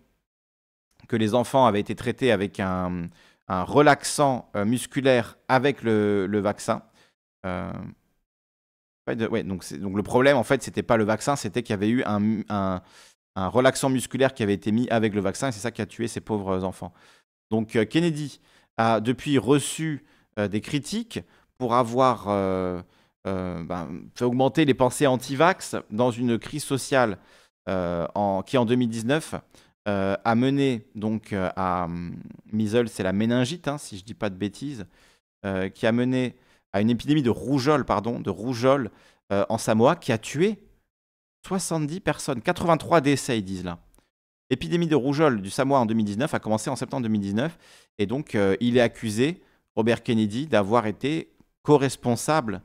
que les enfants avaient été traités avec un, relaxant musculaire avec le, le vaccin. Ouais, donc, donc, le problème, en fait, ce n'était pas le vaccin, c'était qu'il y avait eu un, un un relaxant musculaire qui avait été mis avec le vaccin, et c'est ça qui a tué ces pauvres enfants. Donc euh, Kennedy a depuis reçu euh, des critiques pour avoir euh, ben, fait augmenter les pensées anti-vax dans une crise sociale en, qui, en 2019, a mené donc à hum, Measles, c'est la méningite, hein, si je ne dis pas de bêtises, qui a mené à une épidémie de rougeole, pardon, de rougeole en Samoa, qui a tué 70 personnes, 83 décès, ils disent là. L'épidémie de rougeole du Samoa en 2019 a commencé en septembre 2019. Et donc, euh, il est accusé, Robert Kennedy, d'avoir été co-responsable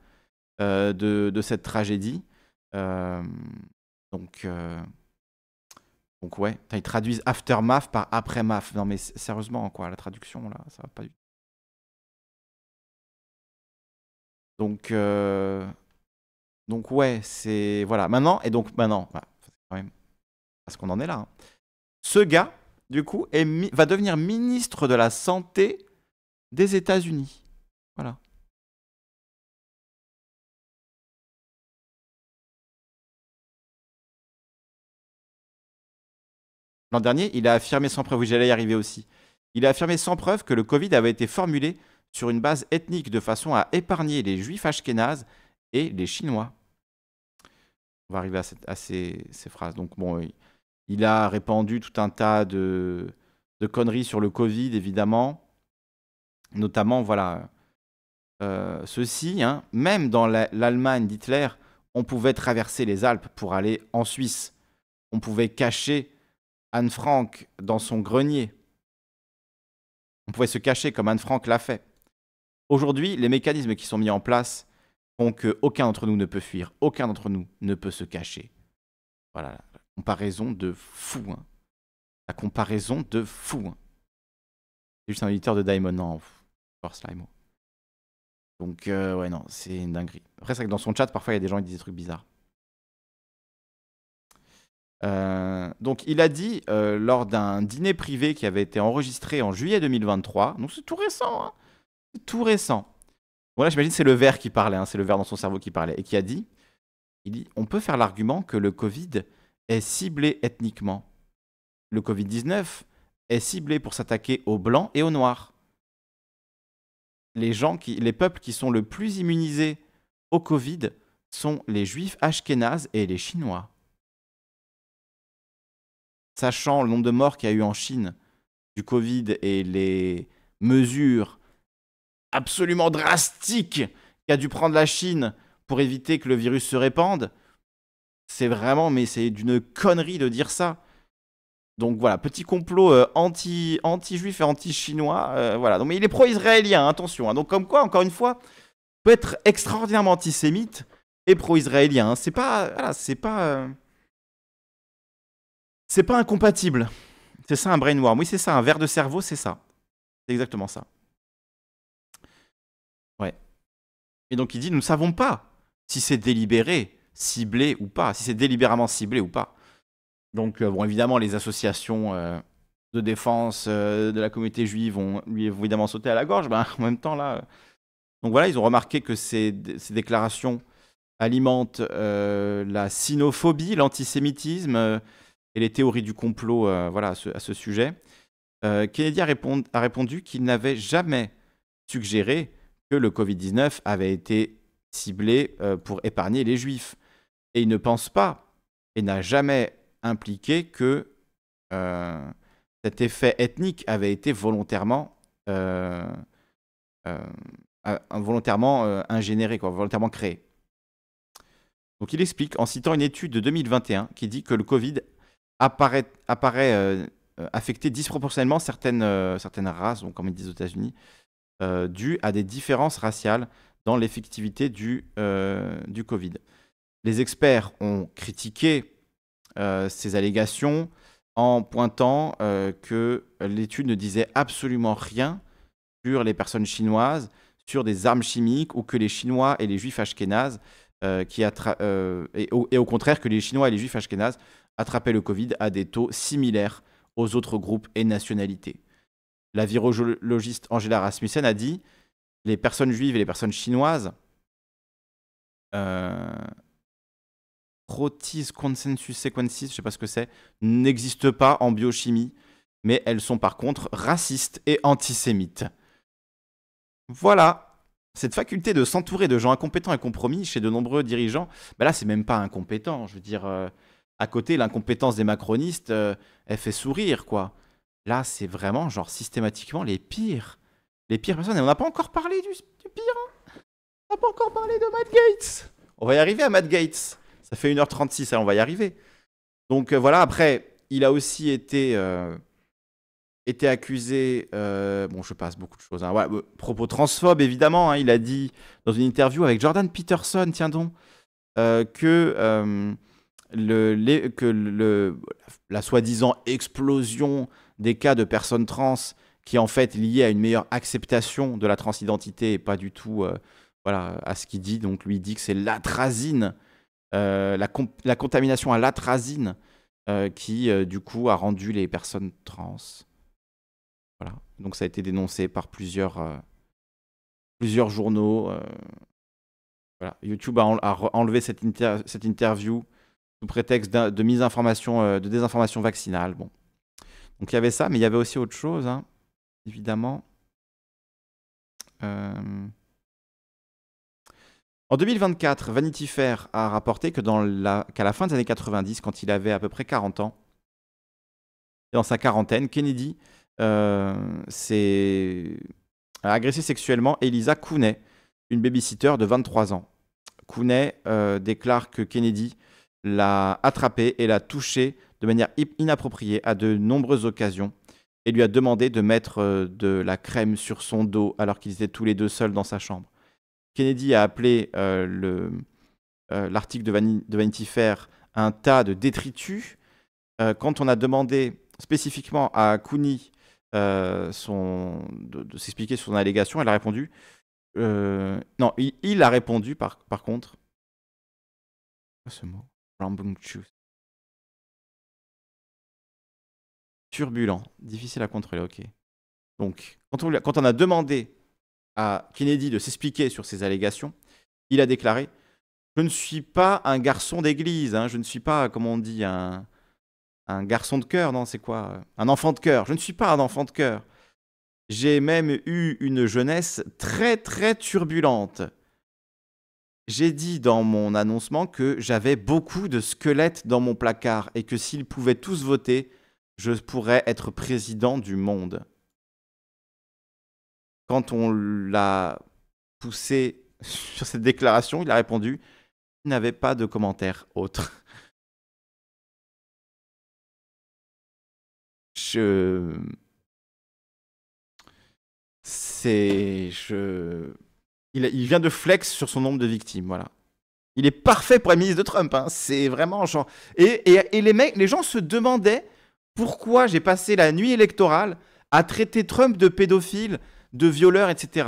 euh, de, cette tragédie. Euh, donc, donc, ouais. Ils traduisent aftermath par après-math. Non, mais sérieusement, hein, quoi, la traduction, là, ça va pas du tout. Donc. Donc ouais, c'est voilà. Maintenant et donc maintenant, bah, parce qu'on en est là. Hein. Ce gars, du coup, va devenir ministre de la santé des États-Unis. Voilà. L'an dernier, il a affirmé sans preuve, oui j'allais y arriver aussi, il a affirmé sans preuve que le Covid avait été formulé sur une base ethnique de façon à épargner les juifs ashkénazes et les chinois on va arriver à, ces, phrases. Donc bon, il a répandu tout un tas de, conneries sur le Covid, évidemment. Notamment, voilà, euh, ceci, hein. même dans l'Allemagne d'Hitler, on pouvait traverser les Alpes pour aller en Suisse. On pouvait cacher Anne Frank dans son grenier. On pouvait se cacher comme Anne Frank l'a fait. Aujourd'hui, les mécanismes qui sont mis en place donc aucun d'entre nous ne peut fuir, aucun d'entre nous ne peut se cacher. Voilà, la comparaison de fou. La comparaison de fou. Hein. C'est hein. juste un éditeur de Diamond, non, force Slime. Donc euh, ouais, non, c'est une dinguerie. Après, c'est que dans son chat, parfois, il y a des gens qui disent des trucs bizarres. Euh, donc il a dit euh, lors d'un dîner privé qui avait été enregistré en juillet 2023, donc c'est tout récent, hein, tout récent, voilà, j'imagine c'est le vert qui parlait, hein, c'est le vert dans son cerveau qui parlait, et qui a dit, il dit, on peut faire l'argument que le Covid est ciblé ethniquement. Le Covid-19 est ciblé pour s'attaquer aux blancs et aux noirs. Les, gens qui, les peuples qui sont le plus immunisés au Covid sont les juifs ashkénazes et les chinois. Sachant le nombre de morts qu'il y a eu en Chine du Covid et les mesures absolument drastique qu'a dû prendre la Chine pour éviter que le virus se répande, c'est vraiment, mais c'est d'une connerie de dire ça. Donc voilà, petit complot euh, anti, anti-juif et anti-chinois. Euh, voilà. mais il est pro-israélien, hein, attention. Hein. Donc comme quoi, encore une fois, peut être extraordinairement antisémite et pro-israélien. Hein. C'est pas, voilà, c'est pas, euh, c'est pas incompatible. C'est ça un brainworm. Oui, c'est ça. Un verre de cerveau, c'est ça. C'est exactement ça. Et donc il dit, nous ne savons pas si c'est délibéré, ciblé ou pas, si c'est délibérément ciblé ou pas. Donc, euh, bon, évidemment, les associations euh, de défense euh, de la communauté juive vont lui évidemment sauter à la gorge. Ben, en même temps, là. Donc voilà, ils ont remarqué que ces, ces déclarations alimentent la sinophobie, l'antisémitisme et les théories du complot voilà, à, ce, sujet. Kennedy a répondu qu'il n'avait jamais suggéré que le Covid-19 avait été ciblé euh, pour épargner les juifs. Et il ne pense pas et n'a jamais impliqué que euh, cet effet ethnique avait été volontairement, euh, ingénéré, volontairement créé. Donc il explique en citant une étude de 2021 qui dit que le Covid apparaît, apparaît disproportionnellement certaines, certaines races, donc comme ils disent aux États-Unis, euh, dû à des différences raciales dans l'effectivité du, euh, Covid. Les experts ont critiqué euh, ces allégations en pointant que l'étude ne disait absolument rien sur les personnes chinoises, sur des armes chimiques ou que les Chinois et les Juifs ashkénazes, et et, au, contraire que les Chinois et les Juifs ashkénazes attrapaient le Covid à des taux similaires aux autres groupes et nationalités. La virologiste Angela Rasmussen a dit les personnes juives et les personnes chinoises euh, protis consensus sequences, je sais pas ce que c'est, n'existent pas en biochimie, mais elles sont par contre racistes et antisémites. Voilà. Cette faculté de s'entourer de gens incompétents et compromis chez de nombreux dirigeants, ben là c'est même pas incompétent, je veux dire. Euh, à côté, l'incompétence des macronistes, euh, elle fait sourire, quoi. Là, c'est vraiment, genre, systématiquement les pires. Les pires personnes. Et on n'a pas encore parlé du, pire. Hein. on n'a pas encore parlé de Matt Gates. On va y arriver à Matt Gates. Ça fait 1h36, hein, on va y arriver. Donc euh, voilà, après, il a aussi été, euh, accusé. Euh, bon, je passe beaucoup de choses. Hein. propos transphobes, évidemment. il a dit dans une interview avec Jordan Peterson, tiens donc, que. Le, que le, la soi-disant explosion des cas de personnes trans qui en fait lié à une meilleure acceptation de la transidentité et pas du tout euh, voilà, à ce qu'il dit. Donc lui dit que c'est l'atrazine, euh, la, contamination à l'atrazine euh, qui du coup a rendu les personnes trans. Voilà. Donc ça a été dénoncé par plusieurs, plusieurs journaux. Voilà. YouTube a, enlevé cette, interview sous prétexte de de désinformation vaccinale. Bon. Donc il y avait ça, mais il y avait aussi autre chose, hein, évidemment. Euh, en 2024, Vanity Fair a rapporté que qu'à la fin des années 90, quand il avait à peu près 40 ans, dans sa quarantaine, Kennedy euh, a s'est agressé sexuellement Elisa Cooney, une babysitter de 23 ans. Cooney euh, déclare que Kennedy l'a attrapée et l'a touchée de manière inappropriée à de nombreuses occasions et lui a demandé de mettre euh, de la crème sur son dos alors qu'ils étaient tous les deux seuls dans sa chambre. Kennedy a appelé euh, euh, l'article de, de, Vanity Fair un tas de détritus. quand on a demandé spécifiquement à Cooney son, de, s'expliquer sur son allégation, elle a répondu non, il, a répondu par, par contre. Ce turbulent, difficile à contrôler. Ok. Donc, quand on, a demandé à Kennedy de s'expliquer sur ses allégations, il a déclaré Je ne suis pas un garçon d'église, hein, je ne suis pas, comme on dit, un, un garçon de cœur, non, c'est quoi Un enfant de cœur. Je ne suis pas un enfant de cœur. J'ai même eu une jeunesse très très turbulente. J'ai dit dans mon annoncement que j'avais beaucoup de squelettes dans mon placard et que s'ils pouvaient tous voter, je pourrais être président du monde. Quand on l'a poussé sur cette déclaration, il a répondu Il n'avait pas de commentaire autre. C'est. Je. Il, vient de flex sur son nombre de victimes, voilà. Il est parfait pour la ministre de Trump, hein. c'est vraiment Et, et les mecs, les gens se demandaient pourquoi j'ai passé la nuit électorale à traiter Trump de pédophile, de violeur, etc.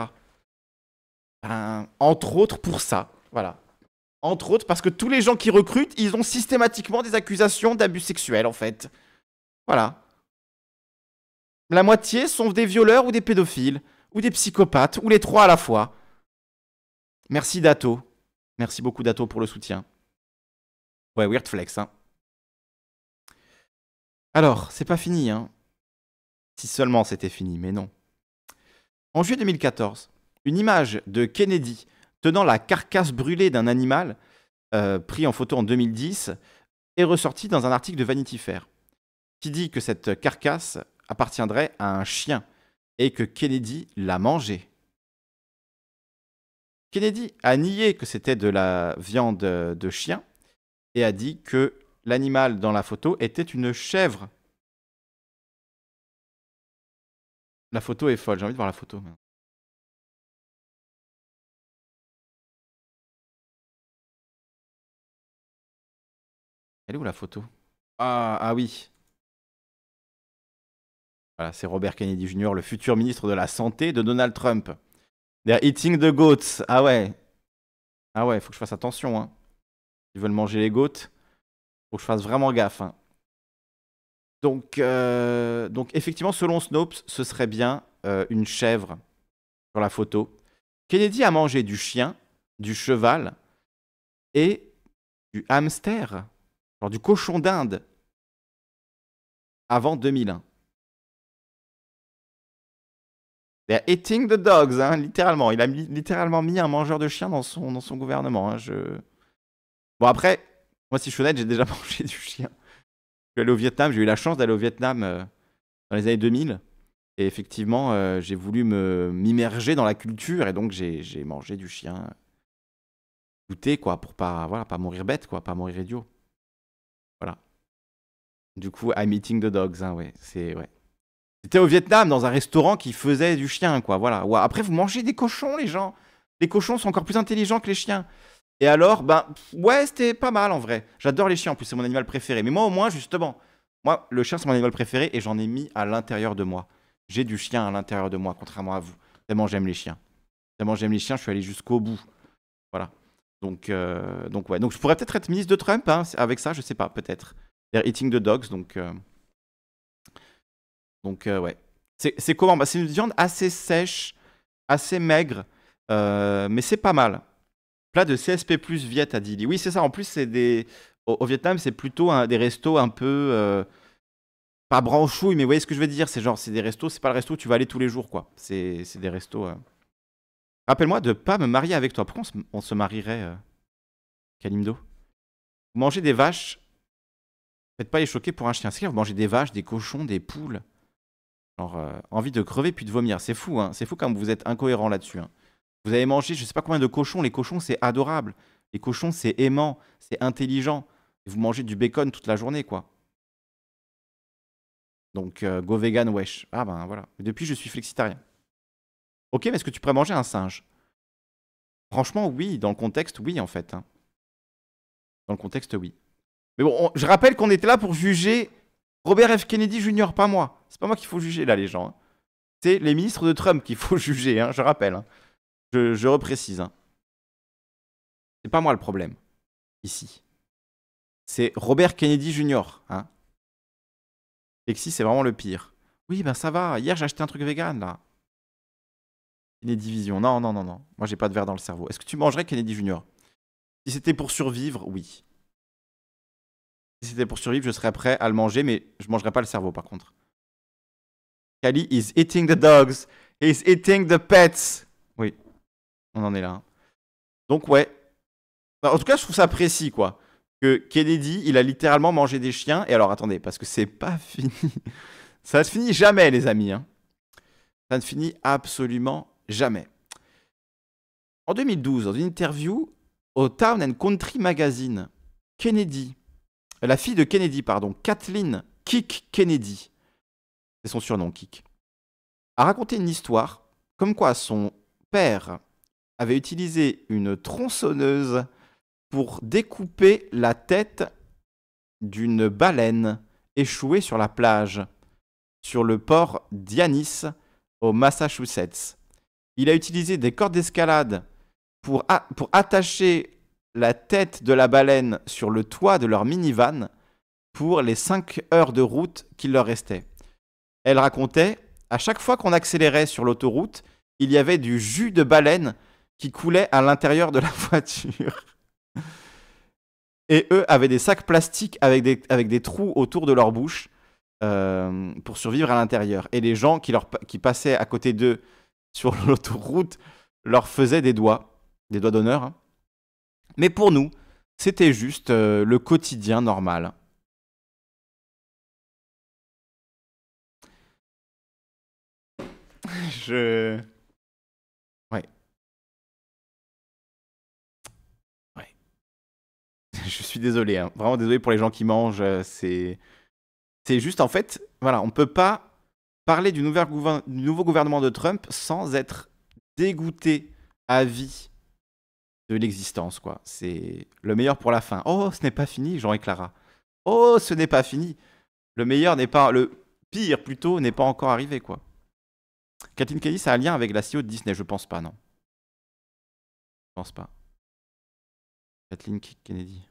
Ben, entre autres pour ça. Voilà. Entre autres parce que tous les gens qui recrutent, ils ont systématiquement des accusations d'abus sexuels, en fait. Voilà. La moitié sont des violeurs ou des pédophiles, ou des psychopathes, ou les trois à la fois. Merci Dato. Merci beaucoup Dato pour le soutien. Ouais, weird flex, hein. Alors, c'est pas fini, hein. Si seulement c'était fini, mais non. En juillet 2014, une image de Kennedy tenant la carcasse brûlée d'un animal, euh, pris en photo en 2010, est ressortie dans un article de Vanity Fair, qui dit que cette carcasse appartiendrait à un chien et que Kennedy l'a mangée. Kennedy a nié que c'était de la viande euh, de chien et a dit que l'animal dans la photo était une chèvre. La photo est folle, j'ai envie de voir la photo. Elle est où la photo ah, ah oui. Voilà, c'est Robert Kennedy Jr., le futur ministre de la Santé de Donald Trump. They're eating the goats. Ah ouais. Ah ouais, faut que je fasse attention. Hein. Ils veulent manger les goats. Faut que je fasse vraiment gaffe. Hein. Euh, donc, effectivement, selon Snopes, ce serait bien euh, une chèvre sur la photo. Kennedy a mangé du chien, du cheval et du hamster, genre du cochon d'Inde, avant 2001. They're eating the dogs, hein, littéralement. Il a littéralement mis un mangeur de chien dans son, dans son gouvernement. Hein, bon, après, moi, si je suis honnête, j'ai déjà mangé du chien. Je suis allé au Vietnam, j'ai eu la chance d'aller au Vietnam euh, dans les années 2000. Et effectivement, euh, j'ai voulu m'immerger dans la culture et donc j'ai, mangé du chien euh, goûté, quoi, pour pas, voilà, pas mourir bête, quoi, pas mourir idiot. Voilà. Du coup, I'm eating the dogs, hein, ouais. C'était au Vietnam, dans un restaurant qui faisait du chien, quoi, voilà. après, vous mangez des cochons, les gens. Les cochons sont encore plus intelligents que les chiens. Et alors, ben, ouais, c'était pas mal en vrai. J'adore les chiens, en plus, c'est mon animal préféré. Mais moi, au moins, justement, moi, le chien, c'est mon animal préféré et j'en ai mis à l'intérieur de moi. J'ai du chien à l'intérieur de moi, contrairement à vous. Tellement j'aime les chiens. Tellement j'aime les chiens, je suis allé jusqu'au bout. Voilà. Donc, euh, donc, ouais. Donc, je pourrais peut-être être ministre de Trump hein, avec ça, je sais pas, peut-être. eating the dogs, donc. Euh, donc, euh, ouais. C'est comment bah, C'est une viande assez sèche, assez maigre, mais c'est pas mal plat de CSP+, Viet à Dili. Oui, c'est ça. En plus, c'est des... Au, Vietnam, c'est plutôt des restos un peu... Euh, pas branchouille, mais vous voyez ce que je veux dire. C'est genre, c'est des restos, c'est pas le resto où tu vas aller tous les jours, quoi. C'est des restos... Euh. Rappelle-moi de pas me marier avec toi. Pourquoi on se, marierait, euh, Kalimdo Vous mangez des vaches. Faites pas les choquer pour un chien. C'est vous mangez des vaches, des cochons, des poules. Genre, envie de crever puis de vomir. C'est fou, hein. C'est fou quand vous êtes incohérent là-dessus, hein. Vous avez mangé, je ne sais pas combien de cochons. Les cochons, c'est adorable. Les cochons, c'est aimant, c'est intelligent. Vous mangez du bacon toute la journée, quoi. Donc, euh, go vegan, wesh. Ah ben voilà. depuis, je suis flexitarien. Ok, mais est-ce que tu pourrais manger un singe Franchement, oui. Dans le contexte, oui, en fait. Hein. Dans le contexte, oui. Mais bon, je rappelle qu'on était là pour juger Robert F. Kennedy Jr., pas moi. C'est pas moi qu'il faut juger, là, les gens. Hein. C'est les ministres de Trump qu'il faut juger, hein, je rappelle. Je, je reprécise. Hein. C'est pas moi le problème, ici. C'est Robert Kennedy Jr. Hein. Lexi, c'est vraiment le pire. Oui, ben ça va. Hier, j'ai acheté un truc vegan, là. Kennedy Division. Non, non, non, non. Moi, j'ai pas de verre dans le cerveau. Est-ce que tu mangerais Kennedy Jr. Si c'était pour survivre, oui. Si c'était pour survivre, je serais prêt à le manger, mais je mangerais pas le cerveau, par contre. Kali is eating the dogs. He's eating the pets on en est là. Hein. Donc ouais. En tout cas, je trouve ça précis, quoi. Que Kennedy, il a littéralement mangé des chiens. Et alors, attendez, parce que c'est pas fini. ça ne finit jamais, les amis. Hein. Ça ne finit absolument jamais. En 2012, dans une interview au Town and Country Magazine, Kennedy, euh, la fille de Kennedy, pardon, Kathleen Kick Kennedy, c'est son surnom Kick, a raconté une histoire comme quoi son père avait utilisé une tronçonneuse pour découper la tête d'une baleine échouée sur la plage, sur le port Dianis au Massachusetts. Il a utilisé des cordes d'escalade pour, pour attacher la tête de la baleine sur le toit de leur minivan pour les 5 heures de route qu'il leur restait. Elle racontait, à chaque fois qu'on accélérait sur l'autoroute, il y avait du jus de baleine qui coulaient à l'intérieur de la voiture. Et eux avaient des sacs plastiques avec des, avec des trous autour de leur bouche euh, pour survivre à l'intérieur. Et les gens qui, leur, qui passaient à côté d'eux sur l'autoroute leur faisaient des doigts, des doigts d'honneur. Hein. Mais pour nous, c'était juste euh, le quotidien normal. Je... je suis désolé, hein. vraiment désolé pour les gens qui mangent. Euh, c'est, c'est juste en fait, voilà, on peut pas parler du, nouveau gouvernement de Trump sans être dégoûté à vie de l'existence, quoi. C'est le meilleur pour la fin. Oh, ce n'est pas fini, Jean et Clara. Oh, ce n'est pas fini. Le meilleur n'est pas, le pire plutôt n'est pas encore arrivé, quoi. Kathleen Kennedy ça a un lien avec la CEO de Disney Je pense pas, non. Je pense pas. Kathleen Kennedy.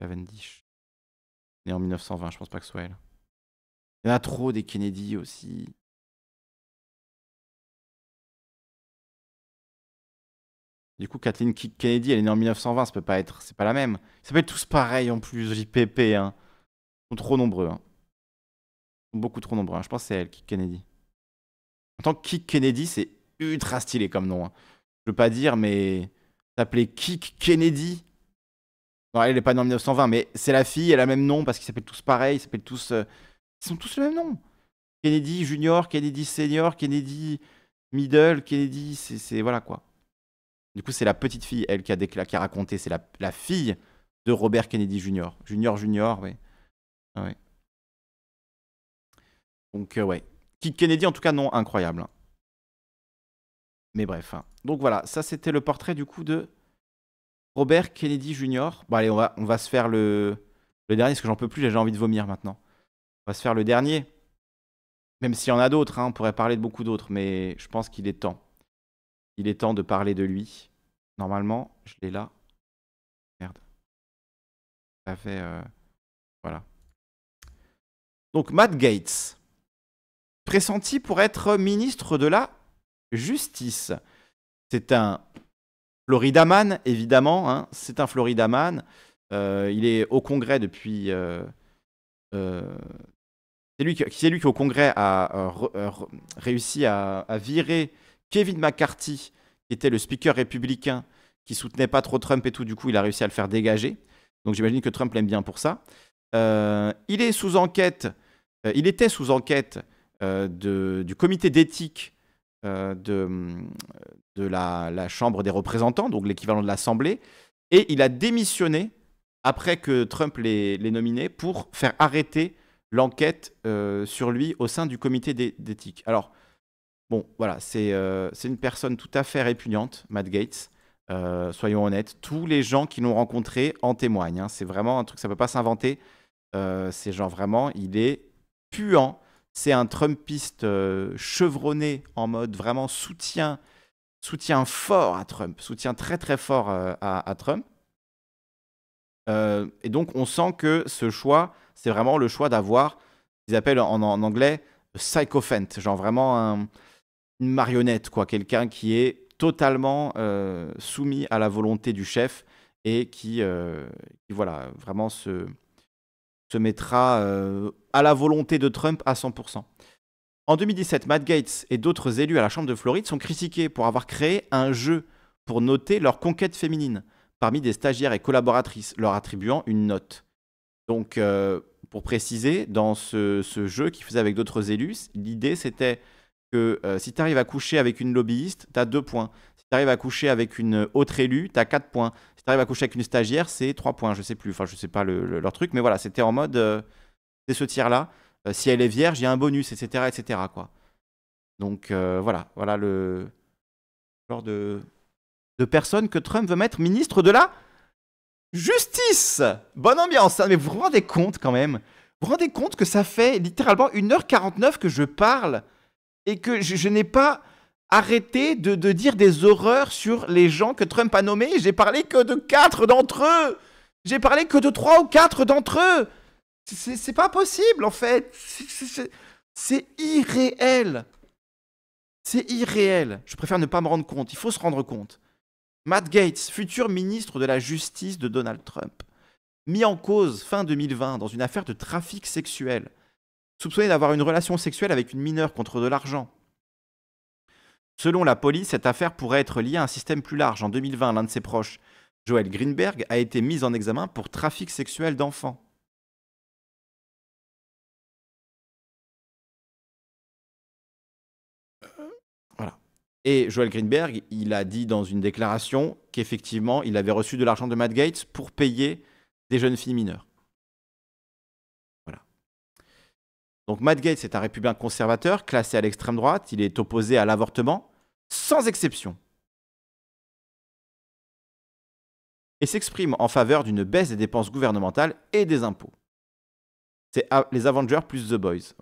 Cavendish. née en 1920, je pense pas que ce soit elle. Il y en a trop des Kennedy aussi. Du coup, Kathleen Kennedy, elle est née en 1920, ça peut pas être, c'est pas la même. Ils être tous pareils en plus, JPP. Hein. Ils sont trop nombreux. Hein. Ils sont beaucoup trop nombreux. Hein. Je pense que c'est elle, Kick Kennedy. En tant que Kick Kennedy, c'est ultra stylé comme nom. Hein. Je veux pas dire, mais s'appeler Kick Kennedy, elle n'est pas née en 1920, mais c'est la fille, elle a le même nom parce qu'ils s'appellent tous pareil, ils s'appellent tous. Euh, ils sont tous le même nom. Kennedy Junior, Kennedy Senior, Kennedy Middle, Kennedy, c'est voilà quoi. Du coup, c'est la petite fille, elle, qui a, qui a raconté. C'est la, la, fille de Robert Kennedy Junior. Junior, Junior, ouais. Ah ouais. Donc, euh, ouais. Qui Kennedy, en tout cas, non, incroyable. Hein. Mais bref. Hein. Donc voilà, ça c'était le portrait du coup de Robert Kennedy Jr. Bon, allez, on va, on va se faire le, le dernier, parce que j'en peux plus, j'ai envie de vomir maintenant. On va se faire le dernier. Même s'il y en a d'autres, hein, on pourrait parler de beaucoup d'autres, mais je pense qu'il est temps. Il est temps de parler de lui. Normalement, je l'ai là. Merde. Ça fait. Euh, voilà. Donc, Matt Gates, pressenti pour être ministre de la Justice. C'est un Floridaman, évidemment, hein. c'est un Floridaman. Euh, il est au Congrès depuis. Euh, euh, c'est lui, qui, au Congrès, a, réussi à, virer Kevin McCarthy, qui était le speaker républicain, qui soutenait pas trop Trump et tout. Du coup, il a réussi à le faire dégager. Donc, j'imagine que Trump l'aime bien pour ça. il est sous enquête. il était sous enquête du comité d'éthique euh, de, hum, la, Chambre des représentants, donc l'équivalent de l'Assemblée, et il a démissionné après que Trump l'ait nommé pour faire arrêter l'enquête euh, sur lui au sein du comité d'éthique. Alors, bon, voilà, euh, c'est une personne tout à fait répugnante, Matt Gates. soyons honnêtes, tous les gens qui l'ont rencontré en témoignent. Hein. C'est vraiment un truc, ça ne peut pas s'inventer. c'est genre vraiment, il est puant. C'est un Trumpiste euh, chevronné en mode vraiment soutien, soutien fort à Trump, soutien très très fort euh, à, Trump. Euh, et donc on sent que ce choix, c'est vraiment le choix d'avoir ils appellent en, anglais psychophant, genre vraiment une marionnette, quoi, quelqu'un qui est totalement soumis à la volonté du chef et qui, qui voilà, vraiment se se mettra euh, à la volonté de Trump à 100%. En 2017, Matt Gates et d'autres élus à la Chambre de Floride sont critiqués pour avoir créé un jeu pour noter leur conquête féminine parmi des stagiaires et collaboratrices, leur attribuant une note. Donc, euh, pour préciser, dans ce, jeu qu'ils faisaient avec d'autres élus, l'idée c'était que euh, si tu arrives à coucher avec une lobbyiste, tu as deux points tu à coucher avec une autre élue, tu as 4 points. Si tu à coucher avec une stagiaire, c'est 3 points. Je sais plus, enfin, je sais pas leur truc, mais voilà, c'était en mode euh, c'est ce tiers là euh, si elle est vierge, il y a un bonus, etc. etc. Quoi. Donc euh, voilà, voilà le genre de, de personne que Trump veut mettre ministre de la justice. Bonne ambiance, hein, mais vous vous rendez compte quand même Vous vous rendez compte que ça fait littéralement 1h49 que je parle et que je n'ai pas Arrêtez de, dire des horreurs sur les gens que Trump a nommés. J'ai parlé que de quatre d'entre eux. J'ai parlé que de trois ou quatre d'entre eux. C'est pas possible, en fait. C'est irréel. C'est irréel. Je préfère ne pas me rendre compte. Il faut se rendre compte. Matt Gates, futur ministre de la Justice de Donald Trump, mis en cause fin 2020 dans une affaire de trafic sexuel, soupçonné d'avoir une relation sexuelle avec une mineure contre de l'argent. Selon la police, cette affaire pourrait être liée à un système plus large. En 2020, l'un de ses proches, Joel Greenberg, a été mis en examen pour trafic sexuel d'enfants. Voilà. Et Joel Greenberg, il a dit dans une déclaration qu'effectivement, il avait reçu de l'argent de Matt Gates pour payer des jeunes filles mineures. Voilà. Donc Matt Gates est un républicain conservateur, classé à l'extrême droite, il est opposé à l'avortement, sans exception, et s'exprime en faveur d'une baisse des dépenses gouvernementales et des impôts. C'est les Avengers plus The Boys.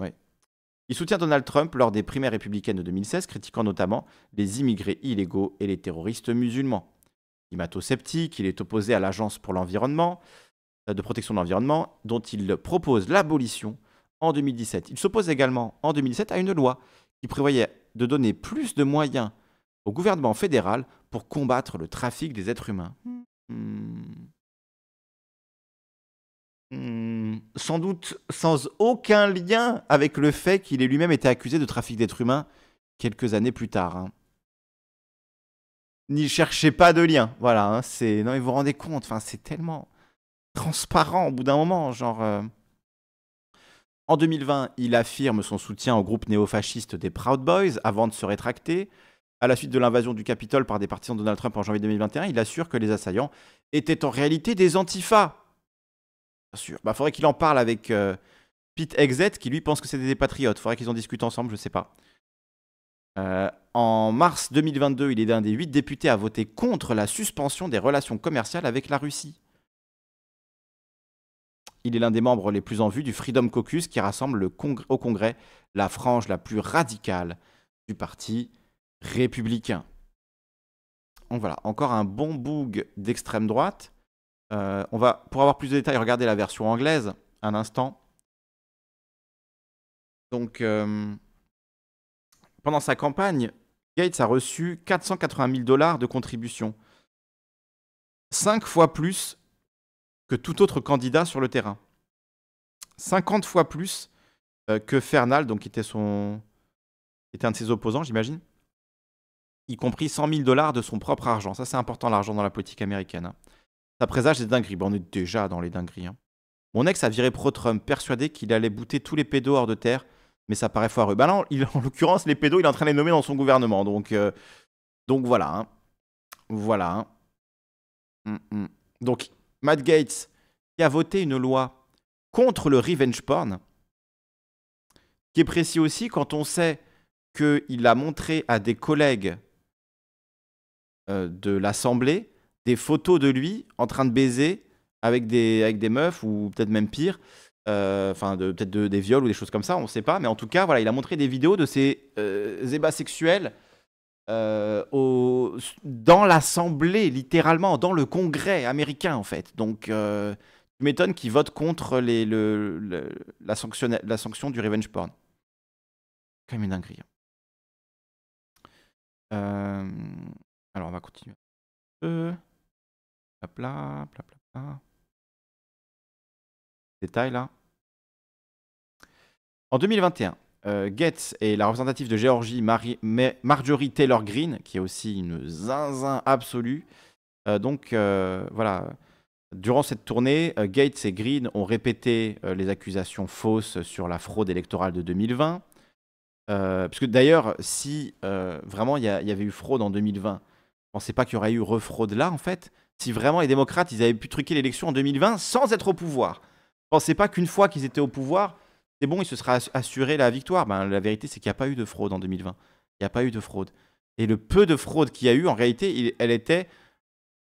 Il soutient Donald Trump lors des primaires républicaines de 2016, critiquant notamment les immigrés illégaux et les terroristes musulmans. Climato-sceptique, il est opposé à l'Agence pour l'environnement, euh, de protection de l'environnement, dont il propose l'abolition en 2017. Il s'oppose également en 2017 à une loi qui prévoyait de donner plus de moyens au gouvernement fédéral pour combattre le trafic des êtres humains. Hmm. Hmm. Sans doute sans aucun lien avec le fait qu'il ait lui-même été accusé de trafic d'êtres humains quelques années plus tard. Hein. N'y cherchez pas de lien, voilà. Hein, c'est non, vous vous rendez compte, c'est tellement transparent au bout d'un moment, genre. Euh, en 2020, il affirme son soutien au groupe néofasciste des Proud Boys avant de se rétracter. À la suite de l'invasion du Capitole par des partisans de Donald Trump en janvier 2021, il assure que les assaillants étaient en réalité des antifas. Bien sûr. il bah, faudrait qu'il en parle avec euh, Pete Exet, qui lui pense que c'était des patriotes. Il Faudrait qu'ils en discutent ensemble, je ne sais pas. Euh, en mars 2022, il est l'un des huit députés à voter contre la suspension des relations commerciales avec la Russie. Il est l'un des membres les plus en vue du Freedom Caucus qui rassemble au Congrès la frange la plus radicale du Parti républicain. Donc voilà, encore un bon boug d'extrême droite. Euh, on va, pour avoir plus de détails, regarder la version anglaise un instant. Donc, euh, pendant sa campagne, Gates a reçu 480 000 dollars de contributions. Cinq fois plus que tout autre candidat sur le terrain. 50 fois plus euh, que Fernal, donc qui était, son... était un de ses opposants, j'imagine, y compris 100 000 dollars de son propre argent. Ça, c'est important, l'argent dans la politique américaine. Hein. Ça présage des dingueries. on est déjà dans les dingueries. Hein. Mon ex a viré pro-Trump, persuadé qu'il allait bouter tous les pédos hors de terre, mais ça paraît foireux. Bah, en l'occurrence, les pédos, il est en train de les nommer dans son gouvernement. Donc, euh, donc voilà. Hein. Voilà. Mm, mm. Donc, Matt Gates, qui a voté une loi contre le revenge porn, qui est précis aussi quand on sait qu'il a montré à des collègues euh, de l'Assemblée des photos de lui en train de baiser avec des, avec des meufs ou peut-être même pire, euh, enfin de, peut-être des viols ou des choses comme ça, on ne sait pas, mais en tout cas, voilà, il a montré des vidéos de ses euh, ébats sexuels euh, au, dans l'Assemblée, littéralement, dans le Congrès américain, en fait. Donc, euh, tu m'étonnes qu'ils votent contre les, le, la, sanction, la sanction du revenge porn. même une dinguerie. Hein. Euh, alors, on va continuer. Euh, pla-pla, pla Détail là. En 2021, euh, Gates et la représentative de Géorgie, Marjorie Taylor Greene, qui est aussi une zinzin absolue. Euh, donc euh, voilà, durant cette tournée, Gates et Green ont répété les accusations fausses sur la fraude électorale de 2020. parce que d'ailleurs, si vraiment il y, avait eu fraude en 2020, pensez pas qu'il y aurait eu refraude là en fait si vraiment les démocrates ils avaient pu truquer l'élection en 2020 sans être au pouvoir. Pensez pas qu'une fois qu'ils étaient au pouvoir, c'est bon, il se sera assuré la victoire. Ben, la vérité, c'est qu'il n'y a pas eu de fraude en 2020. Il n'y a pas eu de fraude. Et le peu de fraude qu'il y a eu, en réalité, elle était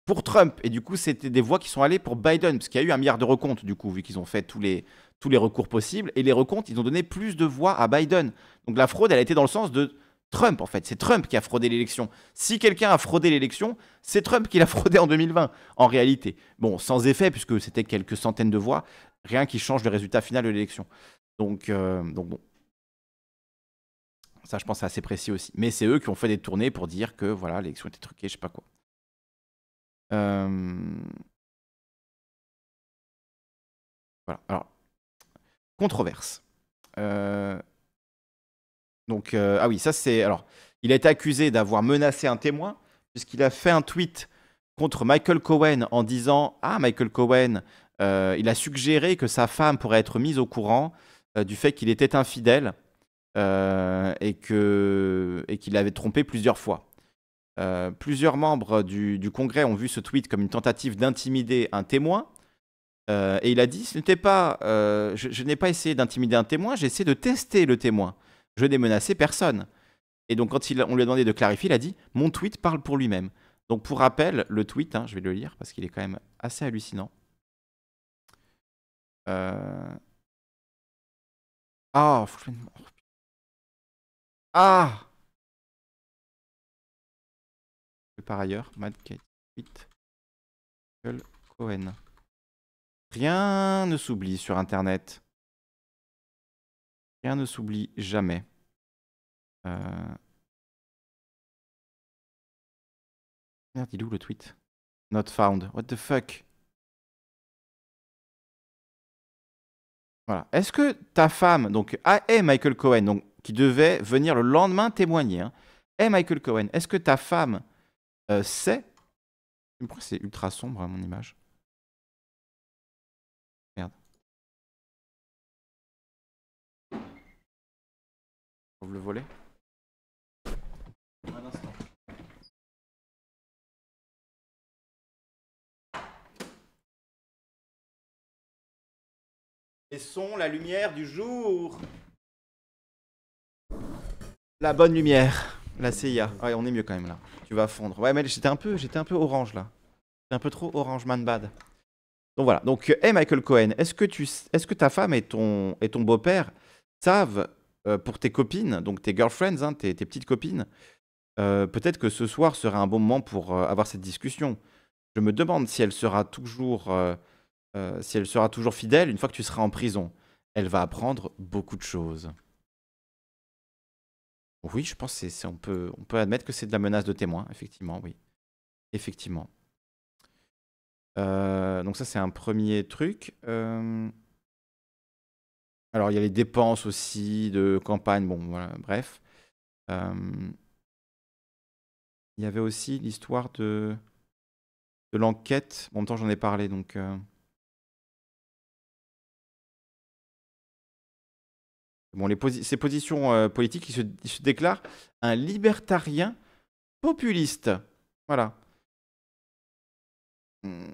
pour Trump. Et du coup, c'était des voix qui sont allées pour Biden, parce qu'il y a eu un milliard de recomptes, du coup, vu qu'ils ont fait tous les, tous les recours possibles. Et les recomptes, ils ont donné plus de voix à Biden. Donc la fraude, elle a été dans le sens de Trump, en fait. C'est Trump qui a fraudé l'élection. Si quelqu'un a fraudé l'élection, c'est Trump qui l'a fraudé en 2020, en réalité. Bon, sans effet, puisque c'était quelques centaines de voix, rien qui change le résultat final de l'élection. Donc, euh, donc bon. Ça, je pense, c'est assez précis aussi. Mais c'est eux qui ont fait des tournées pour dire que voilà, l'élection était truquée, je sais pas quoi. Euh, voilà. Alors, controverse. Euh, donc, ah oui, ça c'est. Alors, il a été accusé d'avoir menacé un témoin, puisqu'il a fait un tweet contre Michael Cohen en disant Ah, Michael Cohen, il a suggéré que sa femme pourrait être mise au courant euh, du fait qu'il était infidèle euh, et qu'il et avait trompé plusieurs fois. Euh, plusieurs membres du, Congrès ont vu ce tweet comme une tentative d'intimider un témoin, et il a dit, ce n'était pas, je, n'ai pas essayé d'intimider un témoin, j'ai essayé de tester le témoin. Je n'ai menacé personne. Et donc quand on lui a demandé de clarifier, il a dit, mon tweet parle pour lui-même. Donc pour rappel, le tweet, hein, je vais le lire parce qu'il est quand même assez hallucinant. Euh, ah, faut je Ah Par ailleurs, Mad Kate Michael Cohen. Rien ne s'oublie sur Internet. Rien ne s'oublie jamais. Euh. Merde, il est où le tweet Not found. What the fuck Est-ce que ta femme, donc, est ah, Michael Cohen, donc, qui devait venir le lendemain témoigner, hein, est Michael Cohen, est-ce que ta femme euh, sait c'est ultra sombre, à hein, mon image Merde. on Vous le voler sont la lumière du jour. La bonne lumière. La CIA. Ouais, on est mieux quand même là. Tu vas fondre. Ouais, mais j'étais un peu, j'étais un peu orange là. J'étais un peu trop orange man bad. Donc voilà. Donc, euh, hey Michael Cohen, est-ce que tu, est-ce que ta femme et ton et ton beau-père savent euh, pour tes copines, donc tes girlfriends, hein, tes, petites copines, euh, peut-être que ce soir sera un bon moment pour avoir cette discussion. Je me demande si elle sera toujours euh, si elle sera toujours fidèle, une fois que tu seras en prison, elle va apprendre beaucoup de choses. Oui, je pense que on, peut, on peut admettre que c'est de la menace de témoin, effectivement, oui. Effectivement. Euh, donc ça, c'est un premier truc. Euh, alors, il y a les dépenses aussi de campagne, bon, voilà, bref. Il y avait aussi l'histoire de, de l'enquête. Bon, en temps, j'en ai parlé, donc... Bon, les ces positions euh, politiques, il se, déclare un libertarien populiste. Voilà. Hmm,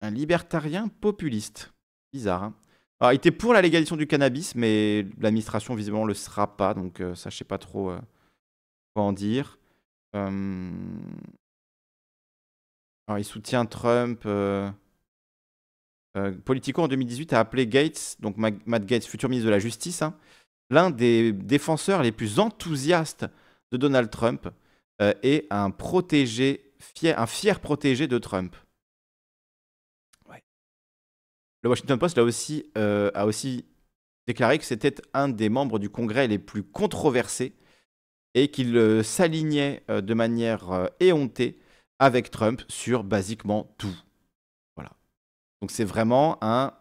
un libertarien populiste. Bizarre. Hein. Alors, il était pour la légalisation du cannabis, mais l'administration, visiblement, ne le sera pas. Donc, euh, ça, je sais pas trop euh, quoi en dire. Hum. Alors, il soutient Trump. Politico en 2018 a appelé Gates, donc Matt Gates, futur ministre de la Justice, hein, l'un des défenseurs les plus enthousiastes de Donald Trump euh, et un protégé, fier, un fier protégé de Trump. Le Washington Post a aussi, euh, a aussi déclaré que c'était un des membres du Congrès les plus controversés et qu'il euh, s'alignait de manière éhontée avec Trump sur basiquement tout. Voilà. Donc c'est vraiment un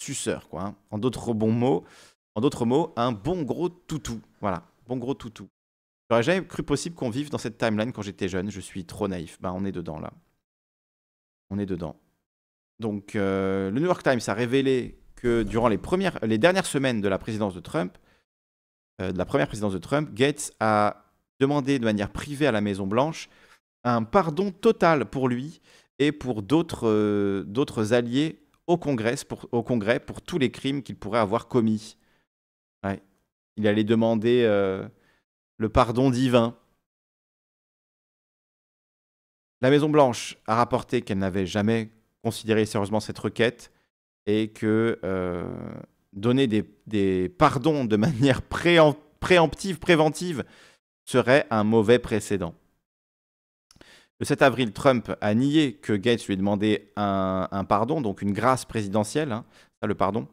suceur, quoi. Hein. En d'autres bons mots, en d'autres mots, un bon gros toutou. Voilà, bon gros toutou. J'aurais jamais cru possible qu'on vive dans cette timeline quand j'étais jeune. Je suis trop naïf. Bah, on est dedans là. On est dedans. Donc, euh, le New York Times a révélé que durant les, premières, les dernières semaines de la présidence de Trump, euh, de la première présidence de Trump, Gates a demandé de manière privée à la Maison Blanche un pardon total pour lui et pour d'autres euh, alliés au Congrès, au Congrès pour tous les crimes qu'il pourrait avoir commis il allait demander euh, le pardon divin. La Maison Blanche a rapporté qu'elle n'avait jamais considéré sérieusement cette requête et que euh, donner des, pardons de manière préemptive, préventive, serait un mauvais précédent. Le 7 avril, Trump a nié que Gates lui ait demandé un, pardon, donc une grâce présidentielle, hein, le pardon,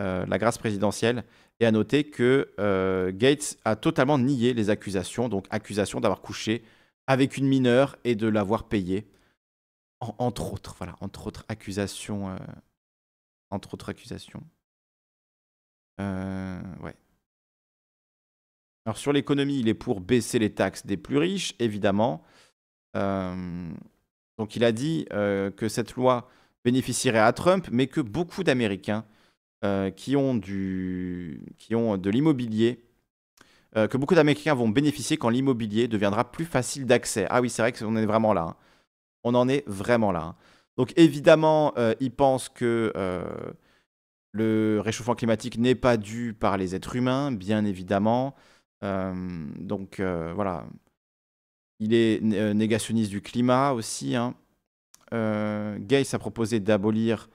euh, la grâce présidentielle, et à noter que euh, Gates a totalement nié les accusations, donc accusations d'avoir couché avec une mineure et de l'avoir payée. entre autres, voilà, entre autres accusations. Euh, entre autres accusations. Euh, ouais. Alors sur l'économie, il est pour baisser les taxes des plus riches, évidemment. donc il a dit que cette loi bénéficierait à Trump, mais que beaucoup d'Américains euh, qui, ont du, qui ont de l'immobilier, euh, que beaucoup d'Américains vont bénéficier quand l'immobilier deviendra plus facile d'accès. Ah oui, c'est vrai qu'on est vraiment là. Hein. On en est vraiment là. Hein. Donc évidemment, euh, ils pensent que le réchauffement climatique n'est pas dû par les êtres humains, bien évidemment. donc voilà. Il est négationniste du climat aussi. Hein. Gates a proposé d'abolir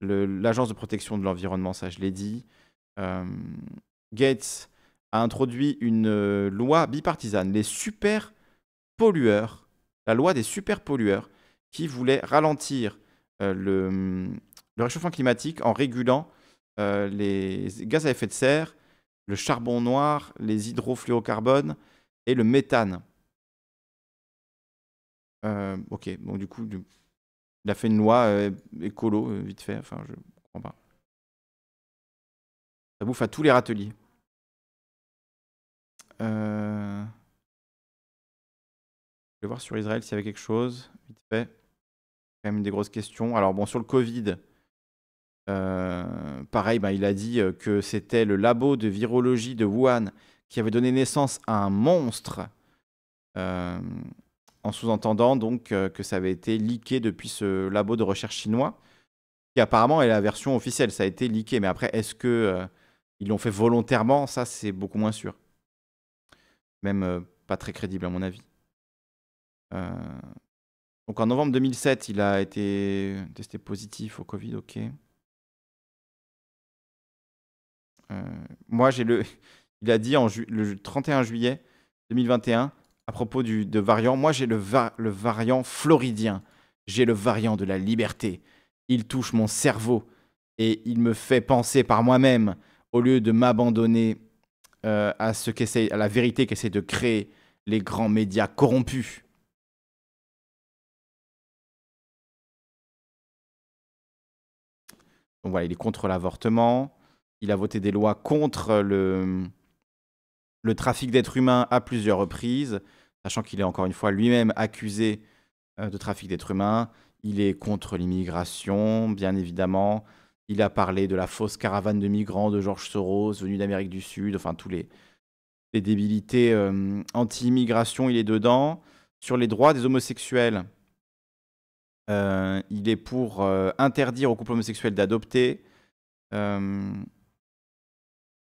l'Agence de protection de l'environnement, ça je l'ai dit. Euh, Gates a introduit une euh, loi bipartisane, les super pollueurs, la loi des super pollueurs, qui voulait ralentir euh, le, réchauffement climatique en régulant les gaz à effet de serre, le charbon noir, les hydrofluorocarbones et le méthane. ok, donc du coup, il a fait une loi euh, écolo, euh, vite fait. Enfin, je comprends pas. Ça bouffe à tous les râteliers. Euh, je vais voir sur Israël s'il y avait quelque chose, vite fait. Quand même des grosses questions. Alors, bon, sur le Covid, pareil, bah, il a dit que c'était le labo de virologie de Wuhan qui avait donné naissance à un monstre en sous-entendant donc euh, que ça avait été leaké depuis ce labo de recherche chinois, qui apparemment est la version officielle, ça a été leaké, mais après, est-ce que euh, ils l'ont fait volontairement Ça, c'est beaucoup moins sûr. Même euh, pas très crédible à mon avis. Donc en novembre 2007, il a été testé positif au Covid, ok. moi, j'ai le... Il a dit en le 31 juillet 2021 à propos du, de variant. Moi, j'ai le, variant floridien. J'ai le variant de la liberté. Il touche mon cerveau et il me fait penser par moi-même au lieu de m'abandonner euh, à ce à la vérité qu'essaient de créer les grands médias corrompus. Donc voilà, il est contre l'avortement. Il a voté des lois contre le trafic d'êtres humains à plusieurs reprises sachant qu'il est encore une fois lui-même accusé euh, de trafic d'êtres humains. Il est contre l'immigration, bien évidemment. Il a parlé de la fausse caravane de migrants de Georges Soros venu d'Amérique du Sud, enfin tous les, débilités euh, anti-immigration, il est dedans. Sur les droits des homosexuels, euh, il est pour interdire aux couples homosexuels d'adopter.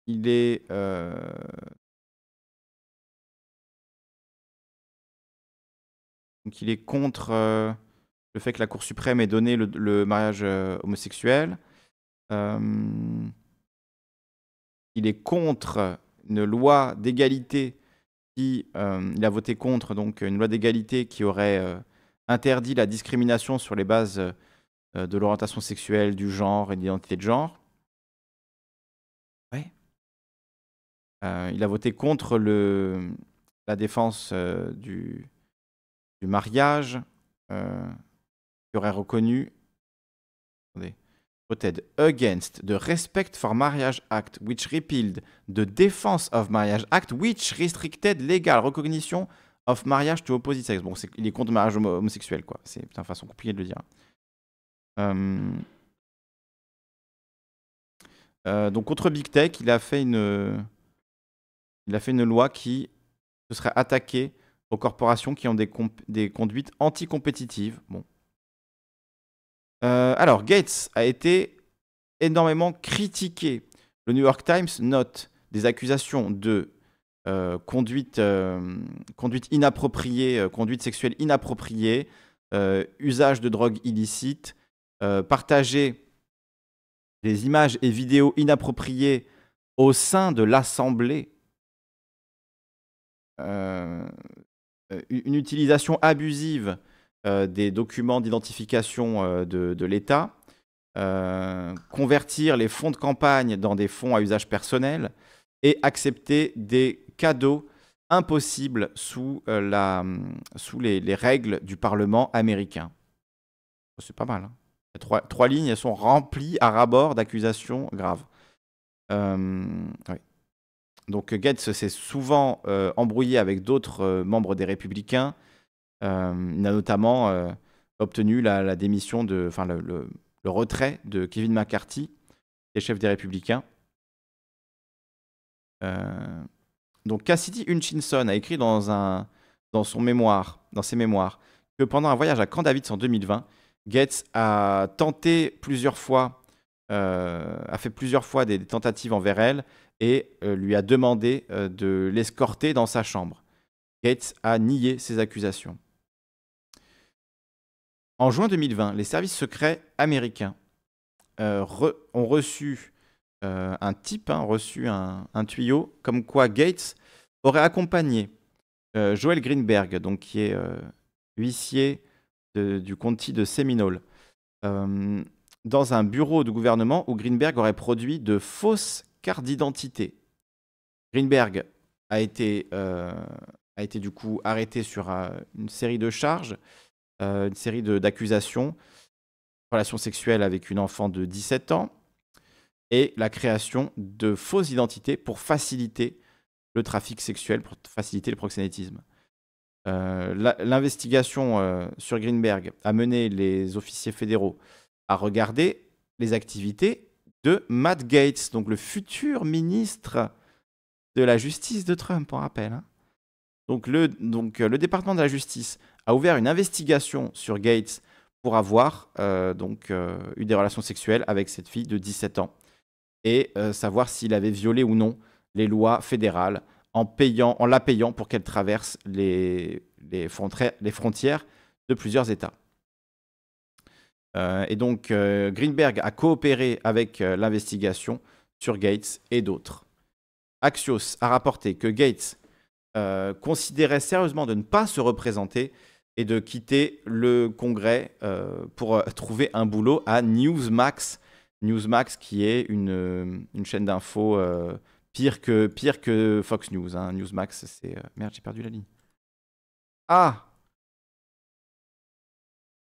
il est Donc il est contre euh, le fait que la Cour suprême ait donné le, mariage euh, homosexuel. Euh, il est contre une loi d'égalité qui il a voté contre donc une loi d'égalité qui aurait interdit la discrimination sur les bases de l'orientation sexuelle, du genre et de l'identité de genre. Ouais. il a voté contre le, la défense du, mariage euh, qui aurait reconnu. Attendez. against the Respect for Marriage Act, which repealed the Defense of Marriage Act, which restricted legal recognition of marriage to opposite sex. Bon, c'est il est contre le mariage homosexuel, quoi. C'est une façon compliquée de le dire. Euh, euh, donc contre Big Tech, il a fait une, il a fait une loi qui se serait attaquée aux corporations qui ont des, conduites anticompétitives. Bon. Euh, alors, Gates a été énormément critiqué. Le New York Times note des accusations de euh, conduite, euh, conduite inappropriée, conduite sexuelle inappropriée, usage de drogue illicite, partager des images et vidéos inappropriées au sein de l'Assemblée euh, une utilisation abusive euh, des documents d'identification euh, de, l'État, convertir les fonds de campagne dans des fonds à usage personnel et accepter des cadeaux impossibles sous, la, sous les, règles du Parlement américain. Oh, c'est pas mal. Hein. Trois, lignes, elles sont remplies à ras-bord d'accusations graves. Euh, donc euh, Gates s'est souvent euh, embrouillé avec d'autres euh, membres des Républicains. il a notamment obtenu la, démission de, enfin le, retrait de Kevin McCarthy, le chef des Républicains. donc Cassidy Hutchinson a écrit dans, son mémoire, dans ses mémoires que pendant un voyage à Camp David en 2020, Gates a tenté plusieurs fois euh, a fait plusieurs fois des, tentatives envers elle et euh, lui a demandé euh, de l'escorter dans sa chambre. Gates a nié ces accusations. En juin 2020, les services secrets américains ont reçu un type, hein, reçu un, tuyau, comme quoi Gates aurait accompagné Joel Greenberg, donc qui est huissier du comté de Seminole, dans un bureau de gouvernement où Greenberg aurait produit de fausses cartes d'identité. Greenberg a été, euh, a été du coup arrêté sur euh, une série de charges, euh, une série d'accusations, relations sexuelles avec une enfant de 17 ans et la création de fausses identités pour faciliter le trafic sexuel, pour faciliter le proxénétisme. L'investigation sur Greenberg a mené les officiers fédéraux à regarder les activités de Matt Gates, donc le futur ministre de la justice de Trump, on rappel. Hein. Donc, le, donc euh, le département de la justice a ouvert une investigation sur Gates pour avoir euh, donc, euh, eu des relations sexuelles avec cette fille de 17 ans et savoir s'il avait violé ou non les lois fédérales en, payant, en la payant pour qu'elle traverse les, les, frontières, les frontières de plusieurs États. Euh, et donc, euh, Greenberg a coopéré avec euh, l'investigation sur Gates et d'autres. Axios a rapporté que Gates considérait sérieusement de ne pas se représenter et de quitter le Congrès pour trouver un boulot à Newsmax. Newsmax qui est une, chaîne d'infos pire, que, Fox News. Hein. Newsmax, c'est... Merde, j'ai perdu la ligne. Ah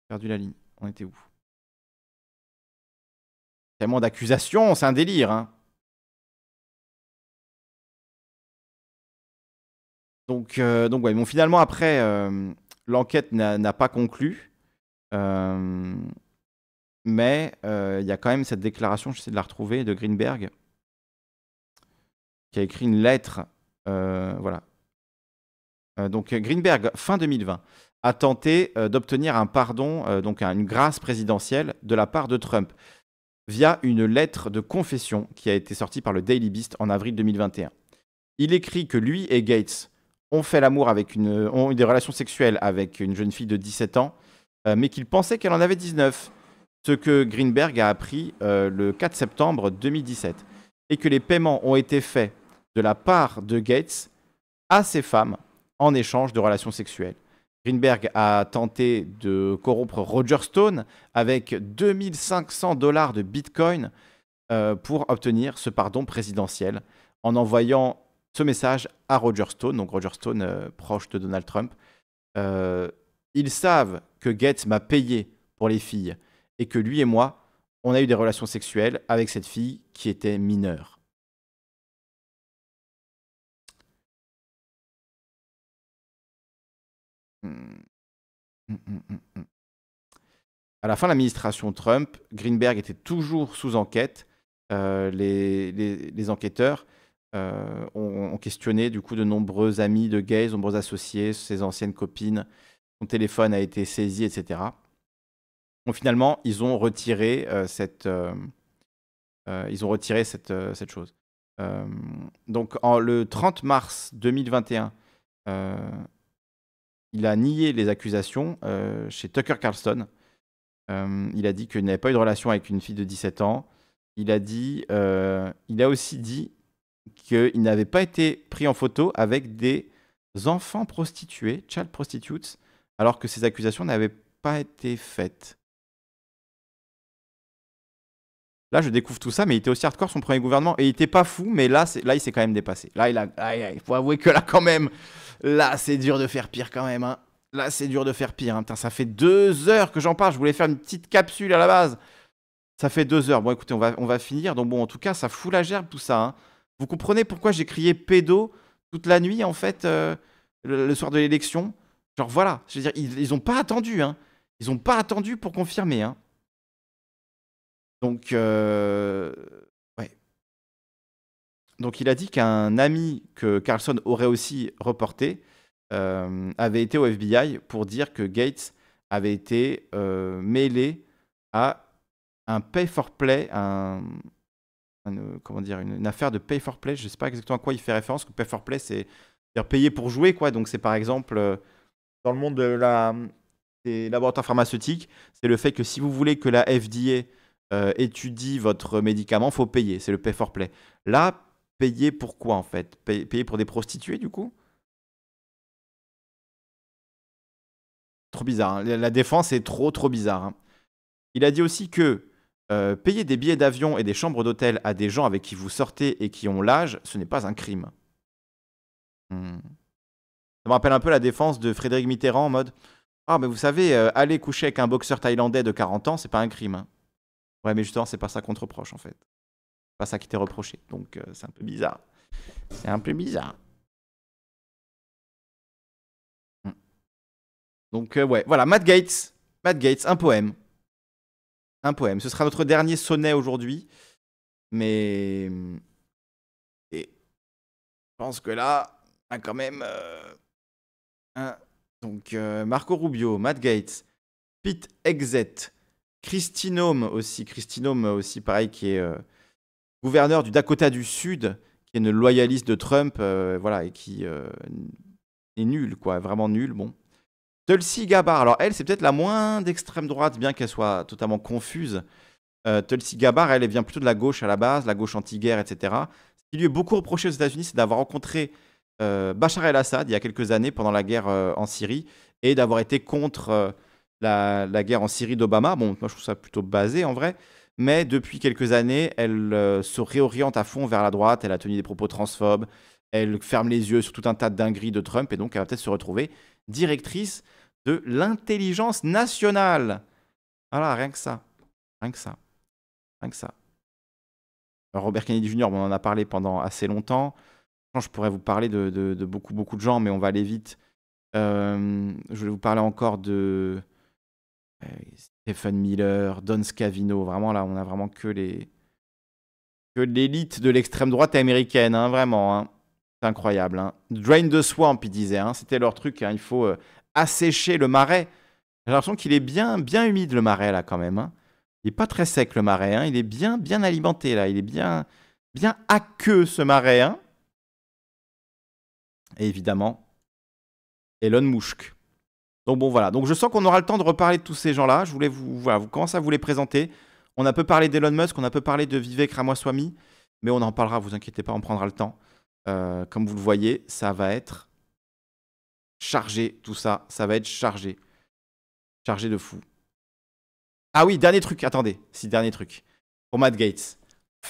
Perdu la ligne. On était où Tellement d'accusations, c'est un délire. Hein. Donc, euh, finalement, après, euh, l'enquête n'a pas conclu. Euh, mais il y a quand même cette déclaration, j'essaie de la retrouver, de Greenberg, qui a écrit une lettre. voilà. donc, Greenberg, fin 2020, a tenté d'obtenir un pardon, donc une grâce présidentielle de la part de Trump via une lettre de confession qui a été sortie par le Daily Beast en avril 2021. Il écrit que lui et Gates ont fait l'amour avec une, ont eu des relations sexuelles avec une jeune fille de 17 ans, euh, mais qu'il pensait qu'elle en avait 19, ce que Greenberg a appris euh, le 4 septembre 2017, et que les paiements ont été faits de la part de Gates à ces femmes en échange de relations sexuelles. Greenberg a tenté de corrompre Roger Stone avec 2500 dollars de Bitcoin euh, pour obtenir ce pardon présidentiel en envoyant ce message à Roger Stone, donc Roger Stone euh, proche de Donald Trump. Euh, ils savent que Gates m'a payé pour les filles et que lui et moi, on a eu des relations sexuelles avec cette fille qui était mineure. Mm, mm, mm, à la fin de l'administration Trump, Greenberg était toujours sous enquête. Euh, les, enquêteurs euh, ont, questionné du coup de nombreux amis de de nombreux associés, ses anciennes copines. Son téléphone a été saisi, etc. finalement, ils ont retiré euh, cette, ils ont retiré cette, chose. donc le 30 mars 2021, il a nié les accusations euh, chez Tucker Carlson. Euh, il a dit qu'il n'avait pas eu de relation avec une fille de 17 ans. Il a, dit, euh, il a aussi dit qu'il n'avait pas été pris en photo avec des enfants prostitués, child prostitutes, alors que ces accusations n'avaient pas été faites. Là, je découvre tout ça, mais il était aussi hardcore son premier gouvernement. Et il était pas fou, mais là, là il s'est quand même dépassé. Là, ah, il a, il faut avouer que là, quand même, là, c'est dur de faire pire quand même. Hein. Là, c'est dur de faire pire. Hein. Putain, ça fait deux heures que j'en parle. Je voulais faire une petite capsule à la base. Ça fait deux heures. Bon, écoutez, on va, on va finir. Donc, bon, en tout cas, ça fout la gerbe tout ça. Hein. Vous comprenez pourquoi j'ai crié pédo toute la nuit, en fait, euh, le, soir de l'élection Genre, voilà. Je veux dire, ils, ils ont pas attendu. Hein. Ils ont pas attendu pour confirmer. Hein. Donc, euh, ouais. Donc, il a dit qu'un ami que Carlson aurait aussi reporté euh, avait été au FBI pour dire que Gates avait été euh, mêlé à un pay for play, un, comment dire, une, affaire de pay for play. Je ne sais pas exactement à quoi il fait référence. pay for play, c'est payer pour jouer, quoi. Donc, c'est par exemple dans le monde de la, des laboratoires pharmaceutiques, c'est le fait que si vous voulez que la FDA euh, étudie votre médicament, faut payer, c'est le pay for play. Là, payer pour quoi en fait Payer pour des prostituées du coup Trop bizarre. Hein. La défense est trop trop bizarre. Hein. Il a dit aussi que euh, payer des billets d'avion et des chambres d'hôtel à des gens avec qui vous sortez et qui ont l'âge, ce n'est pas un crime. Hmm. Ça me rappelle un peu la défense de Frédéric Mitterrand en mode Ah, mais vous savez, euh, aller coucher avec un boxeur thaïlandais de 40 ans, c'est pas un crime. Hein. Ouais, mais justement, c'est pas ça qu'on te reproche en fait. Pas ça qui t'est reproché. Donc euh, c'est un peu bizarre. C'est un peu bizarre. Hmm. Donc euh, ouais, voilà, Matt Gates. Matt Gates, un poème. Un poème. Ce sera notre dernier sonnet aujourd'hui. Mais... Hmm, et... Je pense que là, quand même... Euh, Donc Marco Rubio, Matt Gates, Pete Exet, Christinome aussi, Christinome euh, aussi, pareil, qui est euh, gouverneur du Dakota du Sud, qui est une loyaliste de Trump, euh, voilà, et qui est nulle, quoi, vraiment nulle, bon. Tulsi Gabbard, alors elle, c'est peut-être la moins d'extrême droite, bien qu'elle soit totalement confuse. Tulsi Gabbard, elle, elle vient plutôt de la gauche à la base, la gauche anti-guerre, etc. Ce qui lui est beaucoup reproché aux États-Unis, c'est d'avoir rencontré Bachar el-Assad il y a quelques années pendant la guerre en Syrie et d'avoir été contre la, guerre en Syrie d'Obama. Bon, moi je trouve ça plutôt basé en vrai. Mais depuis quelques années, elle euh, se réoriente à fond vers la droite. Elle a tenu des propos transphobes. Elle ferme les yeux sur tout un tas de dingueries de Trump. Et donc, elle va peut-être se retrouver directrice de l'intelligence nationale. Voilà, rien que ça. Rien que ça. Rien que ça. Robert Kennedy Jr., on en a parlé pendant assez longtemps. Je pourrais vous parler de, beaucoup, beaucoup de gens, mais on va aller vite. Euh, je vais vous parler encore de euh, Stephen Miller, Don Scavino, vraiment là, on a vraiment que les que l'élite de l'extrême droite américaine, hein, vraiment. Hein. C'est incroyable. Hein. Drain the swamp, ils disaient. Hein, c'était leur truc. Il faut euh, assécher le marais. J'ai l'impression qu'il est bien, bien humide le marais là quand même. Il est pas très sec le marais. Il est bien, bien alimenté là. Il est bien, bien aqueux ce marais. Et évidemment, Elon Musk. Donc bon voilà, donc je sens qu'on aura le temps de reparler de tous ces gens-là. Je voulais vous voilà, vous commencez à vous les présenter. On a peu parlé d'Elon Musk, on a peu parlé de Vivek Ramaswamy, mais on en parlera, vous inquiétez pas, on prendra le temps. Euh, comme vous le voyez, ça va être chargé tout ça, ça va être chargé. Chargé de fou. Ah oui, dernier truc, attendez, si dernier truc. Pour Matt Gates.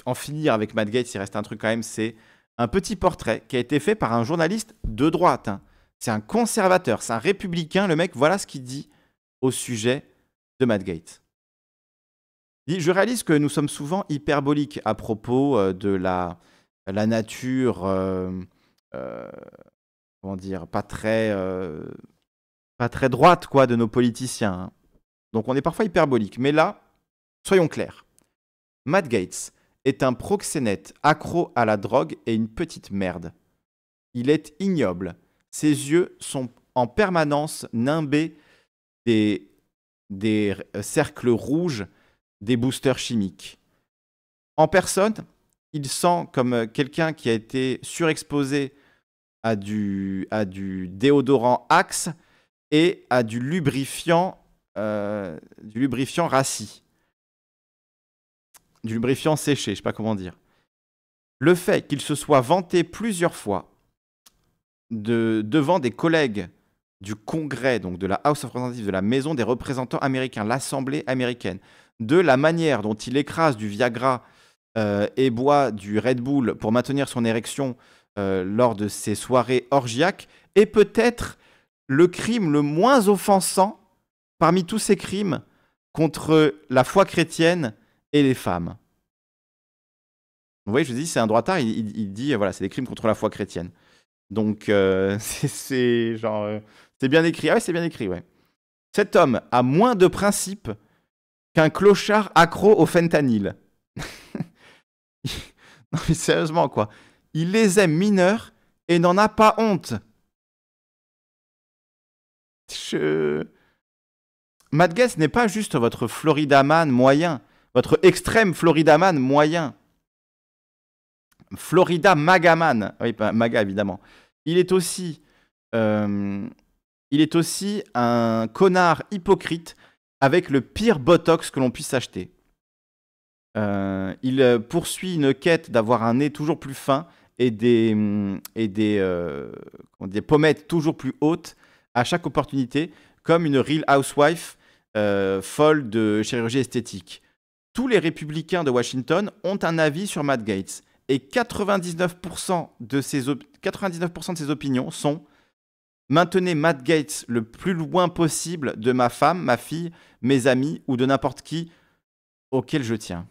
En finir avec Matt Gates, il reste un truc quand même, c'est un petit portrait qui a été fait par un journaliste de droite. Hein. C'est un conservateur, c'est un républicain. Le mec, voilà ce qu'il dit au sujet de Matt Gates. je réalise que nous sommes souvent hyperboliques à propos euh, de la, nature, euh, euh, comment dire, pas très, droite quoi, de nos politiciens. Hein. Donc on est parfois hyperbolique. Mais là, soyons clairs. Matt Gates est un proxénète accro à la drogue et une petite merde. Il est ignoble ses yeux sont en permanence nimbés des, cercles rouges des boosters chimiques. En personne, il sent comme quelqu'un qui a été surexposé à du, déodorant Axe et à du lubrifiant, euh, du lubrifiant rassis. Du lubrifiant séché, je ne sais pas comment dire. Le fait qu'il se soit vanté plusieurs fois devant des collègues du Congrès, donc de la House of Representatives, de la Maison des représentants américains, l'Assemblée américaine, de la manière dont il écrase du Viagra euh, et boit du Red Bull pour maintenir son érection euh, lors de ses soirées orgiaques, est peut-être le crime le moins offensant parmi tous ces crimes contre la foi chrétienne et les femmes. Vous voyez, je dis, c'est un droit il dit, voilà, c'est des crimes contre la foi chrétienne. Donc, euh, c'est genre. Euh, c'est bien écrit. Ah c'est bien écrit, ouais. Cet homme a moins de principes qu'un clochard accro au fentanyl. non, mais sérieusement, quoi. Il les aime mineurs et n'en a pas honte. Je. Madguess n'est pas juste votre Floridaman moyen, votre extrême Floridaman moyen. Florida Magaman. Oui, Maga, évidemment. Euh, il est aussi. un connard hypocrite avec le pire botox que l'on puisse acheter. Euh, il euh, poursuit une quête d'avoir un nez toujours plus fin et des, mm, pommettes toujours plus hautes à chaque opportunité, comme une real housewife folle de chirurgie esthétique. Tous les républicains de Washington ont un avis sur Matt Gates et 99% de ses, 99% de opinions sont Maintenez Matt Gates le plus loin possible de ma femme, ma fille, mes amis ou de n'importe qui auquel je tiens.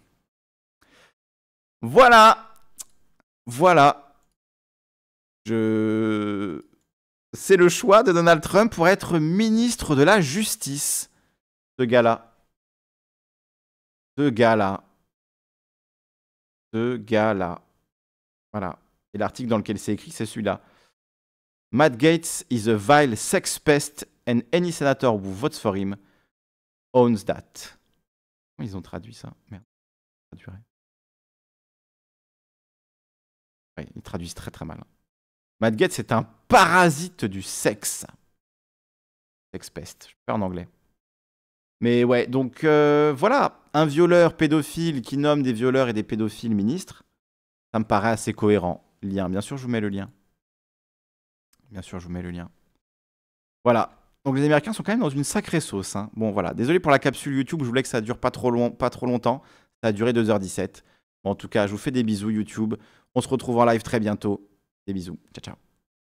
Voilà. Voilà. Je... C'est le choix de Donald Trump pour être ministre de la justice. Ce gars-là. Ce gars-là. Ce gars-là. Voilà. Et l'article dans lequel c'est écrit, c'est celui-là. Matt Gates is a vile sex pest and any senator who votes for him owns that. Ils ont traduit ça. Merde. Ouais, ils traduisent très très mal. Hein. Matt Gates est un parasite du sexe. Sex pest. Je peux en anglais. Mais ouais, donc euh, voilà. Un violeur pédophile qui nomme des violeurs et des pédophiles ministres. Ça me paraît assez cohérent. Lien, bien sûr, je vous mets le lien. Bien sûr, je vous mets le lien. Voilà. Donc les Américains sont quand même dans une sacrée sauce. Hein. Bon, voilà. Désolé pour la capsule YouTube. Je voulais que ça dure pas trop, long, pas trop longtemps. Ça a duré 2h17. en tout cas, je vous fais des bisous YouTube. On se retrouve en live très bientôt. Des bisous. Ciao, ciao.